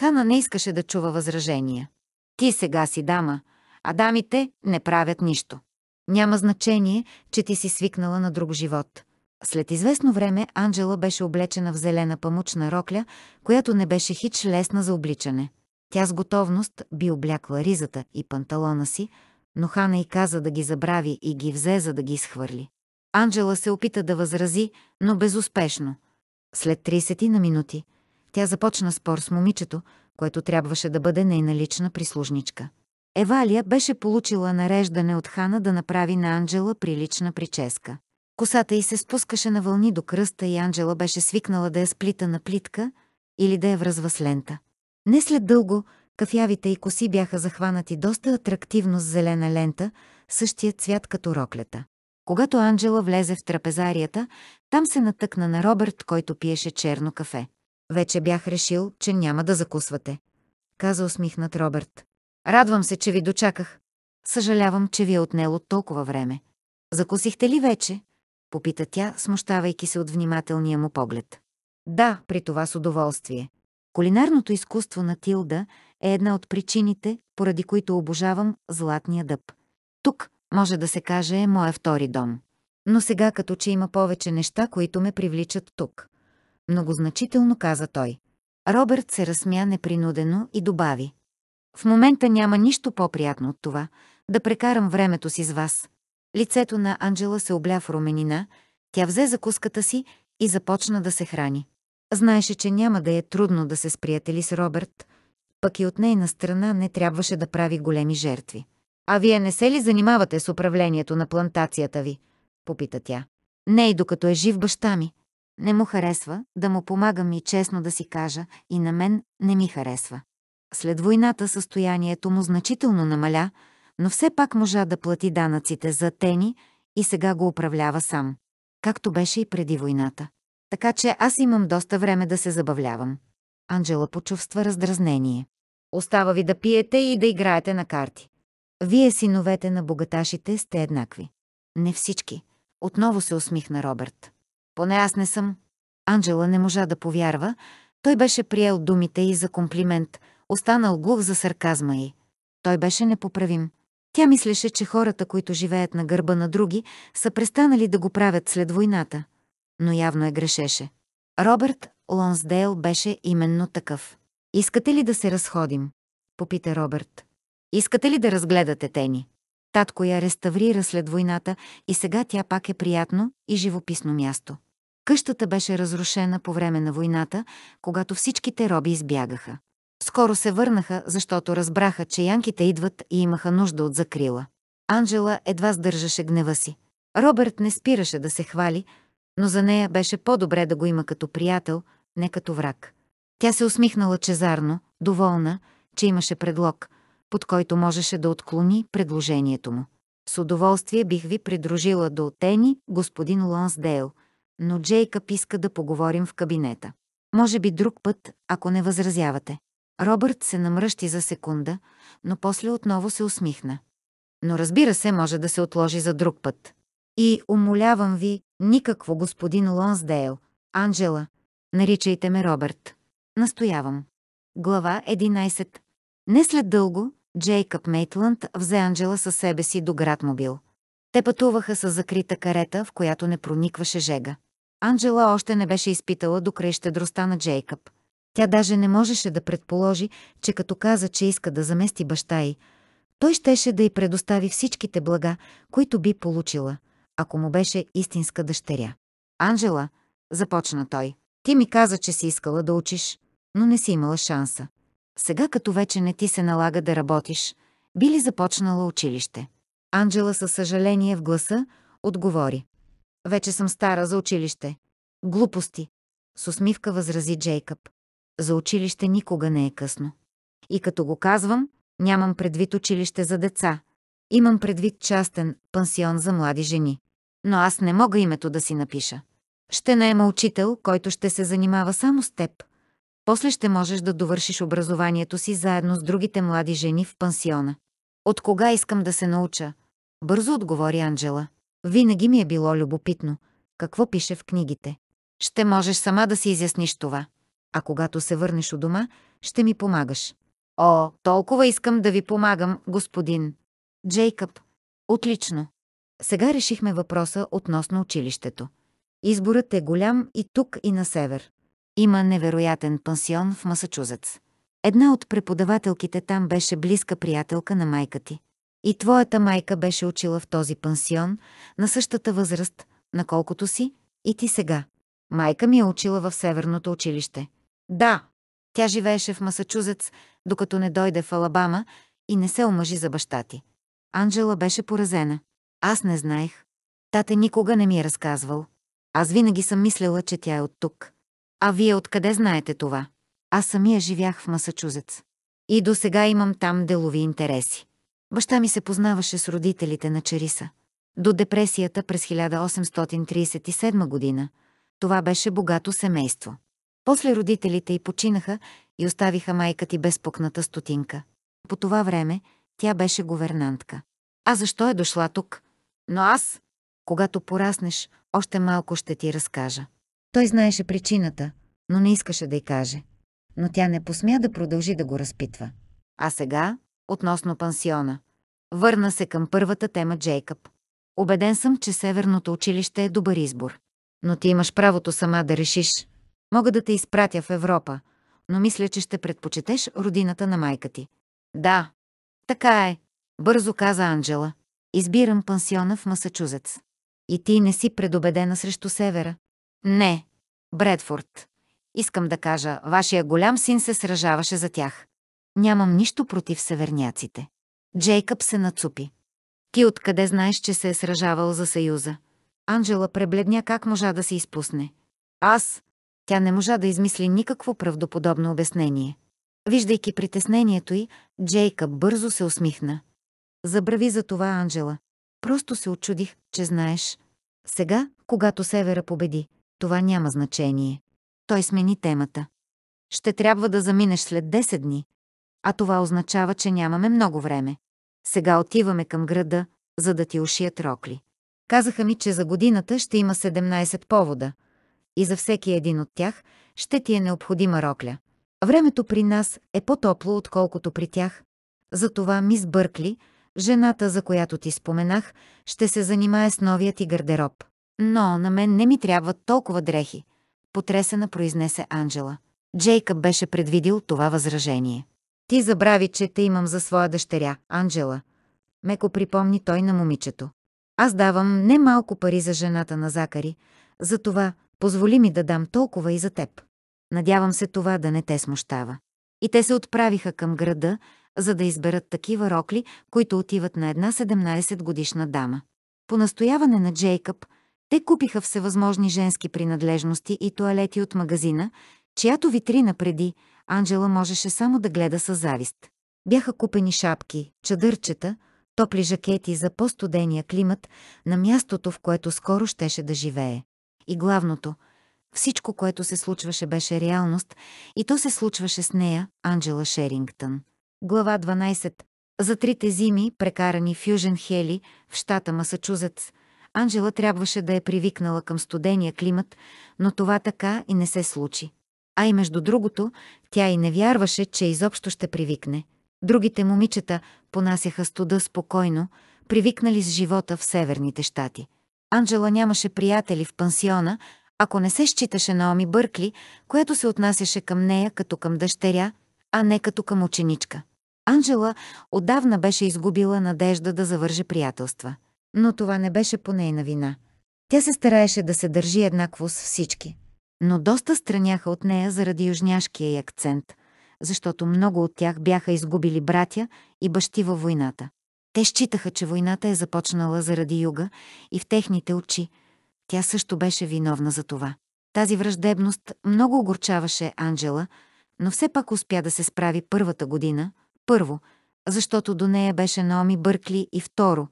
Хана не искаше да чува възражения. Ти сега си дама, а дамите не правят нищо. Няма значение, че ти си свикнала на друг живот. След известно време Анджела беше облечена в зелена памучна рокля, която не беше хич лесна за обличане. Тя с готовност би облякла ризата и панталона си, но Хана и каза да ги забрави и ги взе, за да ги изхвърли. Анджела се опита да възрази, но безуспешно. След 30 на минути тя започна спор с момичето, което трябваше да бъде нейна лична прислужничка. Евалия беше получила нареждане от Хана да направи на Анджела прилична прическа. Косата й се спускаше на вълни до кръста и Анджела беше свикнала да я сплита на плитка или да я връзва с лента. Не след дълго, кафявите й коси бяха захванати доста атрактивно с зелена лента, същия цвят като роклята. Когато Анджела влезе в трапезарията, там се натъкна на Робърт, който пиеше черно кафе. Вече бях решил, че няма да закусвате, каза усмихнат Робърт. Радвам се, че ви дочаках. Съжалявам, че ви е отнело толкова време. Закусихте ли вече? Попита тя, смущавайки се от внимателния му поглед. Да, при това с удоволствие. Кулинарното изкуство на Тилда е една от причините, поради които обожавам златния дъб. Тук, може да се каже, е моя втори дом. Но сега като че има повече неща, които ме привличат тук. Многозначително каза той. Робърт се разсмя непринудено и добави. В момента няма нищо по-приятно от това, да прекарам времето си с вас. Лицето на Анджела се обля в руменина, тя взе закуската си и започна да се храни. Знаеше, че няма да е трудно да се сприятели с Робърт, пък и от нейна страна не трябваше да прави големи жертви. А вие не се ли занимавате с управлението на плантацията ви? Попита тя. Не и докато е жив баща ми. Не му харесва, да му помагам и честно да си кажа, и на мен не ми харесва. След войната състоянието му значително намаля, но все пак можа да плати данъците за Тени и сега го управлява сам, както беше и преди войната. Така че аз имам доста време да се забавлявам. Анджела почувства раздразнение. Остава ви да пиете и да играете на карти. Вие, синовете на богаташите, сте еднакви. Не всички. Отново се усмихна Робърт. Поне аз не съм. Анджела не можа да повярва. Той беше приел думите и за комплимент, останал глух за сарказма й. Той беше непоправим. Тя мислеше, че хората, които живеят на гърба на други, са престанали да го правят след войната. Но явно е грешеше. Робърт Лонсдейл беше именно такъв. «Искате ли да се разходим?» – попита Робърт. «Искате ли да разгледате тени?» Татко я реставрира след войната и сега тя пак е приятно и живописно място. Къщата беше разрушена по време на войната, когато всичките роби избягаха. Скоро се върнаха, защото разбраха, че янките идват и имаха нужда от закрила. Анджела едва сдържаше гнева си. Робърт не спираше да се хвали, но за нея беше по-добре да го има като приятел, не като враг. Тя се усмихнала чезарно, доволна, че имаше предлог, под който можеше да отклони предложението му. С удоволствие бих ви придружила до Отени, господин Лонсдейл, но Джейкъб иска да поговорим в кабинета. Може би друг път, ако не възразявате. Робърт се намръщи за секунда, но после отново се усмихна. Но разбира се, може да се отложи за друг път. И, умолявам ви, никакво господин Лонсдейл, Анджела, наричайте ме Робърт. Настоявам. Глава 11. Не след дълго, Джейкъб Мейтланд взе Анджела със себе си до град Мобил. Те пътуваха с закрита карета, в която не проникваше жега. Анджела още не беше изпитала до край щедростта на Джейкъб. Тя даже не можеше да предположи, че като каза, че иска да замести баща й, той щеше да й предостави всичките блага, които би получила, ако му беше истинска дъщеря. Анжела, започна той, ти ми каза, че си искала да учиш, но не си имала шанса. Сега като вече не ти се налага да работиш, би ли започнала училище? Анджела със съжаление в гласа отговори. Вече съм стара за училище. Глупости. С усмивка възрази Джейкъб за училище никога не е късно. И като го казвам, нямам предвид училище за деца. Имам предвид частен пансион за млади жени. Но аз не мога името да си напиша. Ще наема учител, който ще се занимава само с теб. После ще можеш да довършиш образованието си заедно с другите млади жени в пансиона. От кога искам да се науча? Бързо отговори Анджела. Винаги ми е било любопитно. Какво пише в книгите? Ще можеш сама да си изясниш това а когато се върнеш у дома, ще ми помагаш. О, толкова искам да ви помагам, господин. Джейкъб. Отлично. Сега решихме въпроса относно училището. Изборът е голям и тук, и на север. Има невероятен пансион в Масачузетс. Една от преподавателките там беше близка приятелка на майка ти. И твоята майка беше учила в този пансион на същата възраст, наколкото си, и ти сега. Майка ми е учила в Северното училище. Да, тя живееше в Масачузетс, докато не дойде в Алабама и не се омъжи за баща ти. Анджела беше поразена. Аз не знаех. Тате никога не ми е разказвал. Аз винаги съм мислела, че тя е от тук. А вие откъде знаете това? Аз самия живях в Масачузец. И до сега имам там делови интереси. Баща ми се познаваше с родителите на Чериса. До депресията през 1837 година. Това беше богато семейство. После родителите й починаха и оставиха майка ти без пукната стотинка. По това време тя беше говернантка. А защо е дошла тук? Но аз, когато пораснеш, още малко ще ти разкажа. Той знаеше причината, но не искаше да й каже. Но тя не посмя да продължи да го разпитва. А сега, относно пансиона. Върна се към първата тема Джейкъб. Обеден съм, че Северното училище е добър избор. Но ти имаш правото сама да решиш Мога да те изпратя в Европа, но мисля, че ще предпочетеш родината на майка ти. Да, така е, бързо каза Анджела. Избирам пансиона в Масачузец. И ти не си предобедена срещу севера? Не, Бредфорд. Искам да кажа, вашия голям син се сражаваше за тях. Нямам нищо против северняците. Джейкъб се нацупи. Ти откъде знаеш, че се е сражавал за Съюза? Анджела пребледня как можа да се изпусне. Аз, тя не можа да измисли никакво правдоподобно обяснение. Виждайки притеснението й, Джейка бързо се усмихна. Забрави за това, Анджела. Просто се очудих, че знаеш. Сега, когато Севера победи, това няма значение. Той смени темата. Ще трябва да заминеш след 10 дни. А това означава, че нямаме много време. Сега отиваме към града, за да ти ушият рокли. Казаха ми, че за годината ще има 17 повода, и за всеки един от тях ще ти е необходима рокля. Времето при нас е по-топло, отколкото при тях. Затова мис Бъркли, жената, за която ти споменах, ще се занимае с новия ти гардероб. Но на мен не ми трябват толкова дрехи, потресена произнесе Анджела. Джейкъб беше предвидил това възражение. Ти забрави, че те имам за своя дъщеря, Анджела. Меко припомни той на момичето. Аз давам не малко пари за жената на Закари, затова Позволи ми да дам толкова и за теб. Надявам се това да не те смущава. И те се отправиха към града, за да изберат такива рокли, които отиват на една 17-годишна дама. По настояване на Джейкъб, те купиха всевъзможни женски принадлежности и туалети от магазина, чиято витрина преди Анджела можеше само да гледа със завист. Бяха купени шапки, чадърчета, топли жакети за по-студения климат на мястото, в което скоро щеше да живее. И главното, всичко, което се случваше, беше реалност и то се случваше с нея, Анджела Шерингтън. Глава 12. За трите зими, прекарани в Южен Хели, в щата Масачузетс, Анджела трябваше да е привикнала към студения климат, но това така и не се случи. А и между другото, тя и не вярваше, че изобщо ще привикне. Другите момичета понасяха студа спокойно, привикнали с живота в северните щати. Анджела нямаше приятели в пансиона, ако не се считаше Наоми Бъркли, която се отнасяше към нея като към дъщеря, а не като към ученичка. Анджела отдавна беше изгубила надежда да завърже приятелства. Но това не беше по нейна вина. Тя се стараеше да се държи еднакво с всички. Но доста страняха от нея заради южняшкия й акцент, защото много от тях бяха изгубили братя и бащи във войната. Те считаха, че войната е започнала заради юга и в техните очи тя също беше виновна за това. Тази враждебност много огорчаваше Анджела, но все пак успя да се справи първата година. Първо, защото до нея беше Наоми Бъркли и второ,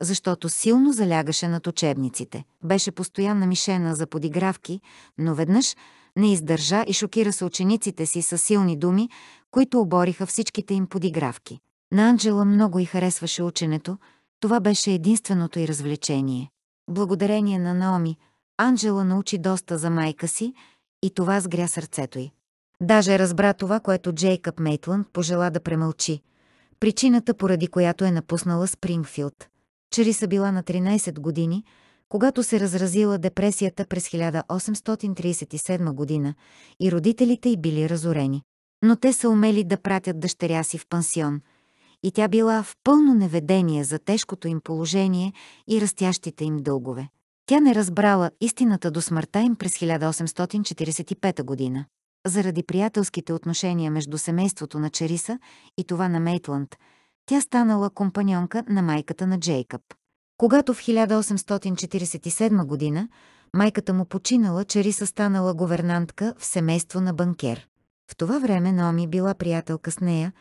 защото силно залягаше над учебниците. Беше постоянна мишена за подигравки, но веднъж не издържа и шокира се учениците си със силни думи, които обориха всичките им подигравки. На Анджела много й харесваше ученето, това беше единственото й развлечение. Благодарение на Наоми, Анджела научи доста за майка си и това сгря сърцето й. Даже разбра това, което Джейкъб Мейтланд пожела да премълчи. Причината, поради която е напуснала Спрингфилд. са била на 13 години, когато се разразила депресията през 1837 година и родителите й били разорени. Но те са умели да пратят дъщеря си в пансион – и тя била в пълно неведение за тежкото им положение и растящите им дългове. Тя не разбрала истината до смъртта им през 1845 година. Заради приятелските отношения между семейството на Чериса и това на Мейтланд, тя станала компаньонка на майката на Джейкъб. Когато в 1847 година майката му починала, Чериса станала говернантка в семейство на банкер. В това време Номи била приятелка с нея,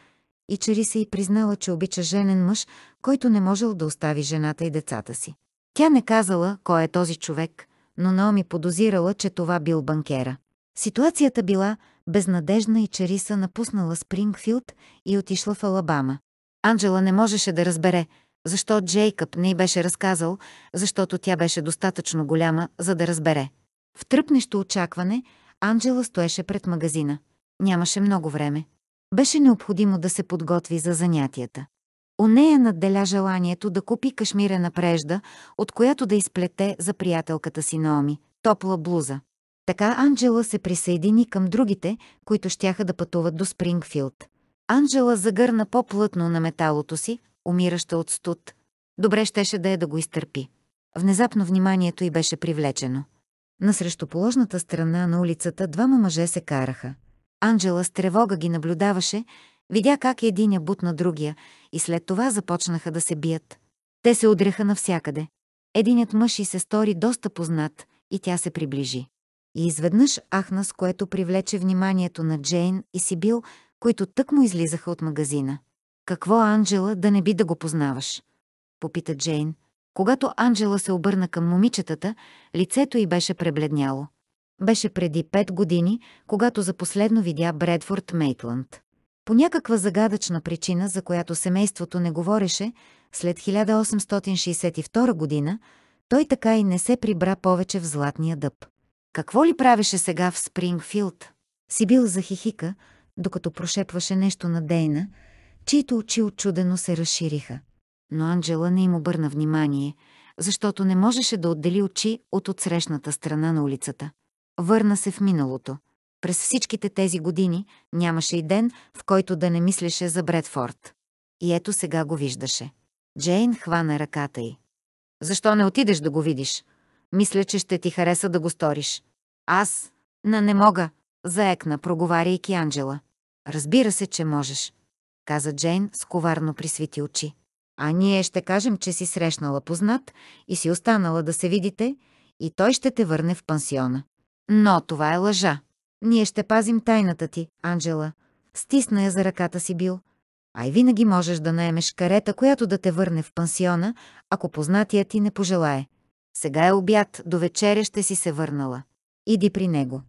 и чери се и признала, че обича женен мъж, който не можел да остави жената и децата си. Тя не казала кой е този човек, но Наоми подозирала, че това бил банкера. Ситуацията била безнадежна и Чериса напуснала Спрингфилд и отишла в Алабама. Анджела не можеше да разбере, защо Джейкъб не й беше разказал, защото тя беше достатъчно голяма, за да разбере. В тръпнещо очакване Анджела стоеше пред магазина. Нямаше много време беше необходимо да се подготви за занятията. У нея надделя желанието да купи кашмирена прежда, от която да изплете за приятелката си Наоми, топла блуза. Така Анджела се присъедини към другите, които щяха да пътуват до Спрингфилд. Анджела загърна по-плътно на металото си, умираща от студ. Добре щеше да е да го изтърпи. Внезапно вниманието й беше привлечено. На срещуположната страна на улицата двама мъже се караха. Анджела с тревога ги наблюдаваше, видя как единя бутна другия и след това започнаха да се бият. Те се удряха навсякъде. Единят мъж и се стори доста познат и тя се приближи. И изведнъж ахна, с което привлече вниманието на Джейн и Сибил, които тък му излизаха от магазина. «Какво, Анджела, да не би да го познаваш?» попита Джейн. Когато Анджела се обърна към момичетата, лицето й беше пребледняло. Беше преди пет години, когато за последно видя Бредфорд Мейтланд. По някаква загадъчна причина, за която семейството не говореше, след 1862 година, той така и не се прибра повече в златния дъб. Какво ли правеше сега в Спрингфилд? Сибил захихика, докато прошепваше нещо на Дейна, чието очи отчудено се разшириха. Но Анджела не им обърна внимание, защото не можеше да отдели очи от отсрещната страна на улицата. Върна се в миналото. През всичките тези години нямаше и ден, в който да не мислеше за Бредфорд. И ето сега го виждаше. Джейн хвана ръката й. Защо не отидеш да го видиш? Мисля, че ще ти хареса да го сториш. Аз? На не мога, заекна, проговаряйки Анджела. Разбира се, че можеш, каза Джейн с коварно присвети очи. А ние ще кажем, че си срещнала познат и си останала да се видите и той ще те върне в пансиона. Но това е лъжа. Ние ще пазим тайната ти, Анджела. Стисна я за ръката си Бил. Ай винаги можеш да наемеш карета, която да те върне в пансиона, ако познатия ти не пожелае. Сега е обяд, до вечеря ще си се върнала. Иди при него.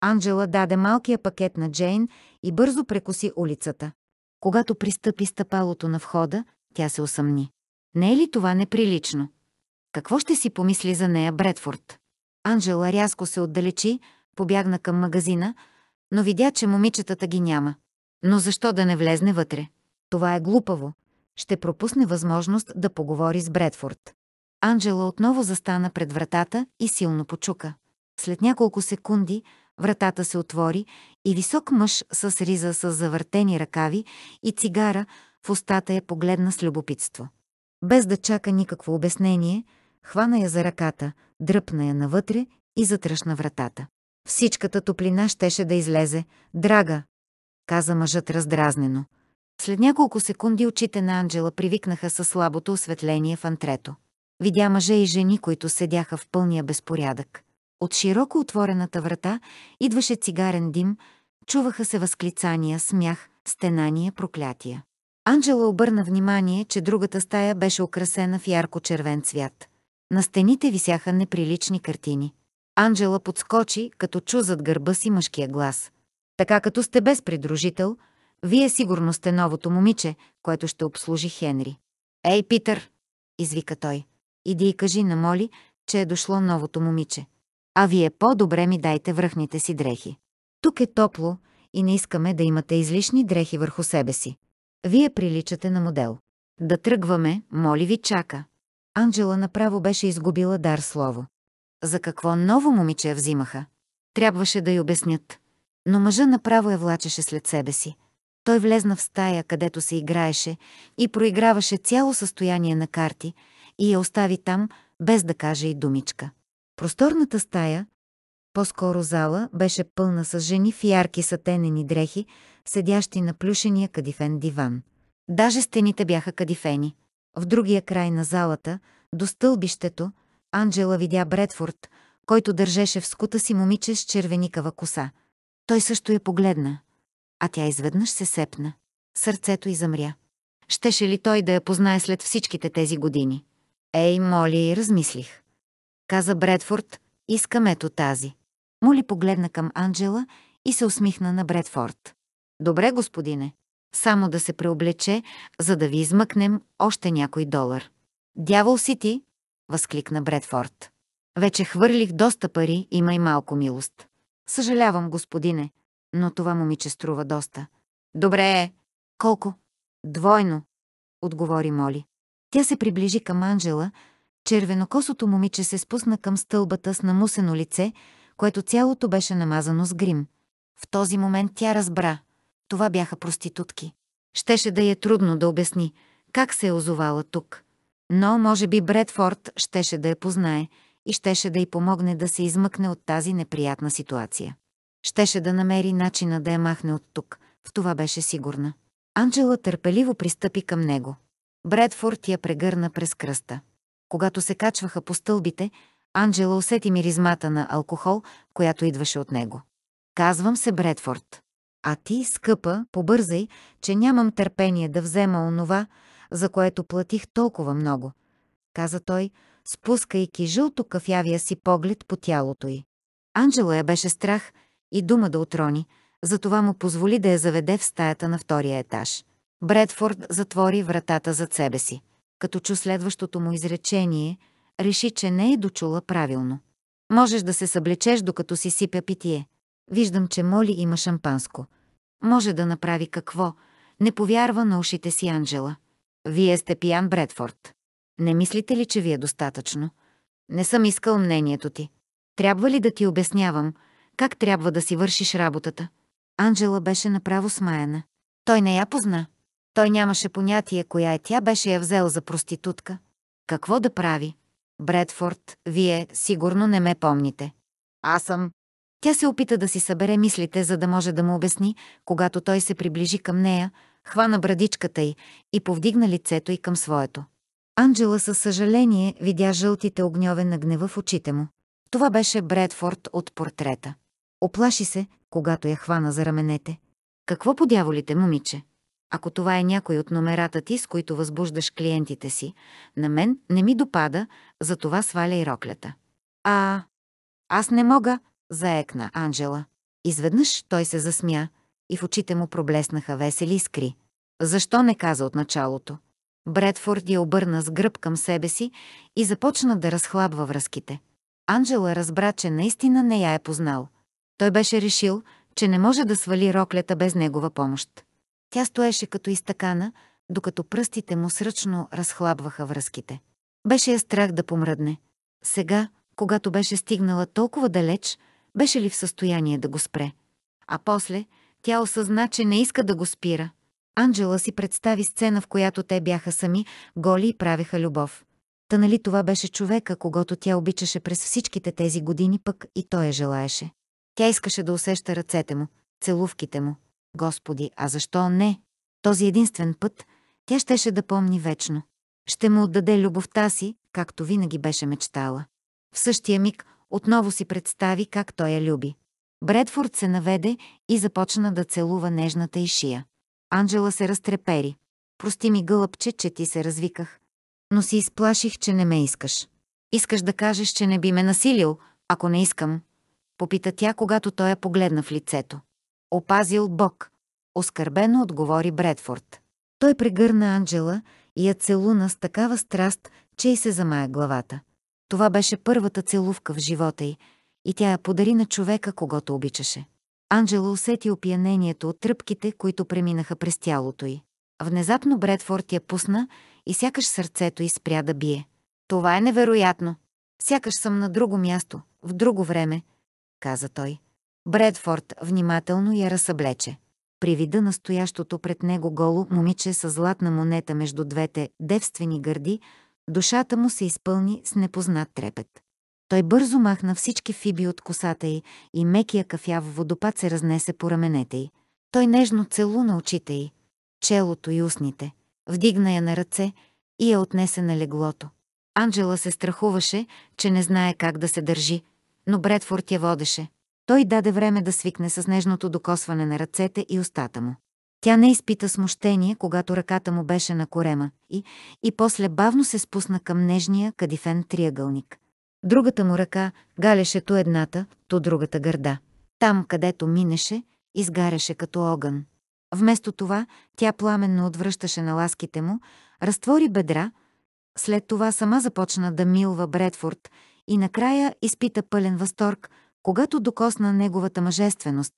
Анджела даде малкия пакет на Джейн и бързо прекоси улицата. Когато пристъпи стъпалото на входа, тя се усъмни. Не е ли това неприлично? Какво ще си помисли за нея Бредфорд? Анжела рязко се отдалечи, побягна към магазина, но видя, че момичетата ги няма. Но защо да не влезне вътре? Това е глупаво. Ще пропусне възможност да поговори с Бредфорд. Анджела отново застана пред вратата и силно почука. След няколко секунди вратата се отвори и висок мъж с риза с завъртени ръкави и цигара в устата я е погледна с любопитство. Без да чака никакво обяснение – хвана я за ръката, дръпна я навътре и затръшна вратата. Всичката топлина щеше да излезе. Драга, каза мъжът раздразнено. След няколко секунди очите на Анджела привикнаха със слабото осветление в антрето. Видя мъже и жени, които седяха в пълния безпорядък. От широко отворената врата идваше цигарен дим, чуваха се възклицания, смях, стенания, проклятия. Анджела обърна внимание, че другата стая беше украсена в ярко-червен цвят. На стените висяха неприлични картини. Анджела подскочи, като чу зад гърба си мъжкия глас. Така като сте без придружител, вие сигурно сте новото момиче, което ще обслужи Хенри. Ей, Питър! извика той. Иди и кажи на Моли, че е дошло новото момиче. А вие по-добре ми дайте връхните си дрехи. Тук е топло и не искаме да имате излишни дрехи върху себе си. Вие приличате на модел. Да тръгваме, моли ви чака. Анджела направо беше изгубила дар слово. За какво ново момиче я взимаха? Трябваше да й обяснят. Но мъжа направо я влачеше след себе си. Той влезна в стая, където се играеше и проиграваше цяло състояние на карти и я остави там, без да каже и думичка. Просторната стая, по-скоро зала, беше пълна с жени в ярки сатенени дрехи, седящи на плюшения кадифен диван. Даже стените бяха кадифени. В другия край на залата, до стълбището, Анджела видя Бредфорд, който държеше в скута си момиче с червеникава коса. Той също я погледна, а тя изведнъж се сепна. Сърцето й замря. Щеше ли той да я познае след всичките тези години? Ей, моли, размислих. Каза Бредфорд, искам ето тази. Моли погледна към Анджела и се усмихна на Бредфорд. Добре, господине, само да се преоблече, за да ви измъкнем още някой долар. Дявол си ти, възкликна Бредфорд. Вече хвърлих доста пари, има и малко милост. Съжалявам, господине, но това момиче струва доста. Добре е. Колко? Двойно, отговори Моли. Тя се приближи към Анжела, червенокосото момиче се спусна към стълбата с намусено лице, което цялото беше намазано с грим. В този момент тя разбра – това бяха проститутки. Щеше да е трудно да обясни как се е озовала тук. Но, може би, Бредфорд щеше да я познае и щеше да й помогне да се измъкне от тази неприятна ситуация. Щеше да намери начина да я махне от тук, в това беше сигурна. Анджела търпеливо пристъпи към него. Бредфорд я прегърна през кръста. Когато се качваха по стълбите, Анджела усети миризмата на алкохол, която идваше от него. Казвам се Бредфорд. А ти, скъпа, побързай, че нямам търпение да взема онова, за което платих толкова много, каза той, спускайки жълто кафявия си поглед по тялото й. Анджело я беше страх и дума да отрони, затова му позволи да я заведе в стаята на втория етаж. Бредфорд затвори вратата зад себе си. Като чу следващото му изречение, реши, че не е дочула правилно. Можеш да се съблечеш, докато си сипя питие, Виждам, че Моли има шампанско. Може да направи какво. Не повярва на ушите си Анджела. Вие сте пиян Бредфорд. Не мислите ли, че ви е достатъчно? Не съм искал мнението ти. Трябва ли да ти обяснявам как трябва да си вършиш работата? Анджела беше направо смаяна. Той не я позна. Той нямаше понятие, коя е тя, беше я взел за проститутка. Какво да прави? Бредфорд, вие сигурно не ме помните. Аз съм тя се опита да си събере мислите, за да може да му обясни, когато той се приближи към нея, хвана брадичката й и повдигна лицето й към своето. Анджела със съжаление видя жълтите огньове на гнева в очите му. Това беше Бредфорд от портрета. Оплаши се, когато я хвана за раменете. Какво подяволите, момиче? Ако това е някой от номерата ти, с които възбуждаш клиентите си, на мен не ми допада, затова сваля и роклята. А, аз не мога, заекна Анджела. Изведнъж той се засмя и в очите му проблеснаха весели искри. Защо не каза от началото? Бредфорд я обърна с гръб към себе си и започна да разхлабва връзките. Анджела разбра, че наистина не я е познал. Той беше решил, че не може да свали роклята без негова помощ. Тя стоеше като изтъкана, докато пръстите му сръчно разхлабваха връзките. Беше я страх да помръдне. Сега, когато беше стигнала толкова далеч, беше ли в състояние да го спре. А после тя осъзна, че не иска да го спира. Анджела си представи сцена, в която те бяха сами, голи и правеха любов. Та нали това беше човека, когато тя обичаше през всичките тези години, пък и той я желаеше. Тя искаше да усеща ръцете му, целувките му. Господи, а защо не? Този единствен път тя щеше да помни вечно. Ще му отдаде любовта си, както винаги беше мечтала. В същия миг отново си представи как той я люби. Бредфорд се наведе и започна да целува нежната и шия. Анджела се разтрепери. Прости ми, гълъбче, че ти се развиках. Но си изплаших, че не ме искаш. Искаш да кажеш, че не би ме насилил, ако не искам. Попита тя, когато той я погледна в лицето. Опазил Бог. Оскърбено отговори Бредфорд. Той прегърна Анджела и я целуна с такава страст, че и се замая главата. Това беше първата целувка в живота й и тя я подари на човека, когато обичаше. Анджела усети опиянението от тръпките, които преминаха през тялото й. Внезапно Бредфорд я пусна и сякаш сърцето й спря да бие. Това е невероятно. Сякаш съм на друго място, в друго време, каза той. Бредфорд внимателно я разсъблече. При вида настоящото пред него голо момиче с златна монета между двете девствени гърди, Душата му се изпълни с непознат трепет. Той бързо махна всички фиби от косата й и мекия кафяв водопад се разнесе по раменете й. Той нежно целуна очите й, челото и устните, вдигна я на ръце и я отнесе на леглото. Анджела се страхуваше, че не знае как да се държи, но Бредфорд я водеше. Той даде време да свикне с нежното докосване на ръцете и устата му. Тя не изпита смущение, когато ръката му беше на корема и, и после бавно се спусна към нежния кадифен триъгълник. Другата му ръка галеше то едната, то другата гърда. Там, където минеше, изгаряше като огън. Вместо това, тя пламенно отвръщаше на ласките му, разтвори бедра, след това сама започна да милва Бредфорд и накрая изпита пълен възторг, когато докосна неговата мъжественост,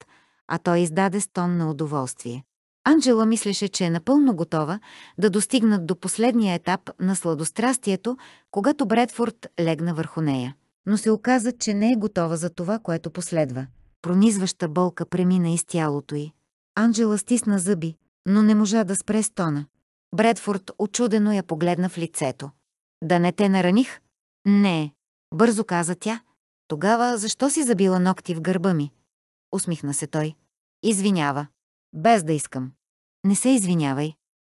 а той издаде стон на удоволствие. Анджела мислеше, че е напълно готова да достигнат до последния етап на сладострастието, когато Бредфорд легна върху нея. Но се оказа, че не е готова за това, което последва. Пронизваща болка премина из тялото й. Анджела стисна зъби, но не можа да спре стона. Бредфорд очудено я погледна в лицето. «Да не те нараних?» «Не», бързо каза тя. «Тогава защо си забила ногти в гърба ми?» Усмихна се той. «Извинява». Без да искам. Не се извинявай.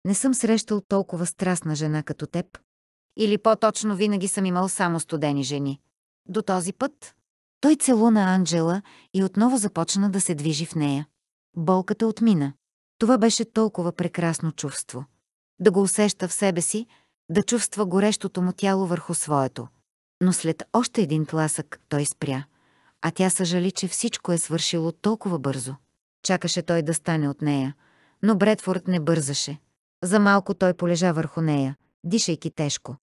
Не съм срещал толкова страстна жена като теб. Или по-точно винаги съм имал само студени жени. До този път. Той целуна Анджела и отново започна да се движи в нея. Болката отмина. Това беше толкова прекрасно чувство. Да го усеща в себе си, да чувства горещото му тяло върху своето. Но след още един тласък той спря, а тя съжали, че всичко е свършило толкова бързо. Чакаше той да стане от нея, но Бредфорд не бързаше. За малко той полежа върху нея, дишайки тежко.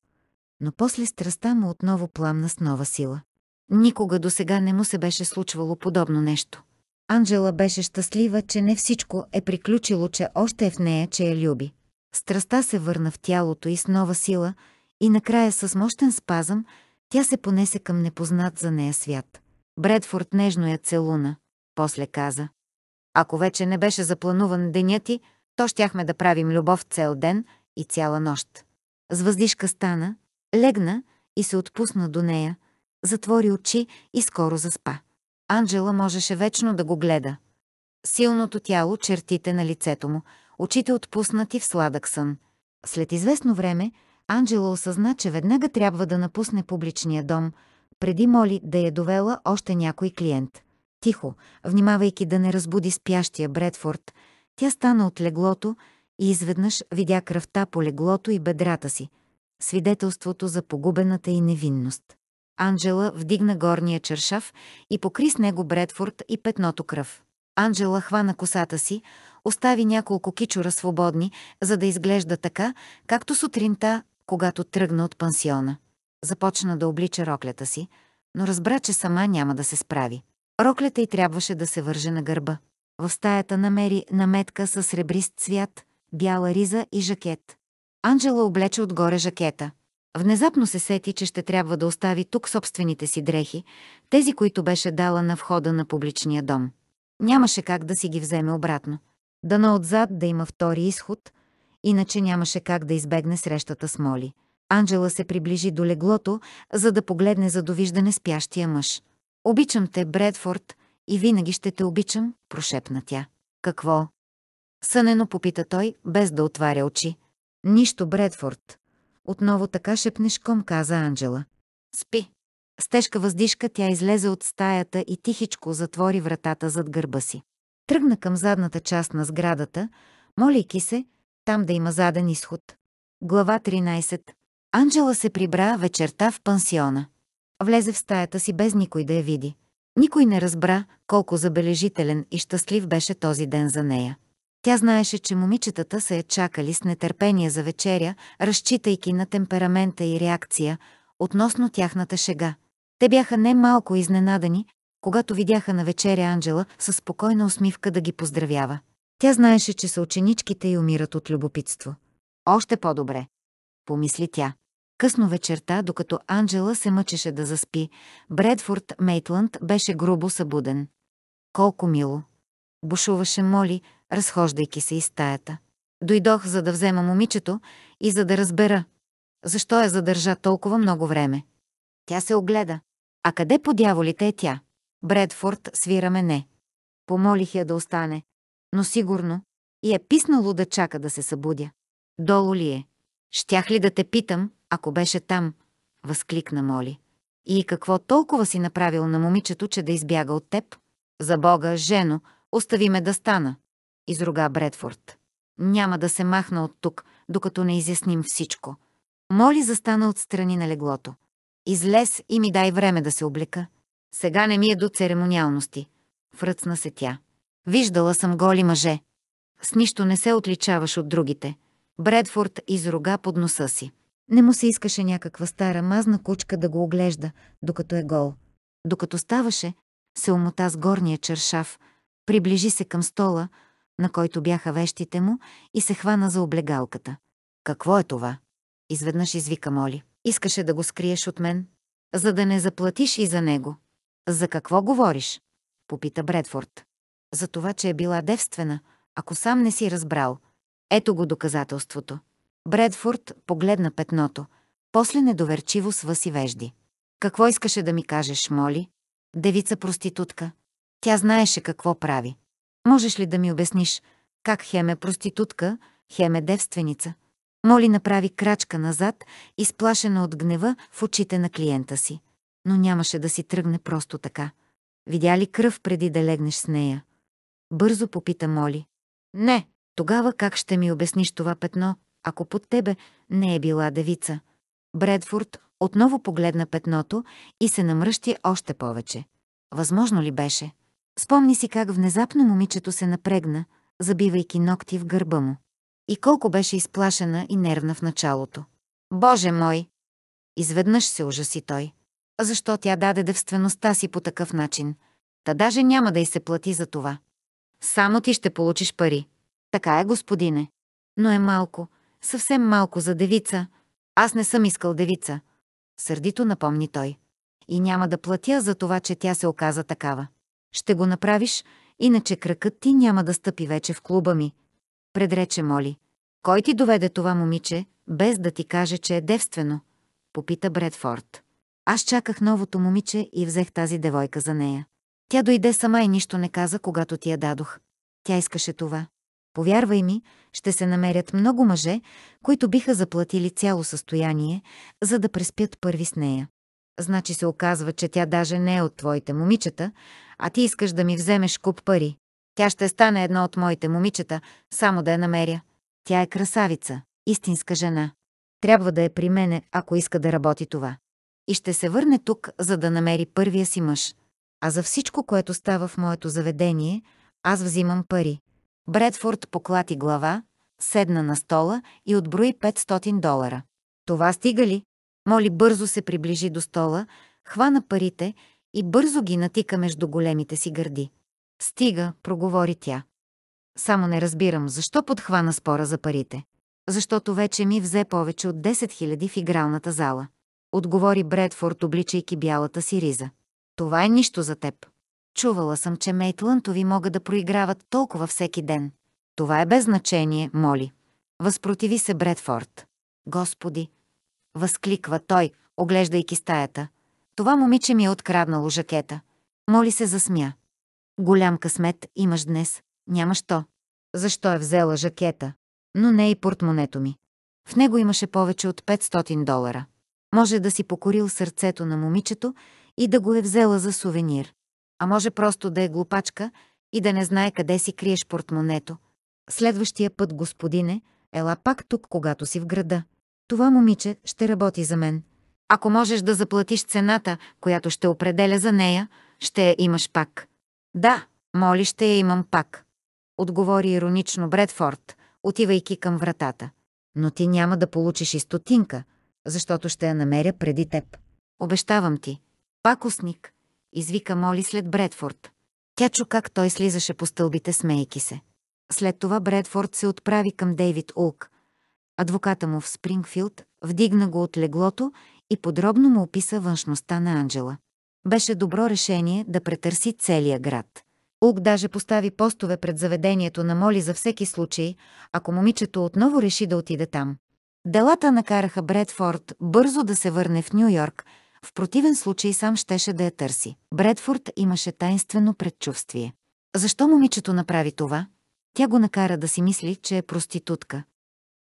Но после страстта му отново пламна с нова сила. Никога до сега не му се беше случвало подобно нещо. Анджела беше щастлива, че не всичко е приключило, че още е в нея, че я люби. Страстта се върна в тялото и с нова сила и накрая с мощен спазъм тя се понесе към непознат за нея свят. Бредфорд нежно я целуна. После каза, ако вече не беше заплануван денят ти, то щяхме да правим любов цел ден и цяла нощ. Звъздишка стана, легна и се отпусна до нея, затвори очи и скоро заспа. Анджела можеше вечно да го гледа. Силното тяло, чертите на лицето му, очите отпуснати в сладък сън. След известно време, Анджела осъзна, че веднага трябва да напусне публичния дом, преди Моли да я довела още някой клиент – Тихо, внимавайки да не разбуди спящия Бредфорд, тя стана от леглото и изведнъж видя кръвта по леглото и бедрата си, свидетелството за погубената и невинност. Анджела вдигна горния чершав и покри с него Бредфорд и петното кръв. Анджела хвана косата си, остави няколко кичора свободни, за да изглежда така, както сутринта, когато тръгна от пансиона. Започна да облича роклята си, но разбра, че сама няма да се справи. Роклята й трябваше да се върже на гърба. В стаята намери наметка с сребрист цвят, бяла риза и жакет. Анджела облече отгоре жакета. Внезапно се сети, че ще трябва да остави тук собствените си дрехи, тези, които беше дала на входа на публичния дом. Нямаше как да си ги вземе обратно. Дано отзад да има втори изход, иначе нямаше как да избегне срещата с Моли. Анджела се приближи до леглото, за да погледне за довиждане спящия мъж. Обичам те, Бредфорд, и винаги ще те обичам, прошепна тя. Какво? Сънено попита той, без да отваря очи. Нищо, Бредфорд. Отново така шепнешком каза Анджела. Спи. С тежка въздишка тя излезе от стаята и тихичко затвори вратата зад гърба си. Тръгна към задната част на сградата, молейки се, там да има заден изход. Глава 13. Анджела се прибра вечерта в пансиона влезе в стаята си без никой да я види. Никой не разбра колко забележителен и щастлив беше този ден за нея. Тя знаеше, че момичетата се я чакали с нетърпение за вечеря, разчитайки на темперамента и реакция относно тяхната шега. Те бяха не малко изненадани, когато видяха на вечеря Анджела със спокойна усмивка да ги поздравява. Тя знаеше, че са ученичките й умират от любопитство. Още по-добре, помисли тя. Късно вечерта, докато Анджела се мъчеше да заспи, Бредфорд Мейтланд беше грубо събуден. Колко мило! Бушуваше Моли, разхождайки се из стаята. Дойдох, за да взема момичето и за да разбера, защо я задържа толкова много време. Тя се огледа. А къде по дяволите е тя? Бредфорд свира мене. Помолих я да остане, но сигурно и е писнало да чака да се събудя. Долу ли е? Щях ли да те питам, ако беше там, възкликна Моли. И какво толкова си направил на момичето, че да избяга от теб? За Бога, жено, остави ме да стана, изруга Бредфорд. Няма да се махна от тук, докато не изясним всичко. Моли застана отстрани на леглото. Излез и ми дай време да се облека. Сега не ми е до церемониалности. Връцна се тя. Виждала съм голи мъже. С нищо не се отличаваш от другите. Бредфорд изруга под носа си. Не му се искаше някаква стара мазна кучка да го оглежда, докато е гол. Докато ставаше, се омота с горния чершав, приближи се към стола, на който бяха вещите му, и се хвана за облегалката. «Какво е това?» Изведнъж извика Моли. «Искаше да го скриеш от мен, за да не заплатиш и за него». «За какво говориш?» попита Бредфорд. «За това, че е била девствена, ако сам не си разбрал. Ето го доказателството». Бредфорд погледна петното, после недоверчиво сва си вежди. Какво искаше да ми кажеш, моли? Девица проститутка. Тя знаеше какво прави. Можеш ли да ми обясниш как хем е проститутка, хем е девственица? Моли направи крачка назад, изплашена от гнева в очите на клиента си. Но нямаше да си тръгне просто така. Видя ли кръв преди да легнеш с нея? Бързо попита Моли. Не, тогава как ще ми обясниш това петно, ако под тебе не е била девица. Бредфорд отново погледна петното и се намръщи още повече. Възможно ли беше? Спомни си как внезапно момичето се напрегна, забивайки ногти в гърба му. И колко беше изплашена и нервна в началото. Боже мой! Изведнъж се ужаси той. Защо тя даде девствеността си по такъв начин? Та даже няма да й се плати за това. Само ти ще получиш пари. Така е, господине. Но е малко, Съвсем малко за девица. Аз не съм искал девица. Сърдито напомни той. И няма да платя за това, че тя се оказа такава. Ще го направиш, иначе кракът ти няма да стъпи вече в клуба ми. Предрече Моли. Кой ти доведе това момиче, без да ти каже, че е девствено? Попита Бредфорд. Аз чаках новото момиче и взех тази девойка за нея. Тя дойде сама и нищо не каза, когато ти я дадох. Тя искаше това. Повярвай ми, ще се намерят много мъже, които биха заплатили цяло състояние, за да преспят първи с нея. Значи се оказва, че тя даже не е от твоите момичета, а ти искаш да ми вземеш куп пари. Тя ще стане едно от моите момичета, само да я намеря. Тя е красавица, истинска жена. Трябва да е при мене, ако иска да работи това. И ще се върне тук, за да намери първия си мъж. А за всичко, което става в моето заведение, аз взимам пари. Бредфорд поклати глава, седна на стола и отброи 500 долара. Това стига ли? Моли бързо се приближи до стола, хвана парите и бързо ги натика между големите си гърди. Стига, проговори тя. Само не разбирам, защо подхвана спора за парите. Защото вече ми взе повече от 10 000 в игралната зала. Отговори Бредфорд, обличайки бялата си риза. Това е нищо за теб. Чувала съм, че Мейтлантови могат да проиграват толкова всеки ден. Това е без значение, моли. Възпротиви се Бредфорд. Господи! Възкликва той, оглеждайки стаята. Това момиче ми е откраднало жакета. Моли се засмя. Голям късмет имаш днес. Нямаш то. Защо е взела жакета? Но не и портмонето ми. В него имаше повече от 500 долара. Може да си покорил сърцето на момичето и да го е взела за сувенир а може просто да е глупачка и да не знае къде си криеш портмонето. Следващия път, господине, ела пак тук, когато си в града. Това момиче ще работи за мен. Ако можеш да заплатиш цената, която ще определя за нея, ще я имаш пак. Да, моли, ще я имам пак. Отговори иронично Бредфорд, отивайки към вратата. Но ти няма да получиш и стотинка, защото ще я намеря преди теб. Обещавам ти. Пакусник извика Моли след Бредфорд. Тя чу как той слизаше по стълбите, смейки се. След това Бредфорд се отправи към Дейвид Улк. Адвоката му в Спрингфилд вдигна го от леглото и подробно му описа външността на Анджела. Беше добро решение да претърси целия град. Улк даже постави постове пред заведението на Моли за всеки случай, ако момичето отново реши да отиде там. Делата накараха Бредфорд бързо да се върне в Нью-Йорк, в противен случай сам щеше да я търси. Бредфорд имаше тайнствено предчувствие. Защо момичето направи това? Тя го накара да си мисли, че е проститутка.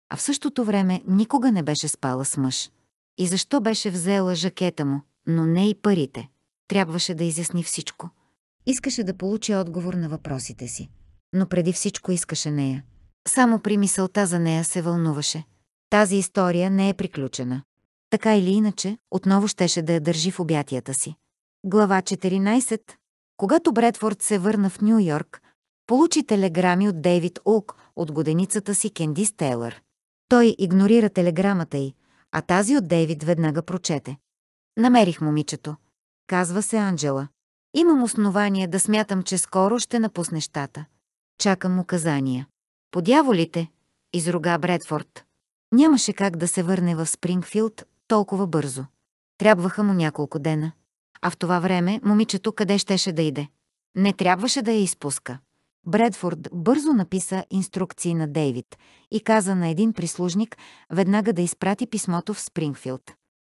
А в същото време никога не беше спала с мъж. И защо беше взела жакета му, но не и парите? Трябваше да изясни всичко. Искаше да получи отговор на въпросите си. Но преди всичко искаше нея. Само при мисълта за нея се вълнуваше. Тази история не е приключена. Така или иначе, отново щеше да я държи в обятията си. Глава 14 Когато Бредфорд се върна в Нью Йорк, получи телеграми от Дейвид Улк от годеницата си Кенди Стейлър. Той игнорира телеграмата й, а тази от Дейвид веднага прочете. Намерих момичето. Казва се Анджела. Имам основание да смятам, че скоро ще напусне щата. Чакам указания. Подяволите, изруга Бредфорд. Нямаше как да се върне в Спрингфилд толкова бързо. Трябваха му няколко дена. А в това време момичето къде щеше да иде? Не трябваше да я изпуска. Бредфорд бързо написа инструкции на Дейвид и каза на един прислужник веднага да изпрати писмото в Спрингфилд.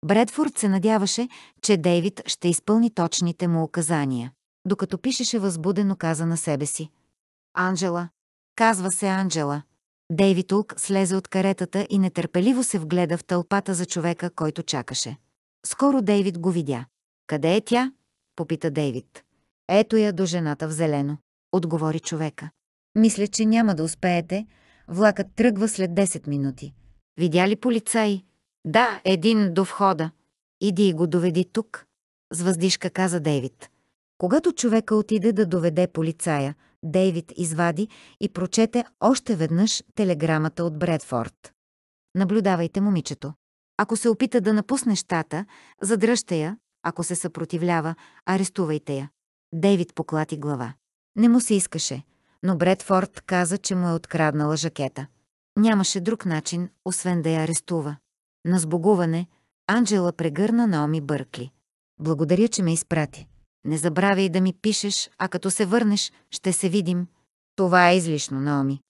Бредфорд се надяваше, че Дейвид ще изпълни точните му указания. Докато пишеше възбудено, каза на себе си. Анджела. Казва се Анджела. Дейви Тулк слезе от каретата и нетърпеливо се вгледа в тълпата за човека, който чакаше. Скоро Дейвид го видя. «Къде е тя?» – попита Дейвид. «Ето я до жената в зелено», отговори човека. «Мисля, че няма да успеете. Влакът тръгва след 10 минути. Видя ли полицаи?» «Да, един до входа. Иди и го доведи тук», с въздишка каза Дейвид. Когато човека отиде да доведе полицая – Дейвид извади и прочете още веднъж телеграмата от Бредфорд. Наблюдавайте момичето. Ако се опита да напусне щата, задръжте я, ако се съпротивлява, арестувайте я. Дейвид поклати глава. Не му се искаше, но Бредфорд каза, че му е откраднала жакета. Нямаше друг начин, освен да я арестува. На сбогуване, Анджела прегърна Наоми Бъркли. Благодаря, че ме изпрати. Не забравяй да ми пишеш, а като се върнеш, ще се видим. Това е излишно, Наоми.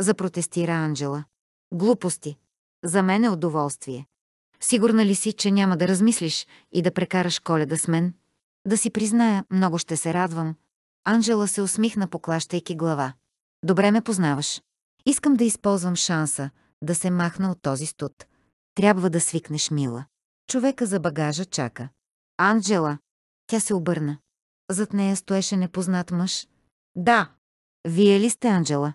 Запротестира Анджела. Глупости. За мен е удоволствие. Сигурна ли си, че няма да размислиш и да прекараш коледа с мен? Да си призная, много ще се радвам. Анджела се усмихна, поклащайки глава. Добре ме познаваш. Искам да използвам шанса да се махна от този студ. Трябва да свикнеш, мила. Човека за багажа чака. Анджела, тя се обърна. Зад нея стоеше непознат мъж. Да. Вие ли сте Анджела?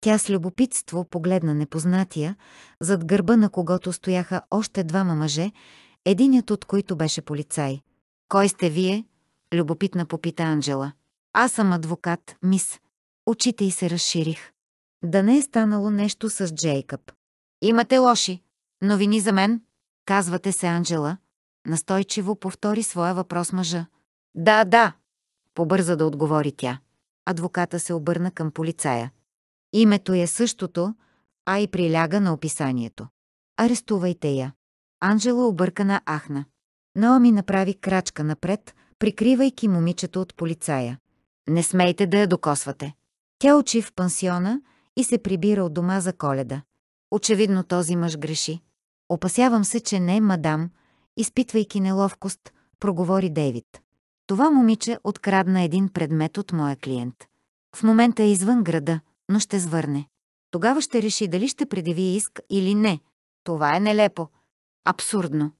Тя с любопитство погледна непознатия, зад гърба на когото стояха още двама мъже, единят от които беше полицай. Кой сте вие? Любопитна попита Анджела. Аз съм адвокат, мис. Очите й се разширих. Да не е станало нещо с Джейкъб. Имате лоши новини за мен, казвате се Анджела, Настойчиво повтори своя въпрос мъжа. Да, да, побърза да отговори тя. Адвоката се обърна към полицая. Името е същото, а и приляга на описанието. Арестувайте я. Анжела объркана ахна. Наоми направи крачка напред, прикривайки момичето от полицая. Не смейте да я докосвате. Тя очи в пансиона и се прибира от дома за коледа. Очевидно този мъж греши. Опасявам се, че не, е мадам, изпитвайки неловкост, проговори Дейвид. Това момиче открадна един предмет от моя клиент. В момента е извън града, но ще звърне. Тогава ще реши дали ще предяви иск или не. Това е нелепо. Абсурдно.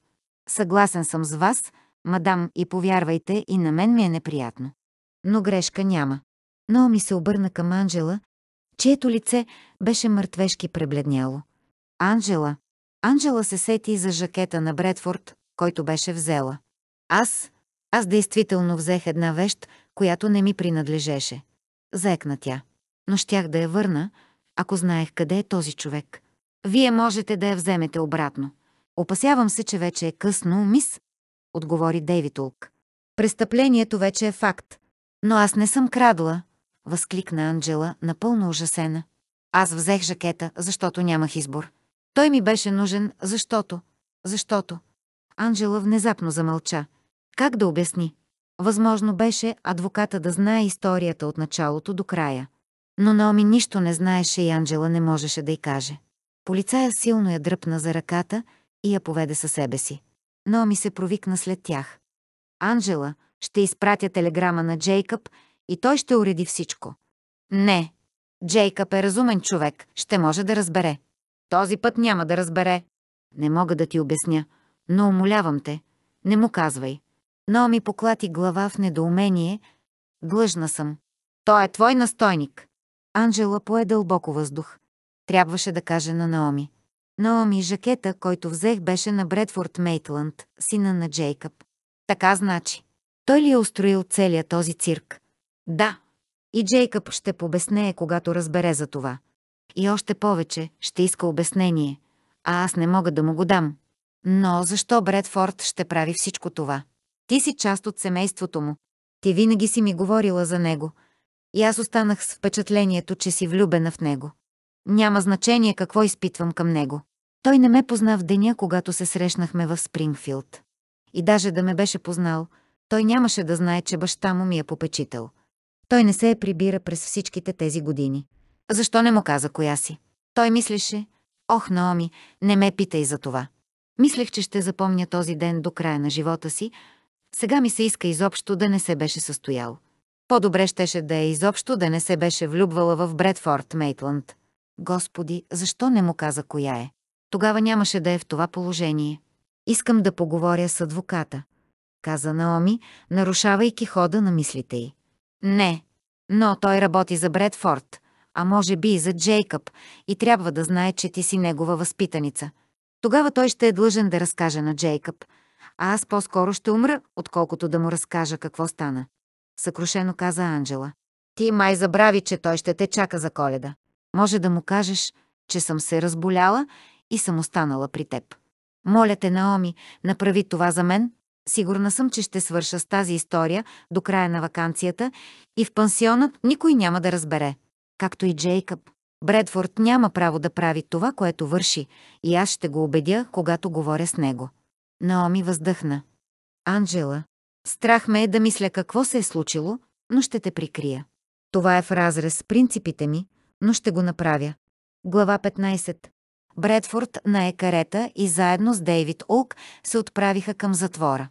Съгласен съм с вас, мадам, и повярвайте, и на мен ми е неприятно. Но грешка няма. Наоми се обърна към Анжела, чието лице беше мъртвешки пребледняло. Анжела. Анжела се сети за жакета на Бредфорд, който беше взела. Аз, аз действително взех една вещ, която не ми принадлежеше. Заекна тя. Но щях да я върна, ако знаех къде е този човек. Вие можете да я вземете обратно. Опасявам се, че вече е късно, мис, отговори Дейвид Улк. Престъплението вече е факт. Но аз не съм крадла, възкликна Анджела, напълно ужасена. Аз взех жакета, защото нямах избор. Той ми беше нужен, защото... Защото... Анжела внезапно замълча. Как да обясни? Възможно беше адвоката да знае историята от началото до края. Но Наоми нищо не знаеше и Анджела не можеше да й каже. Полицая силно я дръпна за ръката и я поведе със себе си. Наоми се провикна след тях. Анджела ще изпратя телеграма на Джейкъб и той ще уреди всичко. Не, Джейкъб е разумен човек, ще може да разбере. Този път няма да разбере. Не мога да ти обясня, но умолявам те, не му казвай. Наоми поклати глава в недоумение. Длъжна съм. Той е твой настойник. Анжела пое дълбоко въздух. Трябваше да каже на Наоми. Наоми жакета, който взех, беше на Бредфорд Мейтланд, сина на Джейкъб. Така значи. Той ли е устроил целият този цирк? Да. И Джейкъб ще побеснее, когато разбере за това. И още повече ще иска обяснение, а аз не мога да му го дам. Но защо Бредфорд ще прави всичко това? Ти си част от семейството му. Ти винаги си ми говорила за него. И аз останах с впечатлението, че си влюбена в него. Няма значение какво изпитвам към него. Той не ме позна в деня, когато се срещнахме в Спрингфилд. И даже да ме беше познал, той нямаше да знае, че баща му ми е попечител. Той не се е прибира през всичките тези години. Защо не му каза коя си? Той мислеше, ох, Наоми, не ме питай за това. Мислех, че ще запомня този ден до края на живота си. Сега ми се иска изобщо да не се беше състоял. По-добре щеше да е изобщо да не се беше влюбвала в Бредфорд Мейтланд. Господи, защо не му каза коя е? Тогава нямаше да е в това положение. Искам да поговоря с адвоката, каза Наоми, нарушавайки хода на мислите й. Не, но той работи за Бредфорд, а може би и за Джейкъб и трябва да знае, че ти си негова възпитаница – тогава той ще е длъжен да разкаже на Джейкъб, а аз по-скоро ще умра, отколкото да му разкажа какво стана. Съкрушено каза Анджела. Ти май забрави, че той ще те чака за коледа. Може да му кажеш, че съм се разболяла и съм останала при теб. Моля те, Наоми, направи това за мен. Сигурна съм, че ще свърша с тази история до края на вакансията и в пансионът никой няма да разбере. Както и Джейкъб. Бредфорд няма право да прави това, което върши, и аз ще го убедя, когато говоря с него. Наоми въздъхна. Анджела, страх ме е да мисля какво се е случило, но ще те прикрия. Това е в разрез с принципите ми, но ще го направя. Глава 15. Бредфорд нае карета и заедно с Дейвид Олк се отправиха към затвора.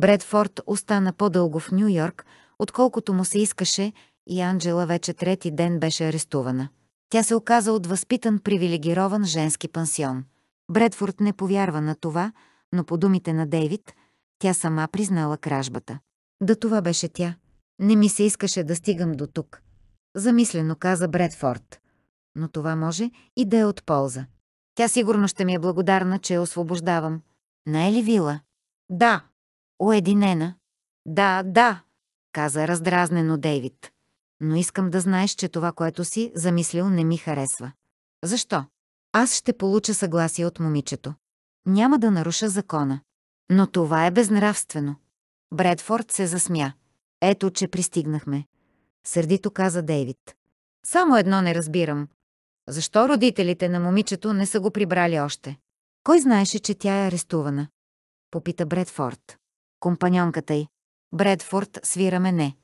Бредфорд остана по-дълго в Нью Йорк, отколкото му се искаше и Анджела вече трети ден беше арестувана. Тя се оказа от възпитан привилегирован женски пансион. Бредфорд не повярва на това, но по думите на Дейвид, тя сама признала кражбата. Да това беше тя. Не ми се искаше да стигам до тук. Замислено каза Бредфорд. Но това може и да е от полза. Тя сигурно ще ми е благодарна, че я освобождавам. Не е ли вила? Да. Уединена. Да, да, каза раздразнено Дейвид но искам да знаеш, че това, което си замислил, не ми харесва. Защо? Аз ще получа съгласие от момичето. Няма да наруша закона. Но това е безнравствено. Бредфорд се засмя. Ето, че пристигнахме. Сърдито каза Дейвид. Само едно не разбирам. Защо родителите на момичето не са го прибрали още? Кой знаеше, че тя е арестувана? Попита Бредфорд. Компаньонката й. Бредфорд свира мене.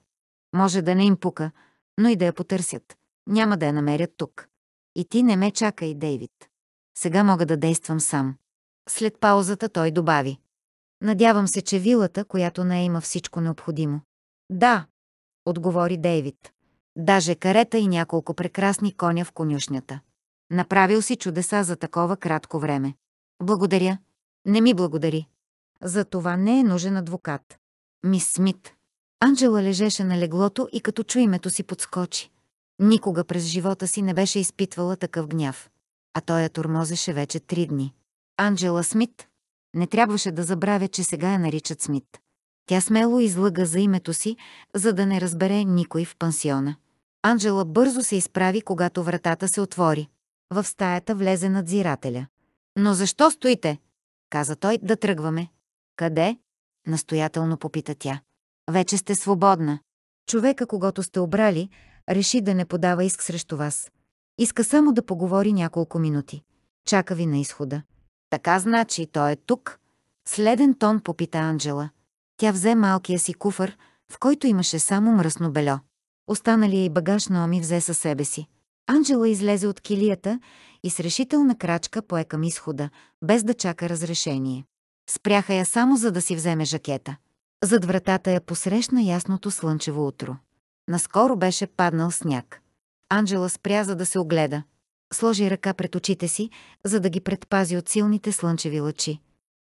Може да не им пука, но и да я потърсят. Няма да я намерят тук. И ти не ме чакай, Дейвид. Сега мога да действам сам. След паузата той добави. Надявам се, че вилата, която не има всичко необходимо. Да, отговори Дейвид. Даже карета и няколко прекрасни коня в конюшнята. Направил си чудеса за такова кратко време. Благодаря. Не ми благодари. За това не е нужен адвокат. Мис Смит, Анджела лежеше на леглото и като чу името си подскочи. Никога през живота си не беше изпитвала такъв гняв. А той я тормозеше вече три дни. Анджела Смит. Не трябваше да забравя, че сега я наричат Смит. Тя смело излъга за името си, за да не разбере никой в пансиона. Анджела бързо се изправи, когато вратата се отвори. В стаята влезе надзирателя. «Но защо стоите?» каза той, «да тръгваме». «Къде?» настоятелно попита тя. Вече сте свободна. Човека, когато сте обрали, реши да не подава иск срещу вас. Иска само да поговори няколко минути. Чака ви на изхода. Така значи, той е тук. Следен тон попита Анджела. Тя взе малкия си куфър, в който имаше само мръсно бельо. Останалия и багаж Оми взе със себе си. Анджела излезе от килията и с решителна крачка пое към изхода, без да чака разрешение. Спряха я само за да си вземе жакета. Зад вратата я посрещна ясното слънчево утро. Наскоро беше паднал сняг. Анджела спря за да се огледа. Сложи ръка пред очите си, за да ги предпази от силните слънчеви лъчи.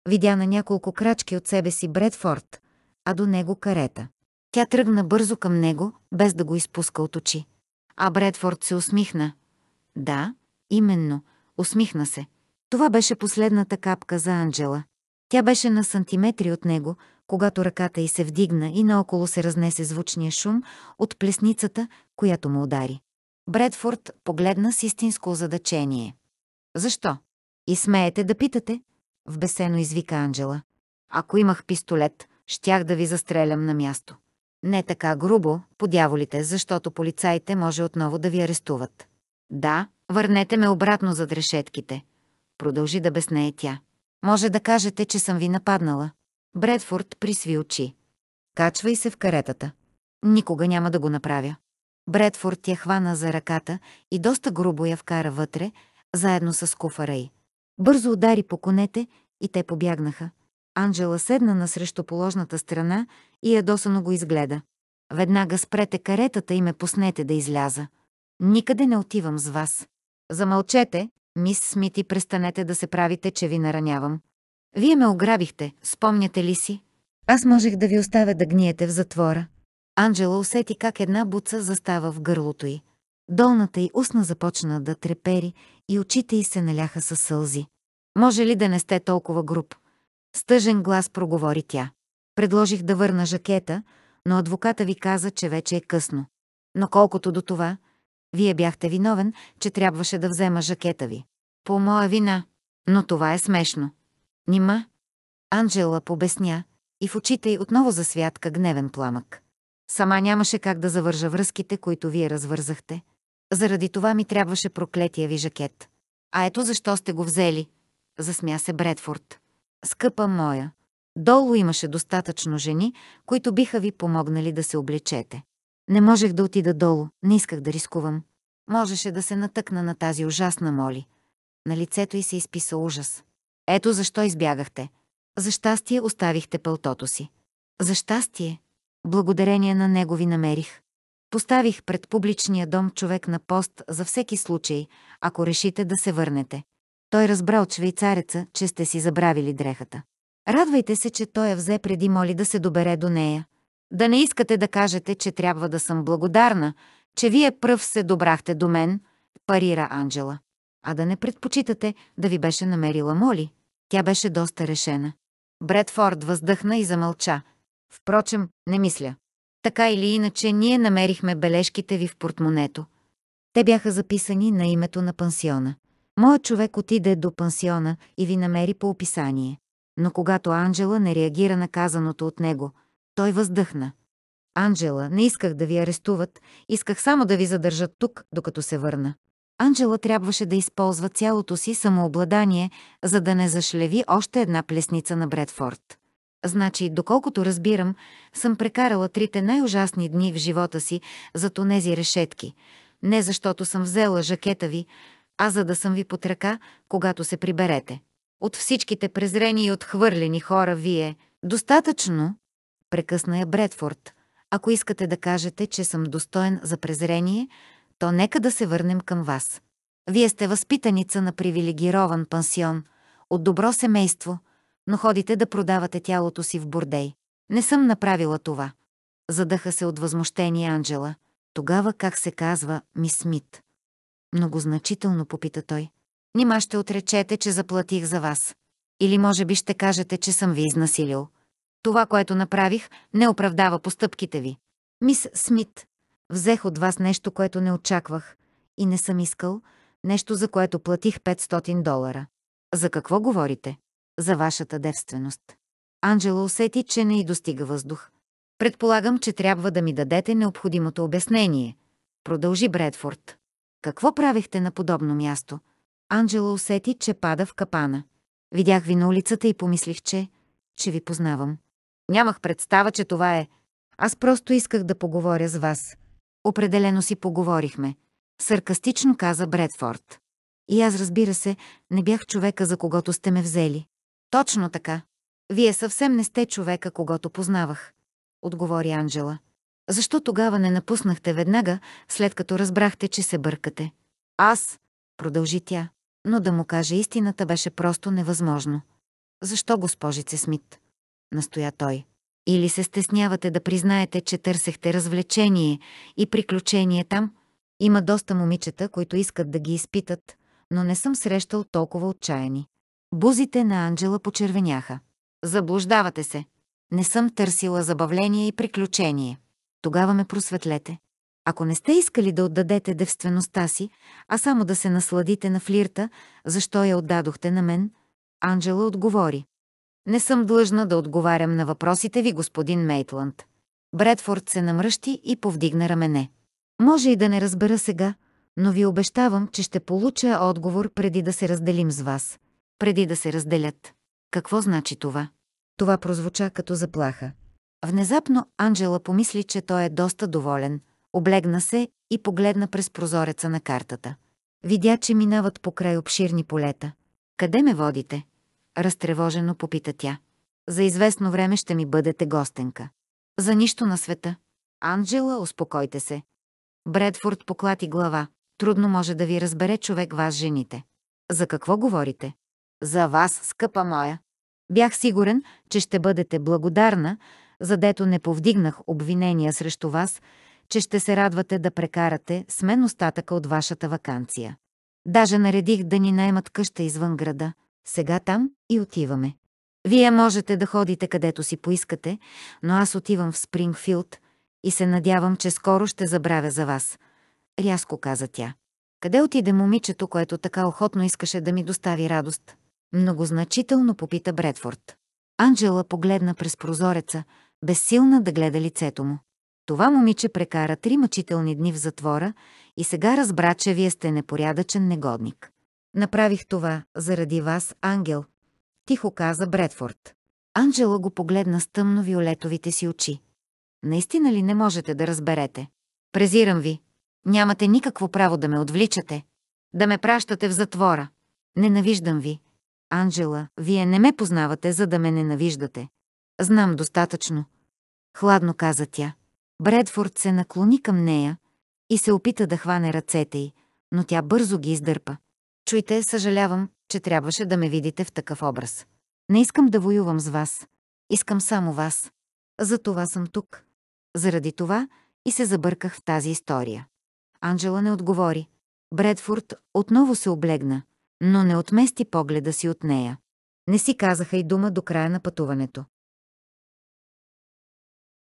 Видя на няколко крачки от себе си Бредфорд, а до него карета. Тя тръгна бързо към него, без да го изпуска от очи. А Бредфорд се усмихна. Да, именно, усмихна се. Това беше последната капка за Анджела. Тя беше на сантиметри от него, когато ръката й се вдигна и наоколо се разнесе звучния шум от плесницата, която му удари. Бредфорд погледна с истинско озадачение. Защо? И смеете да питате? В бесено извика Анджела. Ако имах пистолет, щях да ви застрелям на място. Не така грубо, подяволите, защото полицаите може отново да ви арестуват. Да, върнете ме обратно зад решетките. Продължи да безнее тя. Може да кажете, че съм ви нападнала. Бредфорд присви очи. Качвай се в каретата. Никога няма да го направя. Бредфорд я хвана за ръката и доста грубо я вкара вътре, заедно с куфара й. Бързо удари по конете и те побягнаха. Анджела седна на срещуположната страна и ядосано го изгледа. Веднага спрете каретата и ме пуснете да изляза. Никъде не отивам с вас. Замълчете, мис Смит и престанете да се правите, че ви наранявам. Вие ме ограбихте, спомняте ли си? Аз можех да ви оставя да гниете в затвора. Анджела усети как една буца застава в гърлото й. Долната й устна започна да трепери и очите й се наляха със сълзи. Може ли да не сте толкова груб? Стъжен глас проговори тя. Предложих да върна жакета, но адвоката ви каза, че вече е късно. Но колкото до това, вие бяхте виновен, че трябваше да взема жакета ви. По моя вина. Но това е смешно. Нима? Анджела побесня и в очите й отново засвятка гневен пламък. Сама нямаше как да завържа връзките, които вие развързахте. Заради това ми трябваше проклетия ви жакет. А ето защо сте го взели, засмя се Бредфорд. Скъпа моя, долу имаше достатъчно жени, които биха ви помогнали да се облечете. Не можех да отида долу, не исках да рискувам. Можеше да се натъкна на тази ужасна моли. На лицето й се изписа ужас. Ето защо избягахте. За щастие оставихте пълтото си. За щастие, благодарение на него ви намерих. Поставих пред публичния дом човек на пост за всеки случай, ако решите да се върнете. Той разбра от швейцареца, че сте си забравили дрехата. Радвайте се, че той я взе преди моли да се добере до нея. Да не искате да кажете, че трябва да съм благодарна, че вие пръв се добрахте до мен, парира Анджела а да не предпочитате да ви беше намерила Моли. Тя беше доста решена. Бредфорд въздъхна и замълча. Впрочем, не мисля. Така или иначе, ние намерихме бележките ви в портмонето. Те бяха записани на името на пансиона. Моят човек отиде до пансиона и ви намери по описание. Но когато Анджела не реагира на казаното от него, той въздъхна. Анджела, не исках да ви арестуват, исках само да ви задържат тук, докато се върна. Анджела трябваше да използва цялото си самообладание, за да не зашлеви още една плесница на Бредфорд. Значи, доколкото разбирам, съм прекарала трите най-ужасни дни в живота си за тонези решетки. Не защото съм взела жакета ви, а за да съм ви под ръка, когато се приберете. От всичките презрени и отхвърлени хора вие. Достатъчно, прекъсна я Бредфорд. Ако искате да кажете, че съм достоен за презрение, то нека да се върнем към вас. Вие сте възпитаница на привилегирован пансион, от добро семейство, но ходите да продавате тялото си в бордей. Не съм направила това. Задъха се от възмущение Анджела. Тогава как се казва мис Смит? Многозначително попита той. Нима ще отречете, че заплатих за вас. Или може би ще кажете, че съм ви изнасилил. Това, което направих, не оправдава постъпките ви. Мис Смит Взех от вас нещо, което не очаквах и не съм искал, нещо за което платих 500 долара. За какво говорите? За вашата девственост. Анджела усети, че не й достига въздух. Предполагам, че трябва да ми дадете необходимото обяснение. Продължи Бредфорд. Какво правихте на подобно място? Анджела усети, че пада в капана. Видях ви на улицата и помислих, че... че ви познавам. Нямах представа, че това е. Аз просто исках да поговоря с вас. Определено си поговорихме, саркастично каза Бредфорд. И аз, разбира се, не бях човека, за когото сте ме взели. Точно така. Вие съвсем не сте човека, когато познавах, отговори Анджела. Защо тогава не напуснахте веднага, след като разбрахте, че се бъркате? Аз, продължи тя, но да му каже истината беше просто невъзможно. Защо, госпожице Смит? Настоя той. Или се стеснявате да признаете, че търсехте развлечение и приключение там? Има доста момичета, които искат да ги изпитат, но не съм срещал толкова отчаяни. Бузите на Анджела почервеняха. Заблуждавате се. Не съм търсила забавление и приключение. Тогава ме просветлете. Ако не сте искали да отдадете девствеността си, а само да се насладите на флирта, защо я отдадохте на мен? Анджела отговори. Не съм длъжна да отговарям на въпросите ви, господин Мейтланд. Бредфорд се намръщи и повдигна рамене. Може и да не разбера сега, но ви обещавам, че ще получа отговор преди да се разделим с вас. Преди да се разделят. Какво значи това? Това прозвуча като заплаха. Внезапно Анджела помисли, че той е доста доволен. Облегна се и погледна през прозореца на картата. Видя, че минават покрай обширни полета. Къде ме водите? разтревожено попита тя. За известно време ще ми бъдете гостенка. За нищо на света. Анджела, успокойте се. Бредфорд поклати глава. Трудно може да ви разбере човек вас, жените. За какво говорите? За вас, скъпа моя. Бях сигурен, че ще бъдете благодарна, задето не повдигнах обвинения срещу вас, че ще се радвате да прекарате с мен остатъка от вашата вакансия. Даже наредих да ни наймат къща извън града, сега там и отиваме. Вие можете да ходите където си поискате, но аз отивам в Спрингфилд и се надявам, че скоро ще забравя за вас. Рязко каза тя. Къде отиде момичето, което така охотно искаше да ми достави радост? Многозначително попита Бредфорд. Анджела погледна през прозореца, безсилна да гледа лицето му. Това момиче прекара три мъчителни дни в затвора и сега разбра, че вие сте непорядъчен негодник. Направих това, заради вас, Ангел, тихо каза Бредфорд. Анджела го погледна с тъмно виолетовите си очи. Наистина ли не можете да разберете? Презирам ви. Нямате никакво право да ме отвличате. Да ме пращате в затвора. Ненавиждам ви. Анджела, вие не ме познавате, за да ме ненавиждате. Знам достатъчно. Хладно каза тя. Бредфорд се наклони към нея и се опита да хване ръцете й, но тя бързо ги издърпа. Чуйте, съжалявам, че трябваше да ме видите в такъв образ. Не искам да воювам с вас. Искам само вас. За това съм тук. Заради това и се забърках в тази история. Анджела не отговори. Бредфорд отново се облегна, но не отмести погледа си от нея. Не си казаха и дума до края на пътуването.